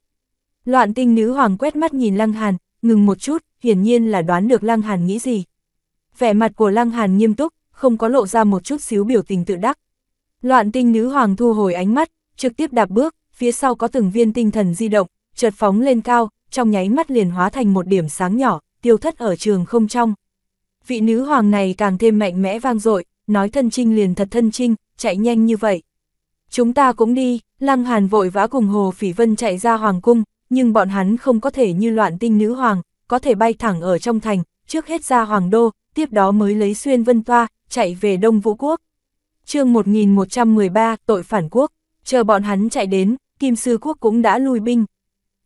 Loạn tinh nữ hoàng quét mắt nhìn Lăng Hàn, ngừng một chút, hiển nhiên là đoán được Lăng Hàn nghĩ gì. Vẻ mặt của Lăng Hàn nghiêm túc, không có lộ ra một chút xíu biểu tình tự đắc. Loạn tinh nữ hoàng thu hồi ánh mắt, trực tiếp đạp bước, phía sau có từng viên tinh thần di động, chợt phóng lên cao, trong nháy mắt liền hóa thành một điểm sáng nhỏ, tiêu thất ở trường không trong. Vị nữ hoàng này càng thêm mạnh mẽ vang dội, nói thân trinh liền thật thân trinh, chạy nhanh như vậy. Chúng ta cũng đi, Lăng Hàn vội vã cùng Hồ Phỉ Vân chạy ra Hoàng Cung, nhưng bọn hắn không có thể như loạn tinh nữ hoàng, có thể bay thẳng ở trong thành, trước hết ra Hoàng Đô, tiếp đó mới lấy xuyên vân toa, chạy về Đông Vũ Quốc. chương 1113, tội phản quốc, chờ bọn hắn chạy đến, Kim Sư Quốc cũng đã lui binh.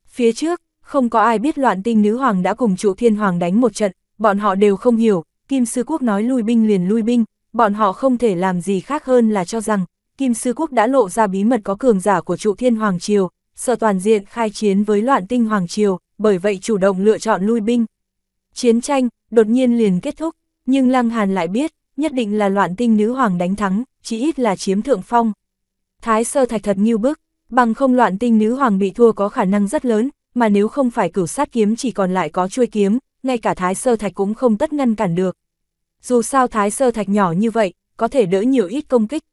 Phía trước, không có ai biết loạn tinh nữ hoàng đã cùng trụ thiên hoàng đánh một trận, bọn họ đều không hiểu, Kim Sư Quốc nói lui binh liền lui binh, bọn họ không thể làm gì khác hơn là cho rằng, Kim Sư Quốc đã lộ ra bí mật có cường giả của trụ thiên Hoàng Triều, sợ toàn diện khai chiến với loạn tinh Hoàng Triều, bởi vậy chủ động lựa chọn lui binh. Chiến tranh, đột nhiên liền kết thúc, nhưng Lăng Hàn lại biết, nhất định là loạn tinh nữ hoàng đánh thắng, chỉ ít là chiếm thượng phong. Thái sơ thạch thật như bức, bằng không loạn tinh nữ hoàng bị thua có khả năng rất lớn, mà nếu không phải cửu sát kiếm chỉ còn lại có chuôi kiếm, ngay cả thái sơ thạch cũng không tất ngăn cản được dù sao thái sơ thạch nhỏ như vậy, có thể đỡ nhiều ít công kích.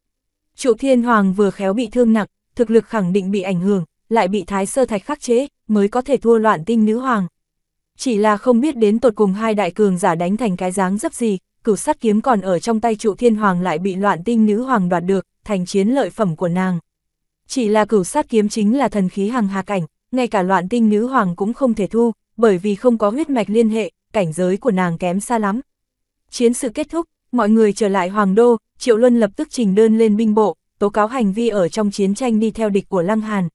Trụ thiên hoàng vừa khéo bị thương nặng, thực lực khẳng định bị ảnh hưởng, lại bị thái sơ thạch khắc chế, mới có thể thua loạn tinh nữ hoàng. Chỉ là không biết đến tột cùng hai đại cường giả đánh thành cái dáng dấp gì, cửu sát kiếm còn ở trong tay trụ thiên hoàng lại bị loạn tinh nữ hoàng đoạt được, thành chiến lợi phẩm của nàng. Chỉ là cửu sát kiếm chính là thần khí hàng hà cảnh, ngay cả loạn tinh nữ hoàng cũng không thể thu, bởi vì không có huyết mạch liên hệ, cảnh giới của nàng kém xa lắm. Chiến sự kết thúc, mọi người trở lại Hoàng Đô, Triệu Luân lập tức trình đơn lên binh bộ, tố cáo hành vi ở trong chiến tranh đi theo địch của Lăng Hàn.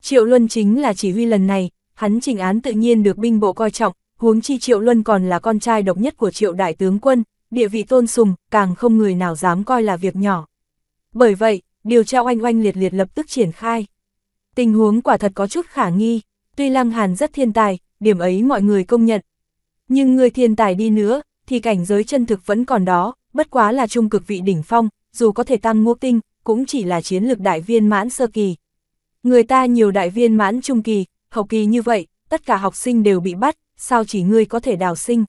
Triệu Luân chính là chỉ huy lần này, hắn trình án tự nhiên được binh bộ coi trọng, huống chi Triệu Luân còn là con trai độc nhất của Triệu Đại Tướng Quân, địa vị tôn sùng, càng không người nào dám coi là việc nhỏ. Bởi vậy, điều tra oanh oanh liệt liệt lập tức triển khai. Tình huống quả thật có chút khả nghi, tuy Lăng Hàn rất thiên tài, điểm ấy mọi người công nhận. Nhưng người thiên tài đi nữa, thì cảnh giới chân thực vẫn còn đó, bất quá là trung cực vị đỉnh phong, dù có thể tăng ngô tinh, cũng chỉ là chiến lược đại viên mãn sơ kỳ. Người ta nhiều đại viên mãn trung kỳ, hậu kỳ như vậy, tất cả học sinh đều bị bắt, sao chỉ ngươi có thể đào sinh.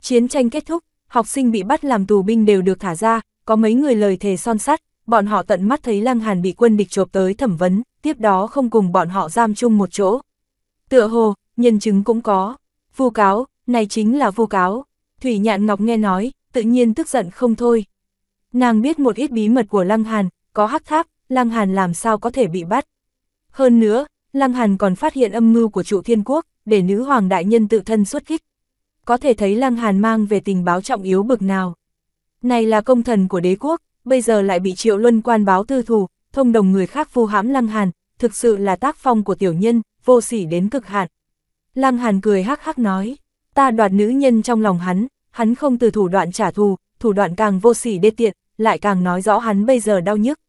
Chiến tranh kết thúc, học sinh bị bắt làm tù binh đều được thả ra, có mấy người lời thề son sắt, bọn họ tận mắt thấy Lăng Hàn bị quân địch chộp tới thẩm vấn, tiếp đó không cùng bọn họ giam chung một chỗ. Tựa hồ, nhân chứng cũng có. Vu cáo, này chính là vu cáo. Thủy Nhạn Ngọc nghe nói, tự nhiên tức giận không thôi. Nàng biết một ít bí mật của Lăng Hàn, có hắc tháp, Lăng Hàn làm sao có thể bị bắt. Hơn nữa, Lăng Hàn còn phát hiện âm mưu của trụ thiên quốc, để nữ hoàng đại nhân tự thân xuất kích. Có thể thấy Lăng Hàn mang về tình báo trọng yếu bực nào. Này là công thần của đế quốc, bây giờ lại bị triệu luân quan báo tư thù, thông đồng người khác vu hãm Lăng Hàn, thực sự là tác phong của tiểu nhân, vô sỉ đến cực hạn. Lăng Hàn cười hắc hắc nói ta đoạt nữ nhân trong lòng hắn, hắn không từ thủ đoạn trả thù, thủ đoạn càng vô sỉ đê tiện, lại càng nói rõ hắn bây giờ đau nhức.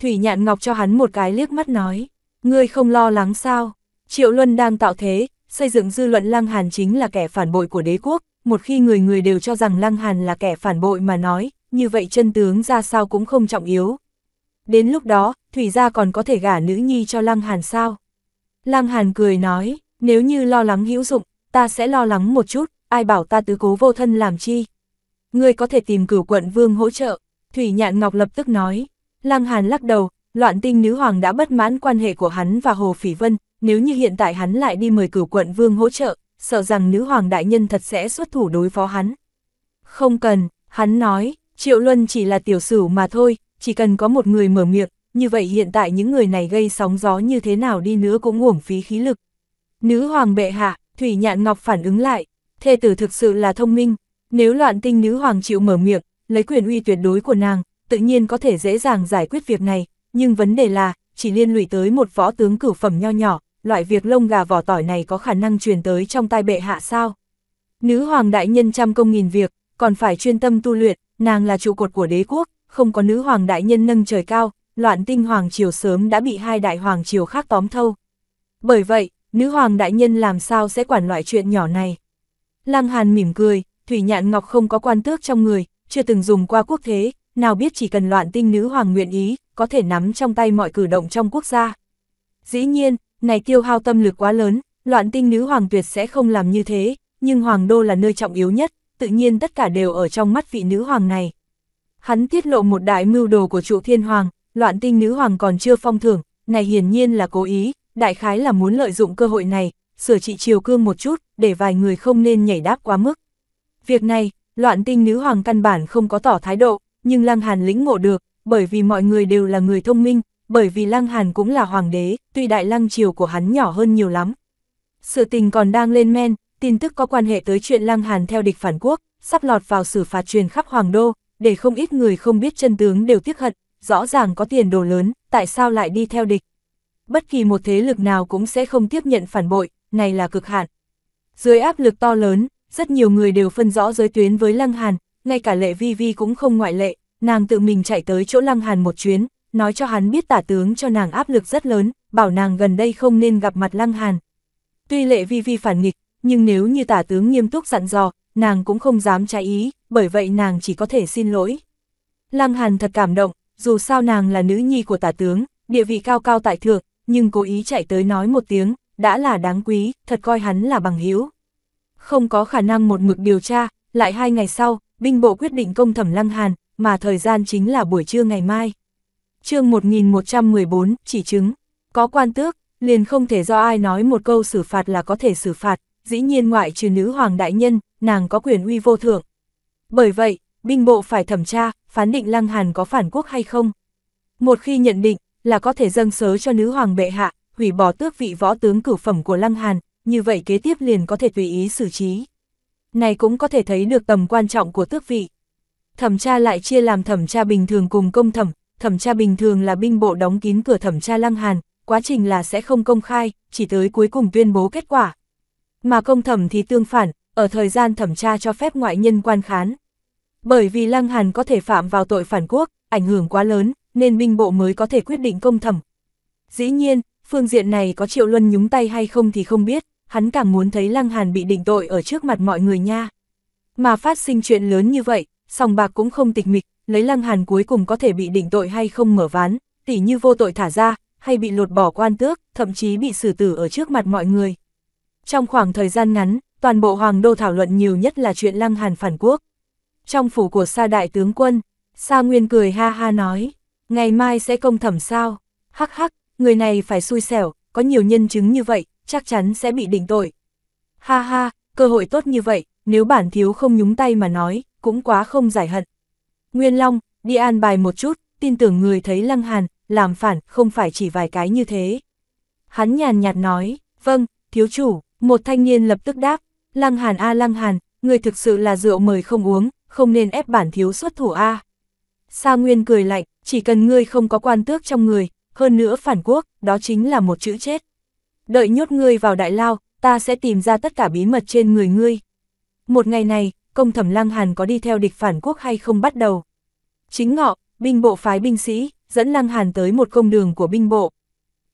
Thủy Nhạn Ngọc cho hắn một cái liếc mắt nói, ngươi không lo lắng sao, Triệu Luân đang tạo thế, xây dựng dư luận Lăng Hàn chính là kẻ phản bội của đế quốc, một khi người người đều cho rằng Lăng Hàn là kẻ phản bội mà nói, như vậy chân tướng ra sao cũng không trọng yếu. Đến lúc đó, Thủy gia còn có thể gả nữ nhi cho Lăng Hàn sao? Lăng Hàn cười nói, nếu như lo lắng hữu dụng, ta sẽ lo lắng một chút, ai bảo ta tứ cố vô thân làm chi. Ngươi có thể tìm cửu quận vương hỗ trợ, Thủy Nhạn Ngọc lập tức nói. Lăng Hàn lắc đầu, loạn tinh nữ hoàng đã bất mãn quan hệ của hắn và Hồ Phỉ Vân, nếu như hiện tại hắn lại đi mời cửu quận vương hỗ trợ, sợ rằng nữ hoàng đại nhân thật sẽ xuất thủ đối phó hắn. Không cần, hắn nói, Triệu Luân chỉ là tiểu sử mà thôi, chỉ cần có một người mở miệng, như vậy hiện tại những người này gây sóng gió như thế nào đi nữa cũng uổng phí khí lực. Nữ hoàng bệ hạ, Thủy Nhạn Ngọc phản ứng lại, thê tử thực sự là thông minh, nếu loạn tinh nữ hoàng chịu mở miệng, lấy quyền uy tuyệt đối của nàng, tự nhiên có thể dễ dàng giải quyết việc này, nhưng vấn đề là, chỉ liên lụy tới một võ tướng cửu phẩm nho nhỏ, loại việc lông gà vỏ tỏi này có khả năng truyền tới trong tai bệ hạ sao? Nữ hoàng đại nhân trăm công nghìn việc, còn phải chuyên tâm tu luyện, nàng là trụ cột của đế quốc, không có nữ hoàng đại nhân nâng trời cao, loạn tinh hoàng triều sớm đã bị hai đại hoàng triều khác tóm thâu. Bởi vậy, nữ hoàng đại nhân làm sao sẽ quản loại chuyện nhỏ này. Lăng Hàn mỉm cười, Thủy Nhạn Ngọc không có quan tước trong người, chưa từng dùng qua quốc thế, nào biết chỉ cần loạn tinh nữ hoàng nguyện ý, có thể nắm trong tay mọi cử động trong quốc gia. Dĩ nhiên, này tiêu hao tâm lực quá lớn, loạn tinh nữ hoàng tuyệt sẽ không làm như thế, nhưng hoàng đô là nơi trọng yếu nhất, tự nhiên tất cả đều ở trong mắt vị nữ hoàng này. Hắn tiết lộ một đại mưu đồ của trụ thiên hoàng, loạn tinh nữ hoàng còn chưa phong thưởng, này hiển nhiên là cố ý, đại khái là muốn lợi dụng cơ hội này, sửa trị chiều cương một chút, để vài người không nên nhảy đáp quá mức. Việc này, loạn tinh nữ hoàng căn bản không có tỏ thái độ, nhưng Lăng Hàn lĩnh ngộ được, bởi vì mọi người đều là người thông minh, bởi vì Lăng Hàn cũng là hoàng đế, tuy đại lăng triều của hắn nhỏ hơn nhiều lắm. Sự tình còn đang lên men, tin tức có quan hệ tới chuyện Lăng Hàn theo địch phản quốc, sắp lọt vào xử phạt truyền khắp hoàng đô, để không ít người không biết chân tướng đều tiếc hận, rõ ràng có tiền đồ lớn, tại sao lại đi theo địch bất kỳ một thế lực nào cũng sẽ không tiếp nhận phản bội, này là cực hạn. Dưới áp lực to lớn, rất nhiều người đều phân rõ giới tuyến với Lăng Hàn, ngay cả Lệ Vi Vi cũng không ngoại lệ, nàng tự mình chạy tới chỗ Lăng Hàn một chuyến, nói cho hắn biết tả tướng cho nàng áp lực rất lớn, bảo nàng gần đây không nên gặp mặt Lăng Hàn. Tuy Lệ Vi Vi phản nghịch, nhưng nếu như tả tướng nghiêm túc dặn dò, nàng cũng không dám trái ý, bởi vậy nàng chỉ có thể xin lỗi. Lăng Hàn thật cảm động, dù sao nàng là nữ nhi của tả tướng, địa vị cao cao tại thượng, nhưng cố ý chạy tới nói một tiếng, đã là đáng quý, thật coi hắn là bằng hữu. Không có khả năng một mực điều tra, lại hai ngày sau, binh bộ quyết định công thẩm Lăng Hàn, mà thời gian chính là buổi trưa ngày mai. chương 1114, chỉ chứng, có quan tước, liền không thể do ai nói một câu xử phạt là có thể xử phạt, dĩ nhiên ngoại trừ nữ hoàng đại nhân, nàng có quyền uy vô thượng. Bởi vậy, binh bộ phải thẩm tra, phán định Lăng Hàn có phản quốc hay không. Một khi nhận định, là có thể dâng sớ cho nữ hoàng bệ hạ, hủy bỏ tước vị võ tướng cửu phẩm của Lăng Hàn, như vậy kế tiếp liền có thể tùy ý xử trí. Này cũng có thể thấy được tầm quan trọng của tước vị. Thẩm tra lại chia làm thẩm tra bình thường cùng công thẩm, thẩm tra bình thường là binh bộ đóng kín cửa thẩm tra Lăng Hàn, quá trình là sẽ không công khai, chỉ tới cuối cùng tuyên bố kết quả. Mà công thẩm thì tương phản, ở thời gian thẩm tra cho phép ngoại nhân quan khán. Bởi vì Lăng Hàn có thể phạm vào tội phản quốc, ảnh hưởng quá lớn, nên binh bộ mới có thể quyết định công thẩm. Dĩ nhiên, phương diện này có Triệu Luân nhúng tay hay không thì không biết, hắn càng muốn thấy Lăng Hàn bị định tội ở trước mặt mọi người nha. Mà phát sinh chuyện lớn như vậy, sòng bạc cũng không tịch mịch, lấy Lăng Hàn cuối cùng có thể bị định tội hay không mở ván, tỉ như vô tội thả ra, hay bị lột bỏ quan tước, thậm chí bị xử tử ở trước mặt mọi người. Trong khoảng thời gian ngắn, toàn bộ Hoàng Đô thảo luận nhiều nhất là chuyện Lăng Hàn phản quốc. Trong phủ của Sa Đại Tướng Quân, Sa Nguyên cười ha ha nói. Ngày mai sẽ công thẩm sao? Hắc hắc, người này phải xui xẻo, có nhiều nhân chứng như vậy, chắc chắn sẽ bị đỉnh tội. Ha ha, cơ hội tốt như vậy, nếu bản thiếu không nhúng tay mà nói, cũng quá không giải hận. Nguyên Long, đi an bài một chút, tin tưởng người thấy Lăng Hàn, làm phản không phải chỉ vài cái như thế. Hắn nhàn nhạt nói, vâng, thiếu chủ, một thanh niên lập tức đáp, Lăng Hàn a Lăng Hàn, người thực sự là rượu mời không uống, không nên ép bản thiếu xuất thủ a. Sa Nguyên cười lạnh, chỉ cần ngươi không có quan tước trong người, hơn nữa phản quốc, đó chính là một chữ chết. Đợi nhốt ngươi vào đại lao, ta sẽ tìm ra tất cả bí mật trên người ngươi. Một ngày này, công thẩm lăng hàn có đi theo địch phản quốc hay không bắt đầu. Chính ngọ, binh bộ phái binh sĩ, dẫn lăng hàn tới một công đường của binh bộ.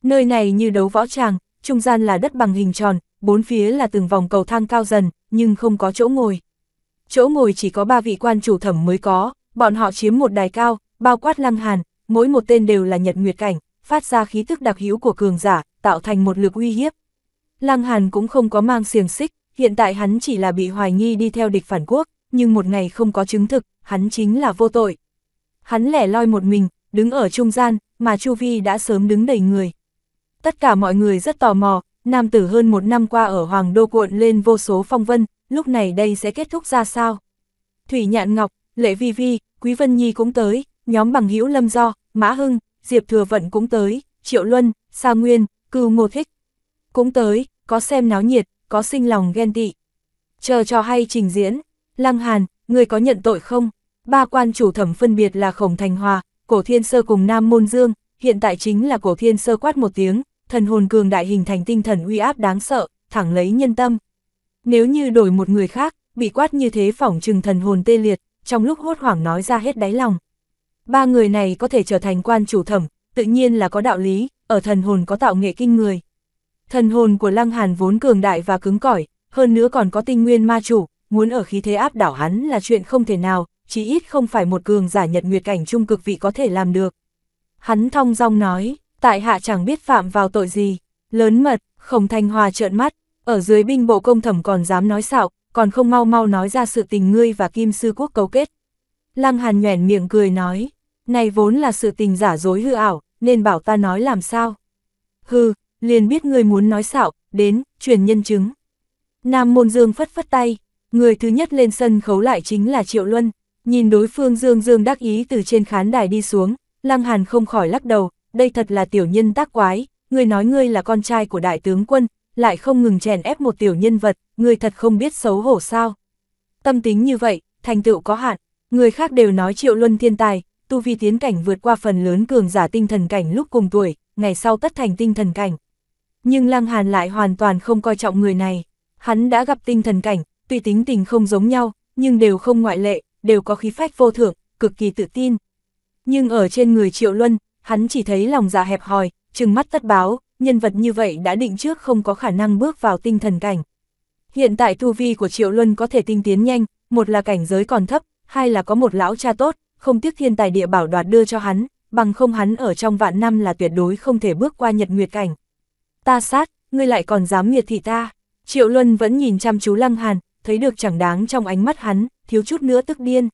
Nơi này như đấu võ tràng, trung gian là đất bằng hình tròn, bốn phía là từng vòng cầu thang cao dần, nhưng không có chỗ ngồi. Chỗ ngồi chỉ có ba vị quan chủ thẩm mới có, bọn họ chiếm một đài cao, bao quát lăng hàn, mỗi một tên đều là nhật nguyệt cảnh, phát ra khí tức đặc hữu của cường giả, tạo thành một lực uy hiếp. Lăng hàn cũng không có mang xiềng xích, hiện tại hắn chỉ là bị hoài nghi đi theo địch phản quốc, nhưng một ngày không có chứng thực, hắn chính là vô tội. Hắn lẻ loi một mình, đứng ở trung gian, mà Chu Vi đã sớm đứng đầy người. Tất cả mọi người rất tò mò, nam tử hơn một năm qua ở Hoàng Đô cuộn lên vô số phong vân, lúc này đây sẽ kết thúc ra sao? Thủy Nhạn Ngọc, Lệ Vi Vi, Quý Vân Nhi cũng tới, nhóm bằng hữu Lâm Do, Mã Hưng, Diệp Thừa Vận cũng tới, Triệu Luân, Sa Nguyên, Cưu Ngô Thích. Cũng tới, có xem náo nhiệt, có sinh lòng ghen tị. Chờ cho hay trình diễn, Lăng Hàn, người có nhận tội không? Ba quan chủ thẩm phân biệt là Khổng Thành Hòa, Cổ Thiên Sơ cùng Nam Môn Dương, hiện tại chính là Cổ Thiên Sơ quát một tiếng, thần hồn cường đại hình thành tinh thần uy áp đáng sợ, thẳng lấy nhân tâm. Nếu như đổi một người khác, bị quát như thế phỏng trừng thần hồn tê liệt, trong lúc hốt hoảng nói ra hết đáy lòng. Ba người này có thể trở thành quan chủ thẩm, tự nhiên là có đạo lý, ở thần hồn có tạo nghệ kinh người. Thần hồn của Lăng Hàn vốn cường đại và cứng cỏi, hơn nữa còn có tinh nguyên ma chủ, muốn ở khí thế áp đảo hắn là chuyện không thể nào, chí ít không phải một cường giả nhật nguyệt cảnh trung cực vị có thể làm được. Hắn thong dong nói, tại hạ chẳng biết phạm vào tội gì, lớn mật, không thanh hòa trợn mắt, ở dưới binh bộ công thẩm còn dám nói xạo, còn không mau mau nói ra sự tình ngươi và Kim Sư Quốc cấu kết. Lăng Hàn nhoẻn miệng cười nói, này vốn là sự tình giả dối hư ảo, nên bảo ta nói làm sao. Hừ, liền biết ngươi muốn nói xạo, đến, truyền nhân chứng. Nam Môn Dương phất phất tay, người thứ nhất lên sân khấu lại chính là Triệu Luân, nhìn đối phương Dương Dương đắc ý từ trên khán đài đi xuống, Lăng Hàn không khỏi lắc đầu, đây thật là tiểu nhân tác quái, ngươi nói ngươi là con trai của đại tướng quân, lại không ngừng chèn ép một tiểu nhân vật, người thật không biết xấu hổ sao. Tâm tính như vậy, thành tựu có hạn, người khác đều nói triệu luân thiên tài, tu vi tiến cảnh vượt qua phần lớn cường giả tinh thần cảnh lúc cùng tuổi, ngày sau tất thành tinh thần cảnh. Nhưng Lăng Hàn lại hoàn toàn không coi trọng người này. Hắn đã gặp tinh thần cảnh, tuy tính tình không giống nhau, nhưng đều không ngoại lệ, đều có khí phách vô thượng, cực kỳ tự tin. Nhưng ở trên người Triệu Luân, hắn chỉ thấy lòng dạ hẹp hòi, trừng mắt tất báo, nhân vật như vậy đã định trước không có khả năng bước vào tinh thần cảnh. Hiện tại tu vi của Triệu Luân có thể tinh tiến nhanh, một là cảnh giới còn thấp, hai là có một lão cha tốt, không tiếc thiên tài địa bảo đoạt đưa cho hắn, bằng không hắn ở trong vạn năm là tuyệt đối không thể bước qua nhật nguyệt cảnh. Ta sát, ngươi lại còn dám nghiệt thị ta. Triệu Luân vẫn nhìn chăm chú Lăng Hàn, thấy được chẳng đáng trong ánh mắt hắn, thiếu chút nữa tức điên.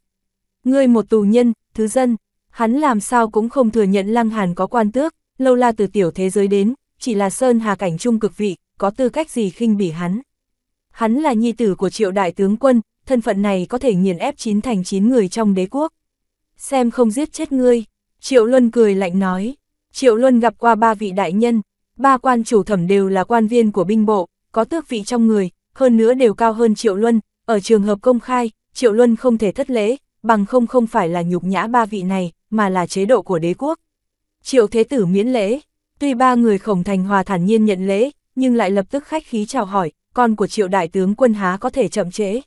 Ngươi một tù nhân, thứ dân, hắn làm sao cũng không thừa nhận Lăng Hàn có quan tước, lâu la từ tiểu thế giới đến, chỉ là sơn hà cảnh trung cực vị, có tư cách gì khinh bỉ hắn. Hắn là nhi tử của triệu đại tướng quân, thân phận này có thể nghiền ép chín thành chín người trong đế quốc. Xem không giết chết ngươi, Triệu Luân cười lạnh nói. Triệu Luân gặp qua ba vị đại nhân, ba quan chủ thẩm đều là quan viên của binh bộ, có tước vị trong người, hơn nữa đều cao hơn Triệu Luân. Ở trường hợp công khai, Triệu Luân không thể thất lễ, bằng không không phải là nhục nhã ba vị này, mà là chế độ của đế quốc. Triệu Thế Tử miễn lễ, tuy ba người khổng thành hòa thản nhiên nhận lễ, nhưng lại lập tức khách khí chào hỏi, con của triệu đại tướng quân há có thể chậm trễ.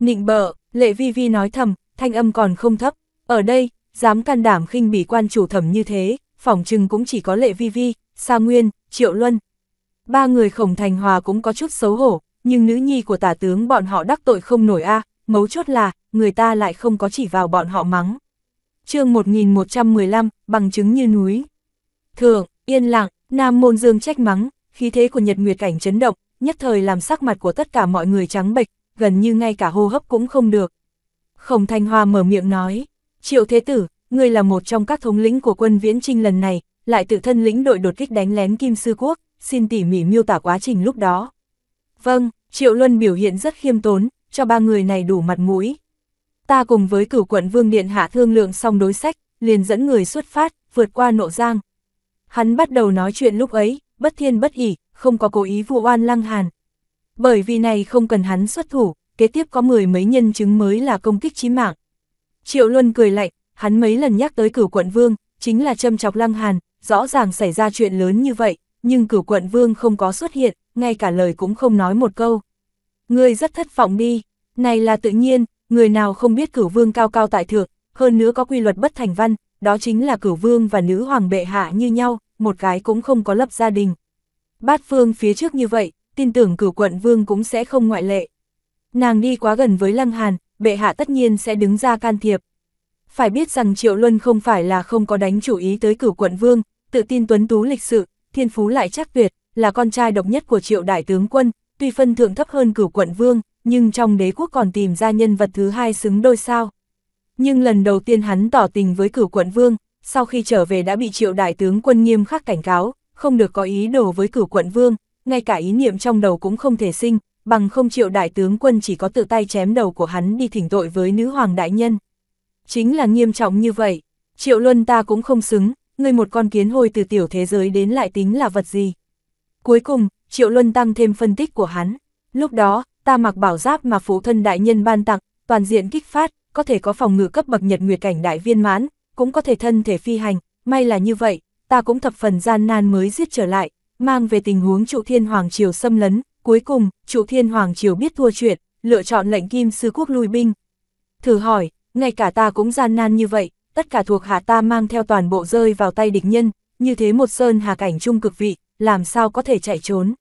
Nịnh bợ, lệ vi vi nói thầm, thanh âm còn không thấp, ở đây, dám can đảm khinh bỉ quan chủ thẩm như thế, phỏng chừng cũng chỉ có lệ vi vi, sa nguyên, triệu luân. Ba người khổng thành hòa cũng có chút xấu hổ, nhưng nữ nhi của tả tướng bọn họ đắc tội không nổi a à, mấu chốt là, người ta lại không có chỉ vào bọn họ mắng. chương 1115, bằng chứng như núi. Thường, yên lặng, Nam Môn Dương trách mắng, khí thế của Nhật Nguyệt Cảnh chấn động, nhất thời làm sắc mặt của tất cả mọi người trắng bệch, gần như ngay cả hô hấp cũng không được. Khổng Thanh Hoa mở miệng nói, Triệu Thế Tử, ngươi là một trong các thống lĩnh của quân Viễn Trinh lần này, lại tự thân lĩnh đội đột kích đánh lén Kim Sư Quốc, xin tỉ mỉ miêu tả quá trình lúc đó. Vâng, Triệu Luân biểu hiện rất khiêm tốn, cho ba người này đủ mặt mũi. Ta cùng với cửu quận Vương Điện Hạ thương lượng xong đối sách, liền dẫn người xuất phát, vượt qua nộ giang. Hắn bắt đầu nói chuyện lúc ấy, bất thiên bất ỉ, không có cố ý vụ oan Lăng Hàn. Bởi vì này không cần hắn xuất thủ, kế tiếp có mười mấy nhân chứng mới là công kích chí mạng. Triệu Luân cười lạnh, hắn mấy lần nhắc tới cửu quận vương, chính là châm chọc Lăng Hàn, rõ ràng xảy ra chuyện lớn như vậy, nhưng cửu quận vương không có xuất hiện, ngay cả lời cũng không nói một câu. người rất thất vọng đi, này là tự nhiên, người nào không biết cửu vương cao cao tại thượng, hơn nữa có quy luật bất thành văn, đó chính là cửu vương và nữ hoàng bệ hạ như nhau, một cái cũng không có lập gia đình. Bát Phương phía trước như vậy, tin tưởng cửu quận vương cũng sẽ không ngoại lệ. Nàng đi quá gần với Lăng Hàn, bệ hạ tất nhiên sẽ đứng ra can thiệp. Phải biết rằng Triệu Luân không phải là không có đánh chủ ý tới cửu quận vương, tự tin tuấn tú lịch sự, thiên phú lại chắc tuyệt, là con trai độc nhất của Triệu Đại Tướng Quân, tuy phân thượng thấp hơn cửu quận vương, nhưng trong đế quốc còn tìm ra nhân vật thứ hai xứng đôi sao. Nhưng lần đầu tiên hắn tỏ tình với cửu quận vương, sau khi trở về đã bị Triệu Đại Tướng Quân nghiêm khắc cảnh cáo, không được có ý đồ với cửu quận vương, ngay cả ý niệm trong đầu cũng không thể sinh, bằng không triệu đại tướng quân chỉ có tự tay chém đầu của hắn đi thỉnh tội với nữ hoàng đại nhân. Chính là nghiêm trọng như vậy, triệu luân ta cũng không xứng, người một con kiến hôi từ tiểu thế giới đến lại tính là vật gì. Cuối cùng, triệu luân tăng thêm phân tích của hắn, lúc đó, ta mặc bảo giáp mà phụ thân đại nhân ban tặng, toàn diện kích phát, có thể có phòng ngự cấp bậc nhật nguyệt cảnh đại viên mãn, cũng có thể thân thể phi hành, may là như vậy, ta cũng thập phần gian nan mới giết trở lại, mang về tình huống trụ thiên hoàng triều xâm lấn, cuối cùng, trụ thiên hoàng triều biết thua chuyện, lựa chọn lệnh kim sư quốc lui binh. Thử hỏi, ngay cả ta cũng gian nan như vậy, tất cả thuộc hạ ta mang theo toàn bộ rơi vào tay địch nhân, như thế một sơn hà cảnh trung cực vị, làm sao có thể chạy trốn.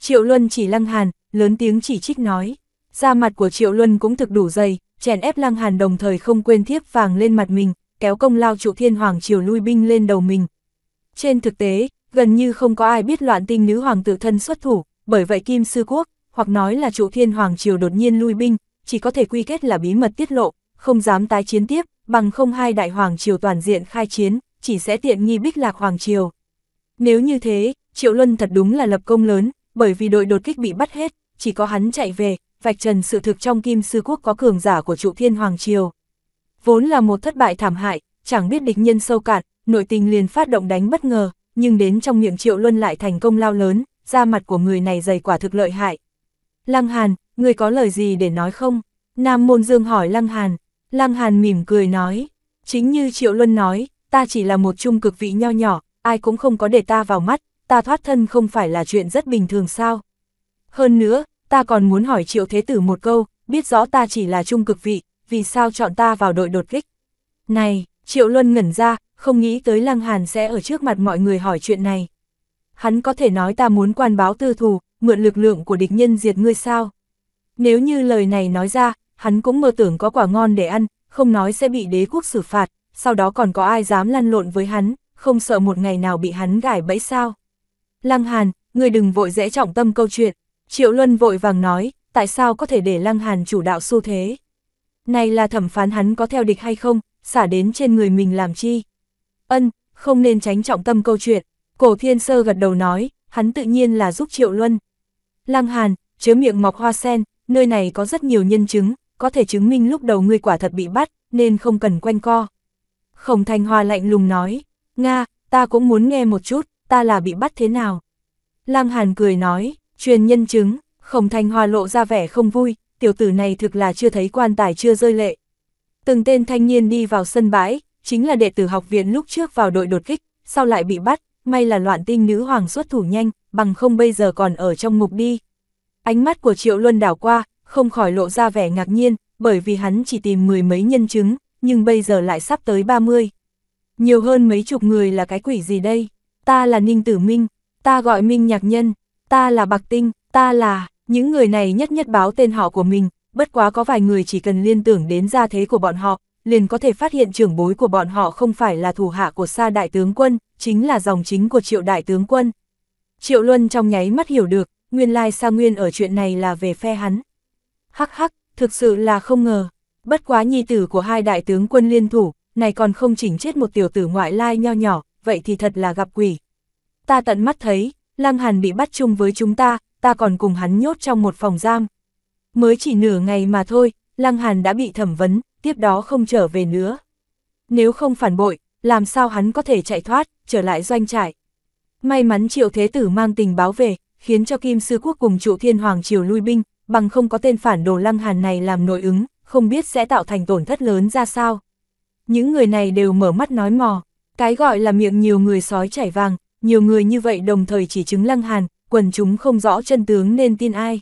Triệu Luân chỉ lăng hàn, lớn tiếng chỉ trích nói, da mặt của Triệu Luân cũng thực đủ dày, chèn ép lăng hàn đồng thời không quên thiếp vàng lên mặt mình, kéo công lao trụ thiên hoàng triều lui binh lên đầu mình, trên thực tế, gần như không có ai biết loạn tinh nữ hoàng tự thân xuất thủ, bởi vậy Kim Sư Quốc, hoặc nói là trụ thiên hoàng triều đột nhiên lui binh, chỉ có thể quy kết là bí mật tiết lộ, không dám tái chiến tiếp, bằng không hai đại hoàng triều toàn diện khai chiến, chỉ sẽ tiện nghi bích lạc hoàng triều. Nếu như thế, Triệu Luân thật đúng là lập công lớn, bởi vì đội đột kích bị bắt hết, chỉ có hắn chạy về, vạch trần sự thực trong Kim Sư Quốc có cường giả của trụ thiên hoàng triều. Vốn là một thất bại thảm hại, chẳng biết địch nhân sâu cạn, nội tình liền phát động đánh bất ngờ, nhưng đến trong miệng Triệu Luân lại thành công lao lớn, da mặt của người này dày quả thực lợi hại. Lăng Hàn, người có lời gì để nói không? Nam Môn Dương hỏi Lăng Hàn. Lăng Hàn mỉm cười nói, chính như Triệu Luân nói, ta chỉ là một trung cực vị nho nhỏ, ai cũng không có để ta vào mắt, ta thoát thân không phải là chuyện rất bình thường sao. Hơn nữa, ta còn muốn hỏi Triệu Thế Tử một câu, biết rõ ta chỉ là trung cực vị, vì sao chọn ta vào đội đột kích. Này, Triệu Luân ngẩn ra, không nghĩ tới Lăng Hàn sẽ ở trước mặt mọi người hỏi chuyện này. Hắn có thể nói ta muốn quan báo tư thù, mượn lực lượng của địch nhân diệt ngươi sao? Nếu như lời này nói ra, hắn cũng mơ tưởng có quả ngon để ăn, không nói sẽ bị đế quốc xử phạt, sau đó còn có ai dám lăn lộn với hắn, không sợ một ngày nào bị hắn gải bẫy sao? Lăng Hàn, ngươi đừng vội dễ trọng tâm câu chuyện. Triệu Luân vội vàng nói, tại sao có thể để Lăng Hàn chủ đạo xu thế? Này là thẩm phán hắn có theo địch hay không, xả đến trên người mình làm chi? ân, không nên tránh trọng tâm câu chuyện. Cổ thiên sơ gật đầu nói, hắn tự nhiên là giúp Triệu Luân. Lăng Hàn, chứa miệng mọc hoa sen, nơi này có rất nhiều nhân chứng, có thể chứng minh lúc đầu ngươi quả thật bị bắt, nên không cần quanh co. Khổng Thanh Hoa lạnh lùng nói, Nga, ta cũng muốn nghe một chút, ta là bị bắt thế nào. Lăng Hàn cười nói, truyền nhân chứng, Khổng Thanh Hoa lộ ra vẻ không vui, tiểu tử này thực là chưa thấy quan tài chưa rơi lệ. Từng tên thanh niên đi vào sân bãi, chính là đệ tử học viện lúc trước vào đội đột kích, sau lại bị bắt, may là loạn tinh nữ hoàng xuất thủ nhanh, bằng không bây giờ còn ở trong ngục đi. Ánh mắt của Triệu Luân đảo qua, không khỏi lộ ra vẻ ngạc nhiên, bởi vì hắn chỉ tìm mười mấy nhân chứng, nhưng bây giờ lại sắp tới 30. Nhiều hơn mấy chục người là cái quỷ gì đây? Ta là Ninh Tử Minh, ta gọi Minh Nhạc Nhân, ta là Bạc Tinh, ta là... Những người này nhất nhất báo tên họ của mình, bất quá có vài người chỉ cần liên tưởng đến gia thế của bọn họ, liền có thể phát hiện trưởng bối của bọn họ không phải là thủ hạ của Sa Đại Tướng Quân, chính là dòng chính của Triệu Đại Tướng Quân. Triệu Luân trong nháy mắt hiểu được, nguyên lai Sa Nguyên ở chuyện này là về phe hắn. Hắc hắc, thực sự là không ngờ, bất quá nhi tử của hai đại tướng quân liên thủ, này còn không chỉnh chết một tiểu tử ngoại lai nho nhỏ, vậy thì thật là gặp quỷ. Ta tận mắt thấy, Lăng Hàn bị bắt chung với chúng ta, ta còn cùng hắn nhốt trong một phòng giam. Mới chỉ nửa ngày mà thôi, Lăng Hàn đã bị thẩm vấn, tiếp đó không trở về nữa. Nếu không phản bội, làm sao hắn có thể chạy thoát, trở lại doanh trại. May mắn triệu thế tử mang tình báo về, khiến cho Kim Sư Quốc cùng trụ thiên hoàng triều lui binh, bằng không có tên phản đồ lăng hàn này làm nội ứng, không biết sẽ tạo thành tổn thất lớn ra sao. Những người này đều mở mắt nói mò, cái gọi là miệng nhiều người sói chảy vàng, nhiều người như vậy đồng thời chỉ chứng lăng hàn, quần chúng không rõ chân tướng nên tin ai.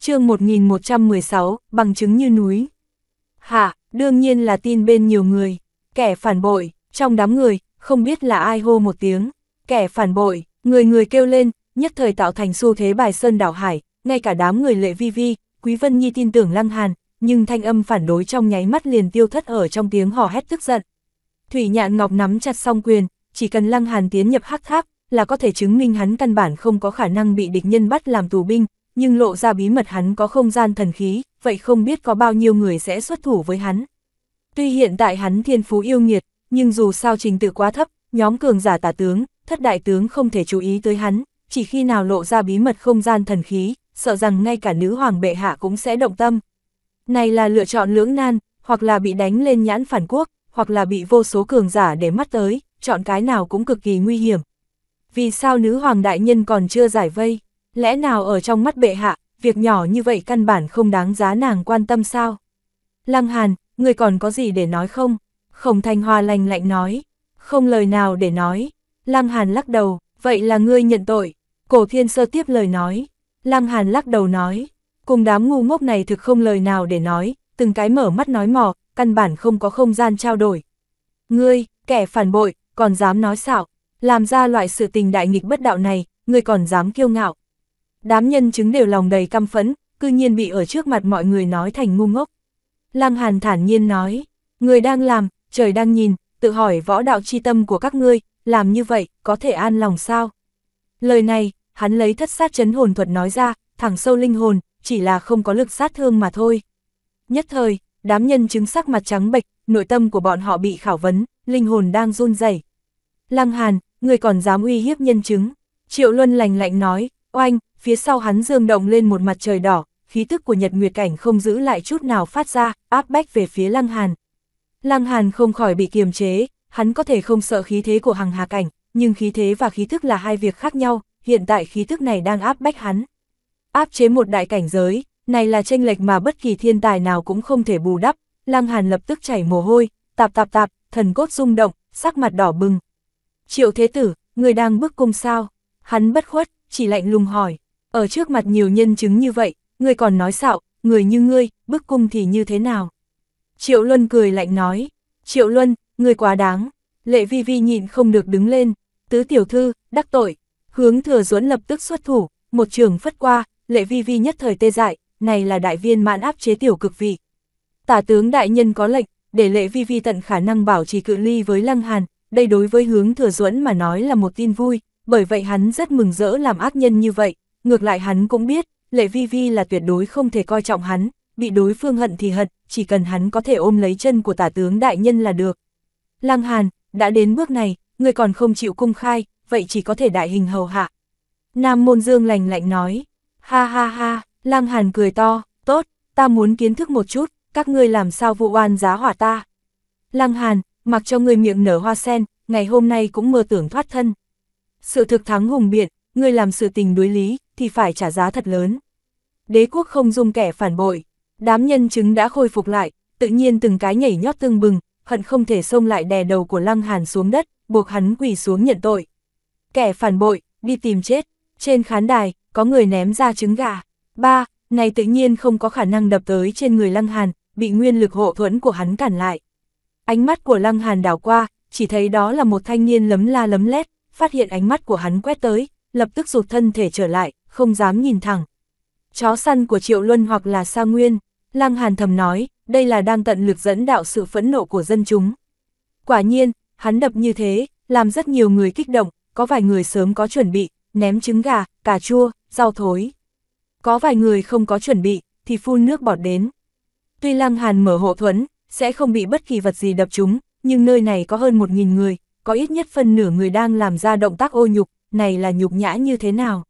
chương 1116, bằng chứng như núi. Hả, đương nhiên là tin bên nhiều người. Kẻ phản bội, trong đám người, không biết là ai hô một tiếng. Kẻ phản bội, người người kêu lên, nhất thời tạo thành xu thế bài sơn đảo hải, ngay cả đám người lệ vi vi, Quý Vân Nhi tin tưởng Lăng Hàn, nhưng thanh âm phản đối trong nháy mắt liền tiêu thất ở trong tiếng hò hét tức giận. Thủy Nhạn Ngọc nắm chặt song quyền, chỉ cần Lăng Hàn tiến nhập hắc tháp, là có thể chứng minh hắn căn bản không có khả năng bị địch nhân bắt làm tù binh, nhưng lộ ra bí mật hắn có không gian thần khí, vậy không biết có bao nhiêu người sẽ xuất thủ với hắn. Tuy hiện tại hắn thiên phú yêu nghiệt, nhưng dù sao trình tự quá thấp, nhóm cường giả tả tướng, thất đại tướng không thể chú ý tới hắn, chỉ khi nào lộ ra bí mật không gian thần khí, sợ rằng ngay cả nữ hoàng bệ hạ cũng sẽ động tâm. Này là lựa chọn lưỡng nan, hoặc là bị đánh lên nhãn phản quốc, hoặc là bị vô số cường giả để mắt tới, chọn cái nào cũng cực kỳ nguy hiểm. Vì sao nữ hoàng đại nhân còn chưa giải vây? Lẽ nào ở trong mắt bệ hạ, việc nhỏ như vậy căn bản không đáng giá nàng quan tâm sao. Lăng Hàn, người còn có gì để nói không? Khổng Thanh Hoa lành lạnh nói, không lời nào để nói. Lăng Hàn lắc đầu, vậy là ngươi nhận tội. Cổ thiên sơ tiếp lời nói. Lăng Hàn lắc đầu nói, cùng đám ngu ngốc này thực không lời nào để nói, từng cái mở mắt nói mò, căn bản không có không gian trao đổi. Ngươi, kẻ phản bội, còn dám nói xạo, làm ra loại sự tình đại nghịch bất đạo này, ngươi còn dám kiêu ngạo. Đám nhân chứng đều lòng đầy căm phẫn, cư nhiên bị ở trước mặt mọi người nói thành ngu ngốc. Lăng Hàn thản nhiên nói, người đang làm, trời đang nhìn, tự hỏi võ đạo chi tâm của các ngươi, làm như vậy, có thể an lòng sao? Lời này, hắn lấy thất sát chấn hồn thuật nói ra, thẳng sâu linh hồn, chỉ là không có lực sát thương mà thôi. Nhất thời, đám nhân chứng sắc mặt trắng bệch, nội tâm của bọn họ bị khảo vấn, linh hồn đang run rẩy. Lăng Hàn, người còn dám uy hiếp nhân chứng. Triệu Luân lành lạnh nói, oanh, phía sau hắn dương động lên một mặt trời đỏ, khí tức của nhật nguyệt cảnh không giữ lại chút nào phát ra, áp bách về phía Lăng Hàn. Lăng Hàn không khỏi bị kiềm chế, hắn có thể không sợ khí thế của hằng hà cảnh, nhưng khí thế và khí thức là hai việc khác nhau, hiện tại khí thức này đang áp bách hắn. Áp chế một đại cảnh giới, này là tranh lệch mà bất kỳ thiên tài nào cũng không thể bù đắp, Lăng Hàn lập tức chảy mồ hôi, tạp tạp tạp, thần cốt rung động, sắc mặt đỏ bừng. Triệu Thế Tử, người đang bước cung sao? Hắn bất khuất, chỉ lạnh lùng hỏi. Ở trước mặt nhiều nhân chứng như vậy, ngươi còn nói xạo, người như ngươi, bức cung thì như thế nào? Triệu Luân cười lạnh nói, Triệu Luân, ngươi quá đáng, lệ vi vi nhịn không được đứng lên, tứ tiểu thư, đắc tội, hướng thừa duẫn lập tức xuất thủ, một trường phất qua, lệ vi vi nhất thời tê dại, này là đại viên mãn áp chế tiểu cực vị. Tả tướng đại nhân có lệnh, để lệ vi vi tận khả năng bảo trì cự ly với lăng hàn, đây đối với hướng thừa duẫn mà nói là một tin vui, bởi vậy hắn rất mừng rỡ làm ác nhân như vậy, Ngược lại hắn cũng biết, Lệ Vi Vi là tuyệt đối không thể coi trọng hắn, bị đối phương hận thì hận, chỉ cần hắn có thể ôm lấy chân của tả tướng đại nhân là được. Lăng Hàn, đã đến bước này, người còn không chịu cung khai, vậy chỉ có thể đại hình hầu hạ. Nam Môn Dương lành lạnh nói, ha ha ha, Lăng Hàn cười to, tốt, ta muốn kiến thức một chút, các ngươi làm sao vụ oan giá hỏa ta. Lăng Hàn, mặc cho người miệng nở hoa sen, ngày hôm nay cũng mơ tưởng thoát thân. Sự thực thắng hùng biện, ngươi làm sự tình đối lý, thì phải trả giá thật lớn. Đế quốc không dung kẻ phản bội, đám nhân chứng đã khôi phục lại, tự nhiên từng cái nhảy nhót tương bừng, hận không thể xông lại đè đầu của Lăng Hàn xuống đất, buộc hắn quỳ xuống nhận tội. Kẻ phản bội, đi tìm chết, trên khán đài, có người ném ra trứng gà. Ba, này tự nhiên không có khả năng đập tới trên người Lăng Hàn, bị nguyên lực hộ thuẫn của hắn cản lại. Ánh mắt của Lăng Hàn đảo qua, chỉ thấy đó là một thanh niên lấm la lấm lét, phát hiện ánh mắt của hắn quét tới, lập tức rụt thân thể trở lại, không dám nhìn thẳng. Chó săn của Triệu Luân hoặc là Sa Nguyên, Lăng Hàn thầm nói, đây là đang tận lực dẫn đạo sự phẫn nộ của dân chúng. Quả nhiên, hắn đập như thế, làm rất nhiều người kích động, có vài người sớm có chuẩn bị, ném trứng gà, cà chua, rau thối. Có vài người không có chuẩn bị, thì phun nước bọt đến. Tuy Lăng Hàn mở hộ thuẫn, sẽ không bị bất kỳ vật gì đập chúng, nhưng nơi này có hơn 1.000 người, có ít nhất phân nửa người đang làm ra động tác ô nhục, này là nhục nhã như thế nào?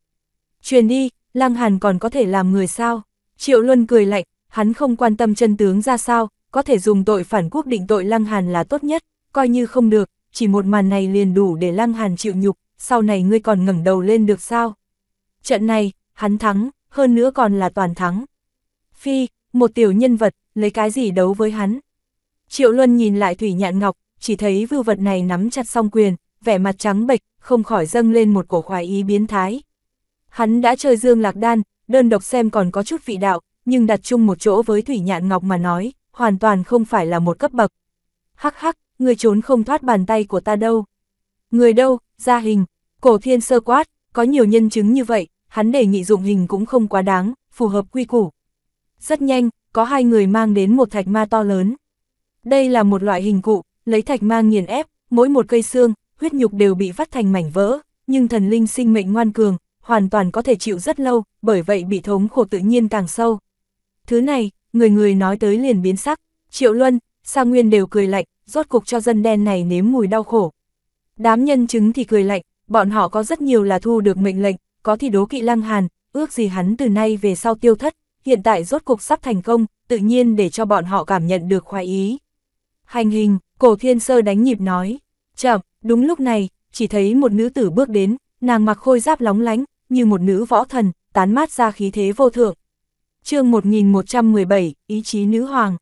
Truyền đi, Lăng Hàn còn có thể làm người sao? Triệu Luân cười lạnh, hắn không quan tâm chân tướng ra sao, có thể dùng tội phản quốc định tội Lăng Hàn là tốt nhất, coi như không được, chỉ một màn này liền đủ để Lăng Hàn chịu nhục, sau này ngươi còn ngẩng đầu lên được sao? Trận này, hắn thắng, hơn nữa còn là toàn thắng. Phi, một tiểu nhân vật, lấy cái gì đấu với hắn? Triệu Luân nhìn lại Thủy Nhạn Ngọc, chỉ thấy vưu vật này nắm chặt song quyền, vẻ mặt trắng bệch, không khỏi dâng lên một cổ khoái ý biến thái. Hắn đã chơi dương lạc đan, đơn độc xem còn có chút vị đạo, nhưng đặt chung một chỗ với Thủy Nhạn Ngọc mà nói, hoàn toàn không phải là một cấp bậc. Hắc hắc, người trốn không thoát bàn tay của ta đâu. Người đâu, Ra hình, cổ thiên sơ quát, có nhiều nhân chứng như vậy, hắn đề nghị dụng hình cũng không quá đáng, phù hợp quy củ. Rất nhanh, có hai người mang đến một thạch ma to lớn. Đây là một loại hình cụ, lấy thạch ma nghiền ép, mỗi một cây xương, huyết nhục đều bị vắt thành mảnh vỡ, nhưng thần linh sinh mệnh ngoan cường, hoàn toàn có thể chịu rất lâu, bởi vậy bị thống khổ tự nhiên càng sâu. Thứ này, người người nói tới liền biến sắc, Triệu Luân, Sa Nguyên đều cười lạnh, rốt cục cho dân đen này nếm mùi đau khổ. Đám nhân chứng thì cười lạnh, bọn họ có rất nhiều là thu được mệnh lệnh, có thì đố kỵ lăng hàn, ước gì hắn từ nay về sau tiêu thất, hiện tại rốt cục sắp thành công, tự nhiên để cho bọn họ cảm nhận được khoái ý. Hành hình, cổ thiên sơ đánh nhịp nói, chậm, Đúng lúc này, chỉ thấy một nữ tử bước đến, nàng mặc khôi giáp lóng lánh, như một nữ võ thần, tán mát ra khí thế vô thượng. chương 1117, ý chí nữ hoàng.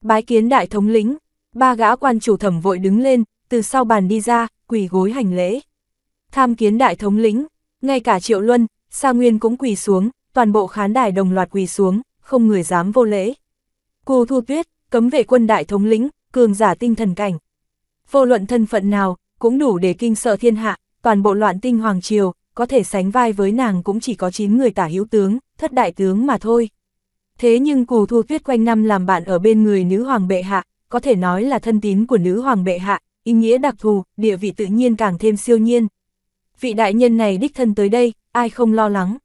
Bái kiến đại thống lĩnh, ba gã quan chủ thẩm vội đứng lên, từ sau bàn đi ra, quỳ gối hành lễ. Tham kiến đại thống lĩnh, ngay cả triệu luân, Sa Nguyên cũng quỳ xuống, toàn bộ khán đài đồng loạt quỳ xuống, không người dám vô lễ. cô Thu Tuyết, cấm vệ quân đại thống lĩnh, cường giả tinh thần cảnh. Vô luận thân phận nào, cũng đủ để kinh sợ thiên hạ, toàn bộ loạn tinh hoàng triều, có thể sánh vai với nàng cũng chỉ có 9 người tả hữu tướng, thất đại tướng mà thôi. Thế nhưng cù thua tuyết quanh năm làm bạn ở bên người nữ hoàng bệ hạ, có thể nói là thân tín của nữ hoàng bệ hạ, ý nghĩa đặc thù, địa vị tự nhiên càng thêm siêu nhiên. Vị đại nhân này đích thân tới đây, ai không lo lắng.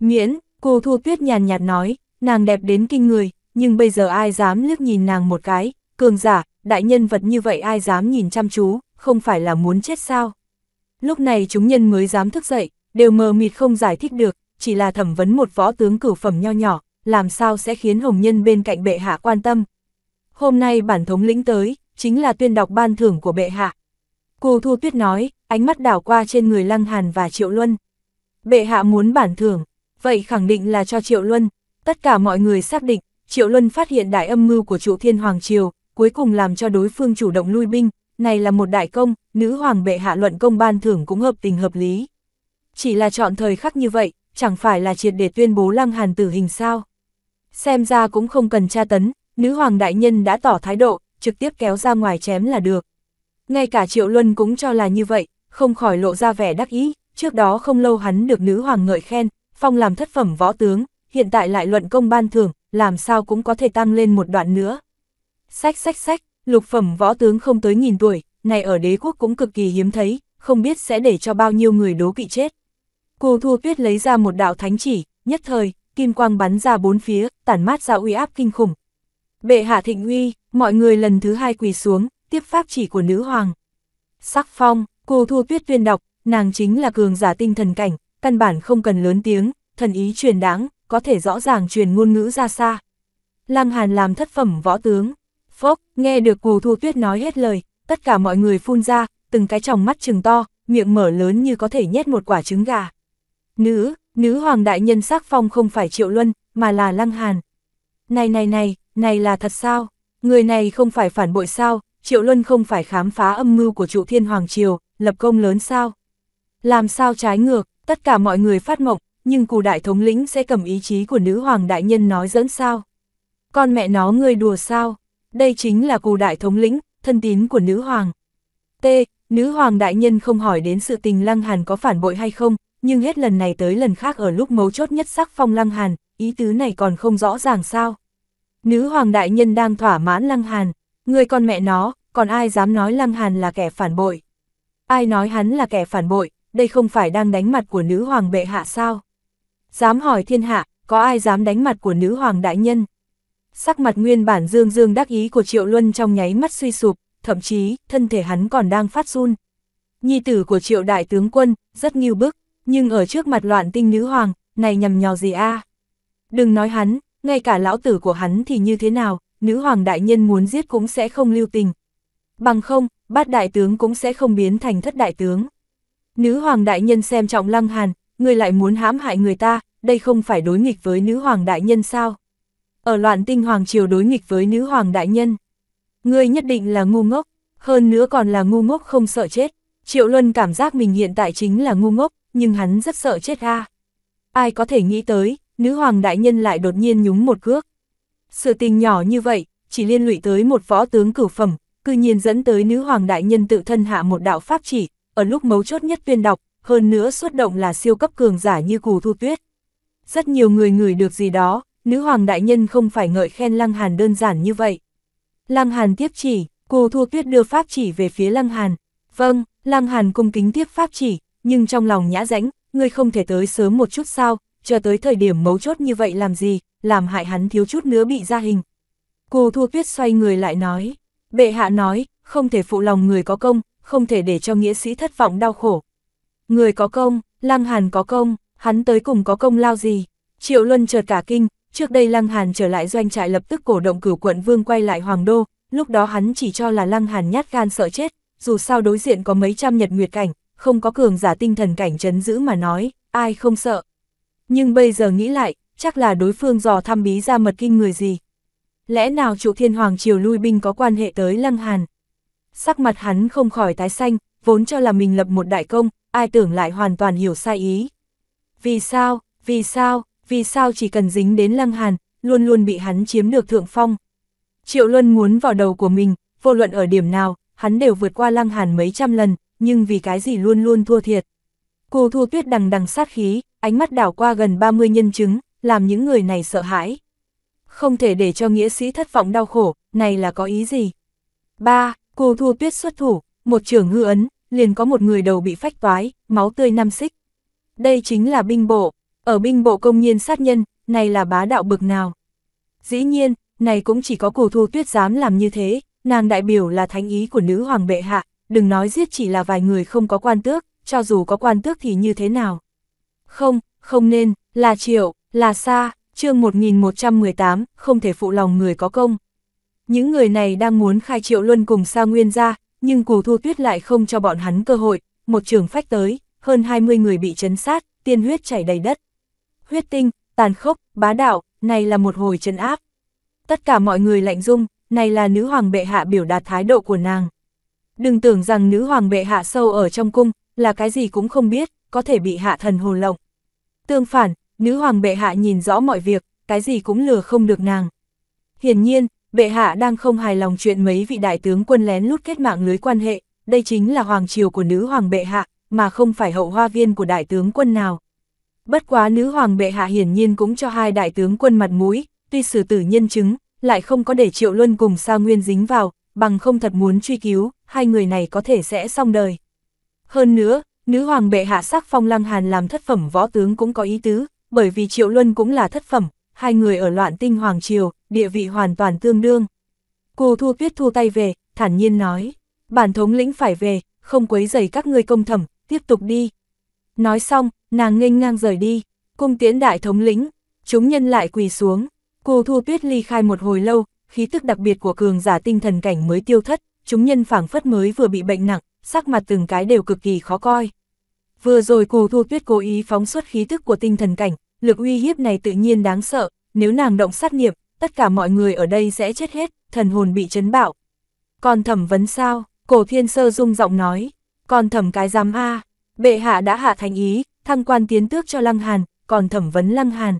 Miễn, cù thua tuyết nhàn nhạt nói, nàng đẹp đến kinh người, nhưng bây giờ ai dám liếc nhìn nàng một cái, cường giả, đại nhân vật như vậy ai dám nhìn chăm chú, không phải là muốn chết sao. Lúc này chúng nhân mới dám thức dậy, đều mờ mịt không giải thích được, chỉ là thẩm vấn một võ tướng cửu phẩm nho nhỏ, làm sao sẽ khiến hồng nhân bên cạnh bệ hạ quan tâm. Hôm nay bản thống lĩnh tới, chính là tuyên đọc ban thưởng của bệ hạ. Cù Thu Tuyết nói, ánh mắt đảo qua trên người Lăng Hàn và Triệu Luân. Bệ hạ muốn bản thưởng, vậy khẳng định là cho Triệu Luân. Tất cả mọi người xác định, Triệu Luân phát hiện đại âm mưu của trụ thiên Hoàng Triều, cuối cùng làm cho đối phương chủ động lui binh, này là một đại công, nữ hoàng bệ hạ luận công ban thưởng cũng hợp tình hợp lý. Chỉ là chọn thời khắc như vậy, chẳng phải là triệt để tuyên bố lăng hàn tử hình sao. Xem ra cũng không cần tra tấn, nữ hoàng đại nhân đã tỏ thái độ, trực tiếp kéo ra ngoài chém là được. Ngay cả Triệu Luân cũng cho là như vậy, không khỏi lộ ra vẻ đắc ý, trước đó không lâu hắn được nữ hoàng ngợi khen, phong làm thất phẩm võ tướng, hiện tại lại luận công ban thưởng, làm sao cũng có thể tăng lên một đoạn nữa. Sách sách sách, lục phẩm võ tướng không tới nghìn tuổi, này ở đế quốc cũng cực kỳ hiếm thấy, không biết sẽ để cho bao nhiêu người đố kỵ chết. Cô thua tuyết lấy ra một đạo thánh chỉ, nhất thời, kim quang bắn ra bốn phía, tản mát ra uy áp kinh khủng. Bệ hạ thịnh uy, mọi người lần thứ hai quỳ xuống, tiếp pháp chỉ của nữ hoàng. Sắc phong, cô thua tuyết tuyên đọc, nàng chính là cường giả tinh thần cảnh, căn bản không cần lớn tiếng, thần ý truyền đáng, có thể rõ ràng truyền ngôn ngữ ra xa. Lăng Hàn làm thất phẩm võ tướng, Phốc, nghe được Cù Thu Tuyết nói hết lời, tất cả mọi người phun ra, từng cái tròng mắt trừng to, miệng mở lớn như có thể nhét một quả trứng gà. Nữ, nữ hoàng đại nhân sắc phong không phải Triệu Luân, mà là Lăng Hàn. Này này này, này là thật sao? Người này không phải phản bội sao? Triệu Luân không phải khám phá âm mưu của trụ thiên hoàng triều, lập công lớn sao? Làm sao trái ngược, tất cả mọi người phát mộng, nhưng cù đại thống lĩnh sẽ cầm ý chí của nữ hoàng đại nhân nói dẫn sao? Con mẹ nó ngươi đùa sao? đây chính là cù đại thống lĩnh, thân tín của nữ hoàng. T. Nữ hoàng đại nhân không hỏi đến sự tình Lăng Hàn có phản bội hay không, nhưng hết lần này tới lần khác ở lúc mấu chốt nhất sắc phong Lăng Hàn, ý tứ này còn không rõ ràng sao. Nữ hoàng đại nhân đang thỏa mãn Lăng Hàn, người con mẹ nó, còn ai dám nói Lăng Hàn là kẻ phản bội. Ai nói hắn là kẻ phản bội, đây không phải đang đánh mặt của nữ hoàng bệ hạ sao. Dám hỏi thiên hạ, có ai dám đánh mặt của nữ hoàng đại nhân sắc mặt nguyên bản dương dương đắc ý của Triệu Luân trong nháy mắt suy sụp, thậm chí, thân thể hắn còn đang phát run. Nhi tử của Triệu Đại Tướng Quân, rất nghiêu bức, nhưng ở trước mặt loạn tinh nữ hoàng, này nhầm nhò gì a Đừng nói hắn, ngay cả lão tử của hắn thì như thế nào, nữ hoàng đại nhân muốn giết cũng sẽ không lưu tình. Bằng không, bát đại tướng cũng sẽ không biến thành thất đại tướng. Nữ hoàng đại nhân xem trọng lăng hàn, người lại muốn hãm hại người ta, đây không phải đối nghịch với nữ hoàng đại nhân sao? ở loạn tinh hoàng triều đối nghịch với nữ hoàng đại nhân. Ngươi nhất định là ngu ngốc, hơn nữa còn là ngu ngốc không sợ chết. Triệu Luân cảm giác mình hiện tại chính là ngu ngốc, nhưng hắn rất sợ chết ha Ai có thể nghĩ tới, nữ hoàng đại nhân lại đột nhiên nhúng một cước. Sự tình nhỏ như vậy, chỉ liên lụy tới một võ tướng cửu phẩm, cư nhiên dẫn tới nữ hoàng đại nhân tự thân hạ một đạo pháp chỉ, ở lúc mấu chốt nhất viên đọc, hơn nữa xuất động là siêu cấp cường giả như cù thu tuyết. Rất nhiều người ngửi được gì đó, nữ hoàng đại nhân không phải ngợi khen Lăng Hàn đơn giản như vậy. Lăng Hàn tiếp chỉ, cô thua tuyết đưa pháp chỉ về phía Lăng Hàn. Vâng, Lăng Hàn cung kính tiếp pháp chỉ, nhưng trong lòng nhã rãnh, ngươi không thể tới sớm một chút sao, chờ tới thời điểm mấu chốt như vậy làm gì, làm hại hắn thiếu chút nữa bị ra hình. Cô thua tuyết xoay người lại nói, bệ hạ nói, không thể phụ lòng người có công, không thể để cho nghĩa sĩ thất vọng đau khổ. Người có công, Lăng Hàn có công, hắn tới cùng có công lao gì? Triệu Luân chợt cả kinh, Trước đây Lăng Hàn trở lại doanh trại lập tức cổ động cửu quận vương quay lại Hoàng Đô, lúc đó hắn chỉ cho là Lăng Hàn nhát gan sợ chết, dù sao đối diện có mấy trăm nhật nguyệt cảnh, không có cường giả tinh thần cảnh chấn giữ mà nói, ai không sợ. Nhưng bây giờ nghĩ lại, chắc là đối phương dò thăm bí ra mật kinh người gì. Lẽ nào trụ thiên hoàng triều lui binh có quan hệ tới Lăng Hàn? Sắc mặt hắn không khỏi tái xanh, vốn cho là mình lập một đại công, ai tưởng lại hoàn toàn hiểu sai ý. Vì sao, vì sao, vì sao chỉ cần dính đến Lăng Hàn, luôn luôn bị hắn chiếm được thượng phong. Triệu Luân muốn vào đầu của mình, vô luận ở điểm nào, hắn đều vượt qua Lăng Hàn mấy trăm lần, nhưng vì cái gì luôn luôn thua thiệt. Cô thu tuyết đằng đằng sát khí, ánh mắt đảo qua gần 30 nhân chứng, làm những người này sợ hãi. Không thể để cho nghĩa sĩ thất vọng đau khổ, này là có ý gì? ba Cô thu tuyết xuất thủ, một trưởng ngư ấn, liền có một người đầu bị phách toái, máu tươi năm xích. Đây chính là binh bộ, ở binh bộ công nhiên sát nhân, này là bá đạo bực nào. Dĩ nhiên, này cũng chỉ có cổ thu tuyết dám làm như thế, nàng đại biểu là thánh ý của nữ hoàng bệ hạ, đừng nói giết chỉ là vài người không có quan tước, cho dù có quan tước thì như thế nào. Không, không nên, là triệu, là xa, chương 1118, không thể phụ lòng người có công. Những người này đang muốn khai triệu luân cùng Sa Nguyên ra, nhưng cù thu tuyết lại không cho bọn hắn cơ hội, một trường phách tới, hơn 20 người bị chấn sát, tiên huyết chảy đầy đất huyết tinh, tàn khốc, bá đạo, này là một hồi trấn áp. Tất cả mọi người lạnh dung, này là nữ hoàng bệ hạ biểu đạt thái độ của nàng. Đừng tưởng rằng nữ hoàng bệ hạ sâu ở trong cung, là cái gì cũng không biết, có thể bị hạ thần hồn lộng. Tương phản, nữ hoàng bệ hạ nhìn rõ mọi việc, cái gì cũng lừa không được nàng. Hiển nhiên, bệ hạ đang không hài lòng chuyện mấy vị đại tướng quân lén lút kết mạng lưới quan hệ, đây chính là hoàng triều của nữ hoàng bệ hạ, mà không phải hậu hoa viên của đại tướng quân nào. Bất quá nữ hoàng bệ hạ hiển nhiên cũng cho hai đại tướng quân mặt mũi, tuy xử tử nhân chứng, lại không có để Triệu Luân cùng Sa Nguyên dính vào, bằng không thật muốn truy cứu, hai người này có thể sẽ xong đời. Hơn nữa, nữ hoàng bệ hạ sắc phong lăng hàn làm thất phẩm võ tướng cũng có ý tứ, bởi vì Triệu Luân cũng là thất phẩm, hai người ở loạn tinh hoàng triều, địa vị hoàn toàn tương đương. Cô thua tuyết thu tay về, thản nhiên nói, bản thống lĩnh phải về, không quấy rầy các ngươi công thẩm, tiếp tục đi. Nói xong, nàng nghênh ngang rời đi, cung tiễn đại thống lĩnh, chúng nhân lại quỳ xuống, cô thu tuyết ly khai một hồi lâu, khí tức đặc biệt của cường giả tinh thần cảnh mới tiêu thất, chúng nhân phảng phất mới vừa bị bệnh nặng, sắc mặt từng cái đều cực kỳ khó coi. Vừa rồi cô thu tuyết cố ý phóng xuất khí tức của tinh thần cảnh, lực uy hiếp này tự nhiên đáng sợ, nếu nàng động sát nghiệp, tất cả mọi người ở đây sẽ chết hết, thần hồn bị chấn bạo. Còn thẩm vấn sao, cổ thiên sơ rung giọng nói, còn thẩm cái giám A, bệ hạ đã hạ thành ý, thăng quan tiến tước cho Lăng Hàn, còn thẩm vấn Lăng Hàn.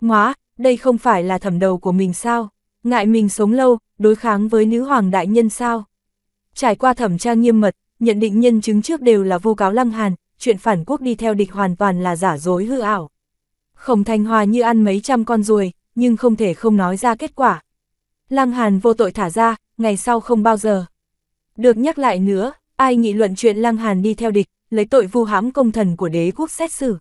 Ngoá, đây không phải là thẩm đầu của mình sao? Ngại mình sống lâu, đối kháng với nữ hoàng đại nhân sao? Trải qua thẩm tra nghiêm mật, nhận định nhân chứng trước đều là vô cáo Lăng Hàn, chuyện phản quốc đi theo địch hoàn toàn là giả dối hư ảo. Khổng Thành Hòa như ăn mấy trăm con ruồi, nhưng không thể không nói ra kết quả. Lăng Hàn vô tội thả ra, ngày sau không bao giờ. Được nhắc lại nữa, ai nghị luận chuyện Lăng Hàn đi theo địch, lấy tội vu hãm công thần của đế quốc xét xử.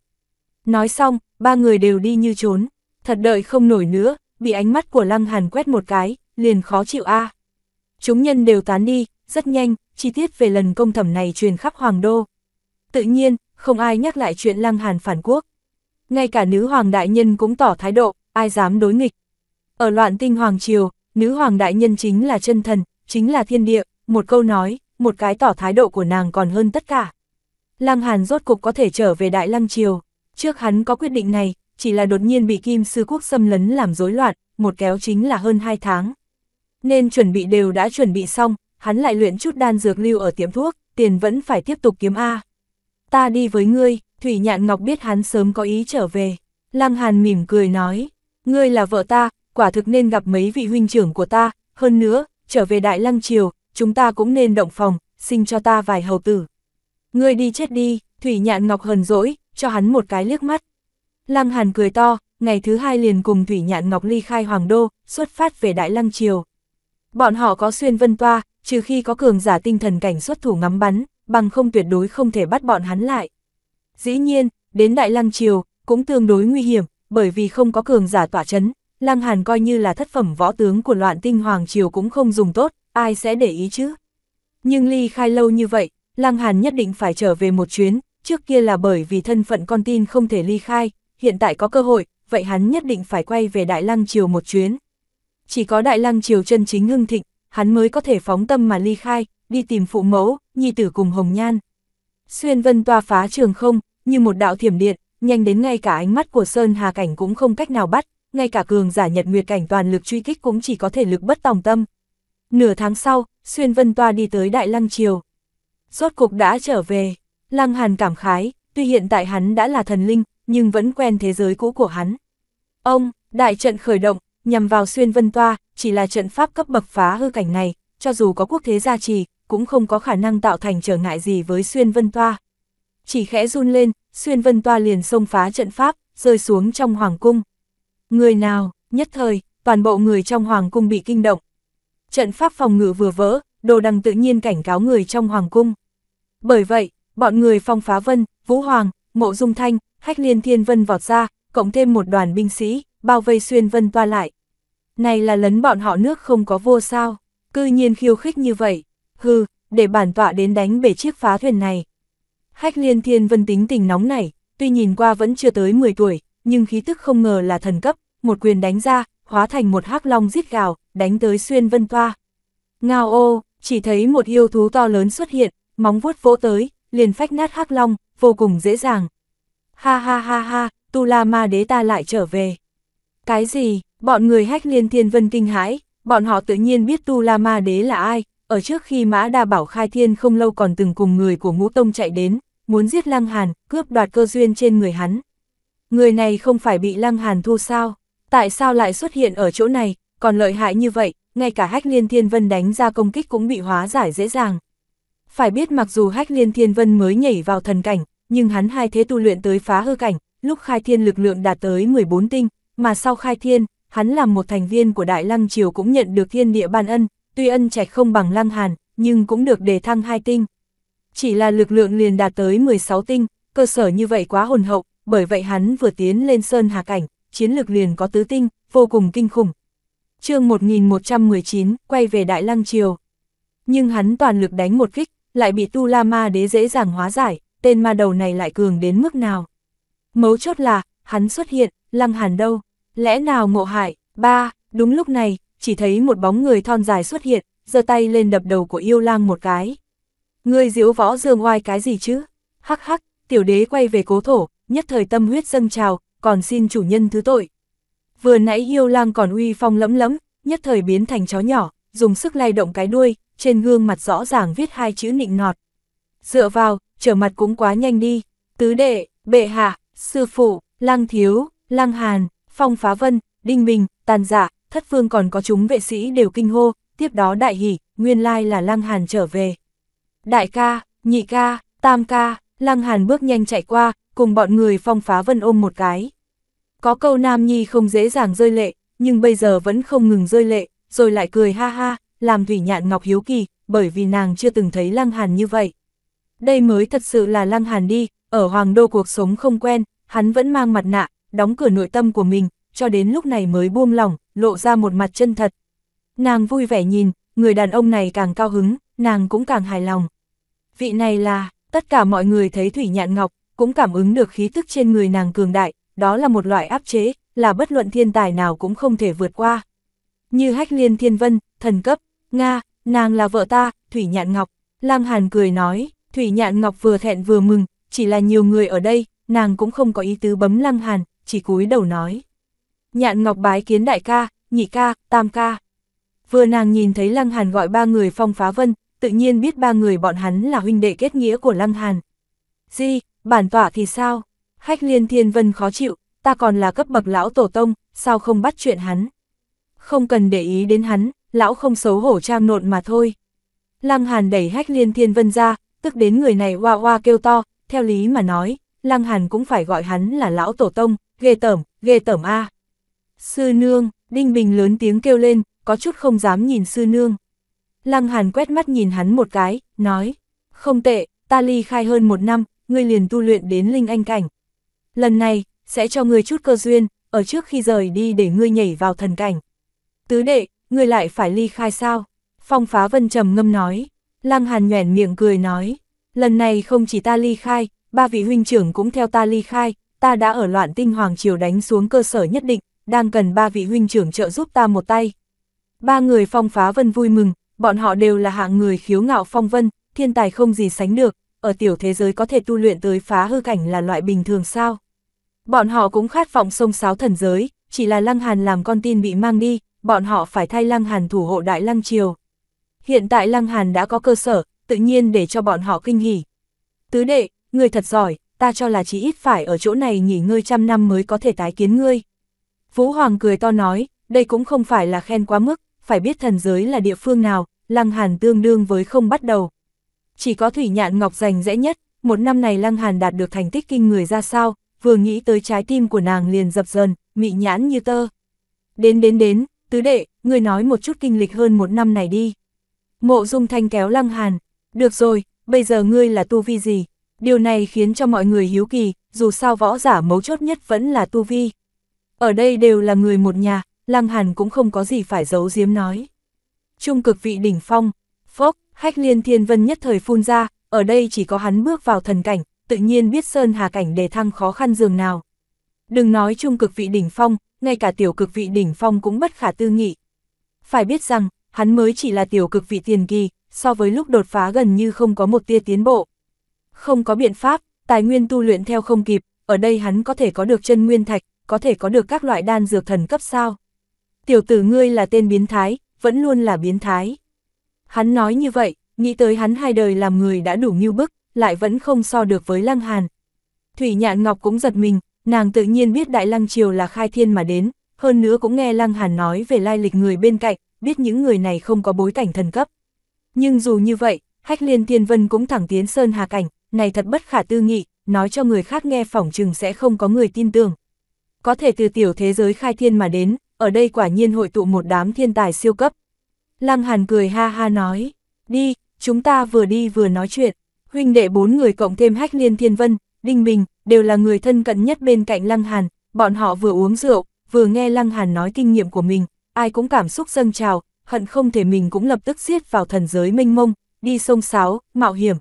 Nói xong, ba người đều đi như trốn, thật đợi không nổi nữa, bị ánh mắt của Lăng Hàn quét một cái, liền khó chịu a. Chúng nhân đều tán đi, rất nhanh, chi tiết về lần công thẩm này truyền khắp Hoàng Đô. Tự nhiên, không ai nhắc lại chuyện Lăng Hàn phản quốc. Ngay cả nữ hoàng đại nhân cũng tỏ thái độ, ai dám đối nghịch. Ở loạn tinh hoàng triều, nữ hoàng đại nhân chính là chân thần, chính là thiên địa, một câu nói, một cái tỏ thái độ của nàng còn hơn tất cả. Lăng Hàn rốt cục có thể trở về Đại Lăng Triều. Trước hắn có quyết định này, chỉ là đột nhiên bị Kim Sư Quốc xâm lấn làm rối loạn, một kéo chính là hơn 2 tháng. Nên chuẩn bị đều đã chuẩn bị xong, hắn lại luyện chút đan dược lưu ở tiệm thuốc, tiền vẫn phải tiếp tục kiếm A. Ta đi với ngươi, Thủy Nhạn Ngọc biết hắn sớm có ý trở về. Lăng Hàn mỉm cười nói, ngươi là vợ ta, quả thực nên gặp mấy vị huynh trưởng của ta, hơn nữa, trở về Đại Lăng Triều, chúng ta cũng nên động phòng, sinh cho ta vài hầu tử. Ngươi đi chết đi, Thủy Nhạn Ngọc hờn dỗi, cho hắn một cái liếc mắt. Lăng Hàn cười to, ngày thứ hai liền cùng Thủy Nhạn Ngọc ly khai Hoàng Đô, xuất phát về Đại Lăng Triều. Bọn họ có xuyên vân toa, trừ khi có cường giả tinh thần cảnh xuất thủ ngắm bắn, bằng không tuyệt đối không thể bắt bọn hắn lại. Dĩ nhiên, đến Đại Lăng Triều, cũng tương đối nguy hiểm, bởi vì không có cường giả tỏa chấn, Lăng Hàn coi như là thất phẩm võ tướng của loạn tinh Hoàng Triều cũng không dùng tốt, ai sẽ để ý chứ. Nhưng ly khai lâu như vậy, Lăng Hàn nhất định phải trở về một chuyến, trước kia là bởi vì thân phận con tin không thể ly khai, hiện tại có cơ hội, vậy hắn nhất định phải quay về Đại Lăng Triều một chuyến. Chỉ có Đại Lăng Triều chân chính ngưng thịnh, hắn mới có thể phóng tâm mà ly khai, đi tìm phụ mẫu, nhi tử cùng Hồng Nhan. Xuyên vân toa phá trường không, như một đạo thiểm điện, nhanh đến ngay cả ánh mắt của Sơn Hà Cảnh cũng không cách nào bắt, ngay cả cường giả nhật nguyệt cảnh toàn lực truy kích cũng chỉ có thể lực bất tòng tâm. Nửa tháng sau, Xuyên Vân Toa đi tới Đại Lăng Triều, Rốt cục đã trở về, Lăng Hàn cảm khái, tuy hiện tại hắn đã là thần linh, nhưng vẫn quen thế giới cũ của hắn. Ông, đại trận khởi động, nhằm vào xuyên vân toa, chỉ là trận pháp cấp bậc phá hư cảnh này, cho dù có quốc thế gia trì, cũng không có khả năng tạo thành trở ngại gì với xuyên vân toa. Chỉ khẽ run lên, xuyên vân toa liền xông phá trận pháp, rơi xuống trong hoàng cung. Người nào, nhất thời, toàn bộ người trong hoàng cung bị kinh động. Trận pháp phòng ngự vừa vỡ, đồ đằng tự nhiên cảnh cáo người trong hoàng cung. Bởi vậy, bọn người phong phá vân, vũ hoàng, mộ dung thanh, hách liên thiên vân vọt ra, cộng thêm một đoàn binh sĩ, bao vây xuyên vân toa lại. Này là lấn bọn họ nước không có vua sao, cư nhiên khiêu khích như vậy, hư để bản tọa đến đánh bể chiếc phá thuyền này. Hách liên thiên vân tính tình nóng nảy, tuy nhìn qua vẫn chưa tới 10 tuổi, nhưng khí tức không ngờ là thần cấp, một quyền đánh ra, hóa thành một hắc long giết gào, đánh tới xuyên vân toa. Ngao ô, chỉ thấy một yêu thú to lớn xuất hiện, móng vuốt vỗ tới, liền phách nát hắc long, vô cùng dễ dàng. Ha ha ha ha, Tu La Ma Đế ta lại trở về. Cái gì, bọn người hách liên thiên vân kinh hãi, bọn họ tự nhiên biết Tu La Ma Đế là ai, ở trước khi Mã Đa Bảo khai thiên không lâu còn từng cùng người của ngũ tông chạy đến, muốn giết Lăng Hàn, cướp đoạt cơ duyên trên người hắn. Người này không phải bị Lăng Hàn thu sao, tại sao lại xuất hiện ở chỗ này, còn lợi hại như vậy, ngay cả hách liên thiên vân đánh ra công kích cũng bị hóa giải dễ dàng. Phải biết mặc dù hách liên thiên vân mới nhảy vào thần cảnh, nhưng hắn hai thế tu luyện tới phá hư cảnh, lúc khai thiên lực lượng đạt tới 14 tinh, mà sau khai thiên, hắn làm một thành viên của Đại Lăng Triều cũng nhận được thiên địa ban ân, tuy ân trạch không bằng Lăng Hàn, nhưng cũng được đề thăng hai tinh. Chỉ là lực lượng liền đạt tới 16 tinh, cơ sở như vậy quá hồn hậu, bởi vậy hắn vừa tiến lên sơn hà cảnh, chiến lực liền có tứ tinh, vô cùng kinh khủng, chương 1119, quay về Đại Lăng Triều. Nhưng hắn toàn lực đánh một kích, lại bị Tu La Ma đế dễ dàng hóa giải, tên ma đầu này lại cường đến mức nào. Mấu chốt là, hắn xuất hiện, Lăng Hàn đâu? Lẽ nào ngộ hải? Ba, đúng lúc này, chỉ thấy một bóng người thon dài xuất hiện, giơ tay lên đập đầu của yêu lang một cái. Ngươi diễu võ dương oai cái gì chứ? Hắc hắc, tiểu đế quay về cố thổ, nhất thời tâm huyết dâng trào, còn xin chủ nhân thứ tội, Vừa nãy yêu lang còn uy phong lẫm lẫm, nhất thời biến thành chó nhỏ, dùng sức lay động cái đuôi, trên gương mặt rõ ràng viết hai chữ nịnh nọt. Dựa vào, trở mặt cũng quá nhanh đi, tứ đệ, bệ hạ, sư phụ, lang thiếu, lang hàn, phong phá vân, đinh bình, tàn giả, dạ, thất phương còn có chúng vệ sĩ đều kinh hô, tiếp đó đại hỉ, nguyên lai là lang hàn trở về. Đại ca, nhị ca, tam ca, lang hàn bước nhanh chạy qua, cùng bọn người phong phá vân ôm một cái. Có câu nam nhi không dễ dàng rơi lệ, nhưng bây giờ vẫn không ngừng rơi lệ, rồi lại cười ha ha, làm Thủy Nhạn Ngọc hiếu kỳ, bởi vì nàng chưa từng thấy Lăng Hàn như vậy. Đây mới thật sự là Lăng Hàn đi, ở Hoàng Đô cuộc sống không quen, hắn vẫn mang mặt nạ, đóng cửa nội tâm của mình, cho đến lúc này mới buông lỏng, lộ ra một mặt chân thật. Nàng vui vẻ nhìn, người đàn ông này càng cao hứng, nàng cũng càng hài lòng. Vị này là, tất cả mọi người thấy Thủy Nhạn Ngọc, cũng cảm ứng được khí tức trên người nàng cường đại, đó là một loại áp chế, là bất luận thiên tài nào cũng không thể vượt qua. Như hách liên thiên vân, thần cấp, Nga, nàng là vợ ta, Thủy Nhạn Ngọc, Lang Hàn cười nói, Thủy Nhạn Ngọc vừa thẹn vừa mừng, chỉ là nhiều người ở đây, nàng cũng không có ý tứ bấm Lang Hàn, chỉ cúi đầu nói. Nhạn Ngọc bái kiến đại ca, nhị ca, tam ca. Vừa nàng nhìn thấy Lăng Hàn gọi ba người phong phá vân, tự nhiên biết ba người bọn hắn là huynh đệ kết nghĩa của Lăng Hàn. Gì, bản tỏa thì sao? Hách liên thiên vân khó chịu, ta còn là cấp bậc lão tổ tông, sao không bắt chuyện hắn. Không cần để ý đến hắn, lão không xấu hổ trang nộn mà thôi. Lăng Hàn đẩy hách liên thiên vân ra, tức đến người này hoa hoa kêu to, theo lý mà nói, Lăng Hàn cũng phải gọi hắn là lão tổ tông, ghê tởm, ghê tởm A. Sư nương, Đinh Bình lớn tiếng kêu lên, có chút không dám nhìn sư nương. Lăng Hàn quét mắt nhìn hắn một cái, nói, không tệ, ta ly khai hơn một năm, ngươi liền tu luyện đến linh anh cảnh lần này, sẽ cho ngươi chút cơ duyên, ở trước khi rời đi để ngươi nhảy vào thần cảnh. Tứ đệ, ngươi lại phải ly khai sao? Phong phá vân trầm ngâm nói, lăng hàn nhoẻn miệng cười nói, lần này không chỉ ta ly khai, ba vị huynh trưởng cũng theo ta ly khai, ta đã ở loạn tinh hoàng triều đánh xuống cơ sở nhất định, đang cần ba vị huynh trưởng trợ giúp ta một tay. Ba người phong phá vân vui mừng, bọn họ đều là hạng người khiếu ngạo phong vân, thiên tài không gì sánh được, ở tiểu thế giới có thể tu luyện tới phá hư cảnh là loại bình thường sao. Bọn họ cũng khát vọng sông sáo thần giới, chỉ là Lăng Hàn làm con tin bị mang đi, bọn họ phải thay Lăng Hàn thủ hộ Đại Lăng Triều. Hiện tại Lăng Hàn đã có cơ sở, tự nhiên để cho bọn họ kinh nghỉ Tứ đệ, người thật giỏi, ta cho là chỉ ít phải ở chỗ này nghỉ ngơi trăm năm mới có thể tái kiến ngươi. Vũ Hoàng cười to nói, đây cũng không phải là khen quá mức, phải biết thần giới là địa phương nào, Lăng Hàn tương đương với không bắt đầu. Chỉ có Thủy Nhạn Ngọc giành dễ nhất, một năm này Lăng Hàn đạt được thành tích kinh người ra sao, vừa nghĩ tới trái tim của nàng liền dập dần, mị nhãn như tơ. Đến đến đến, tứ đệ, ngươi nói một chút kinh lịch hơn một năm này đi. Mộ dung thanh kéo lăng hàn, được rồi, bây giờ ngươi là tu vi gì? Điều này khiến cho mọi người hiếu kỳ, dù sao võ giả mấu chốt nhất vẫn là tu vi. Ở đây đều là người một nhà, lăng hàn cũng không có gì phải giấu giếm nói. Trung cực vị đỉnh phong, phốc, hách liên thiên vân nhất thời phun ra, ở đây chỉ có hắn bước vào thần cảnh, tự nhiên biết Sơn Hà Cảnh đề thăng khó khăn dường nào. Đừng nói trung cực vị đỉnh phong, ngay cả tiểu cực vị đỉnh phong cũng bất khả tư nghị. Phải biết rằng, hắn mới chỉ là tiểu cực vị tiền kỳ, so với lúc đột phá gần như không có một tia tiến bộ. Không có biện pháp, tài nguyên tu luyện theo không kịp, ở đây hắn có thể có được chân nguyên thạch, có thể có được các loại đan dược thần cấp sao. Tiểu tử ngươi là tên biến thái, vẫn luôn là biến thái. Hắn nói như vậy, nghĩ tới hắn hai đời làm người đã đủ nghiêu bức, lại vẫn không so được với Lăng Hàn. Thủy Nhạn Ngọc cũng giật mình, nàng tự nhiên biết Đại Lăng Triều là khai thiên mà đến, hơn nữa cũng nghe Lăng Hàn nói về lai lịch người bên cạnh, biết những người này không có bối cảnh thần cấp. Nhưng dù như vậy, Hách Liên Thiên Vân cũng thẳng tiến Sơn Hà Cảnh, này thật bất khả tư nghị, nói cho người khác nghe phỏng chừng sẽ không có người tin tưởng. Có thể từ tiểu thế giới khai thiên mà đến, ở đây quả nhiên hội tụ một đám thiên tài siêu cấp. Lăng Hàn cười ha ha nói, đi, chúng ta vừa đi vừa nói chuyện huynh đệ bốn người cộng thêm Hách Liên Thiên Vân, Đinh Bình, đều là người thân cận nhất bên cạnh Lăng Hàn, bọn họ vừa uống rượu, vừa nghe Lăng Hàn nói kinh nghiệm của mình, ai cũng cảm xúc dâng trào, hận không thể mình cũng lập tức xiết vào thần giới mênh mông, đi sông sáo, mạo hiểm.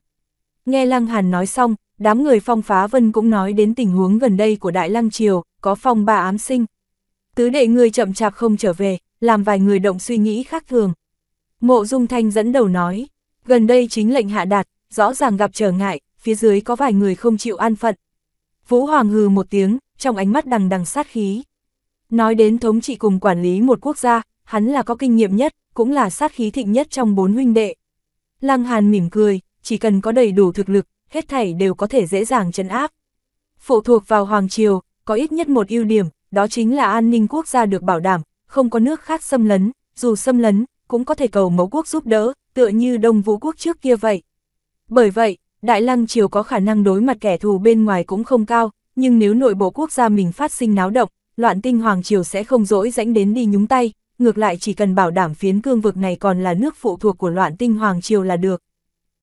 Nghe Lăng Hàn nói xong, đám người phong phá vân cũng nói đến tình huống gần đây của Đại Lăng Triều, có phong ba ám sinh. Tứ đệ người chậm chạp không trở về, làm vài người động suy nghĩ khác thường. Mộ Dung Thanh dẫn đầu nói, gần đây chính lệnh hạ đạt, rõ ràng gặp trở ngại, phía dưới có vài người không chịu an phận. Vũ Hoàng hừ một tiếng, trong ánh mắt đằng đằng sát khí. Nói đến thống trị cùng quản lý một quốc gia, hắn là có kinh nghiệm nhất, cũng là sát khí thịnh nhất trong bốn huynh đệ. Lăng Hàn mỉm cười, chỉ cần có đầy đủ thực lực, hết thảy đều có thể dễ dàng trấn áp. Phụ thuộc vào Hoàng Triều, có ít nhất một ưu điểm, đó chính là an ninh quốc gia được bảo đảm, không có nước khác xâm lấn, dù xâm lấn, cũng có thể cầu mẫu quốc giúp đỡ, tựa như Đông Vũ quốc trước kia vậy. Bởi vậy, Đại Lăng Triều có khả năng đối mặt kẻ thù bên ngoài cũng không cao, nhưng nếu nội bộ quốc gia mình phát sinh náo động, loạn tinh Hoàng Triều sẽ không dỗi dãnh đến đi nhúng tay, ngược lại chỉ cần bảo đảm phiến cương vực này còn là nước phụ thuộc của loạn tinh Hoàng Triều là được,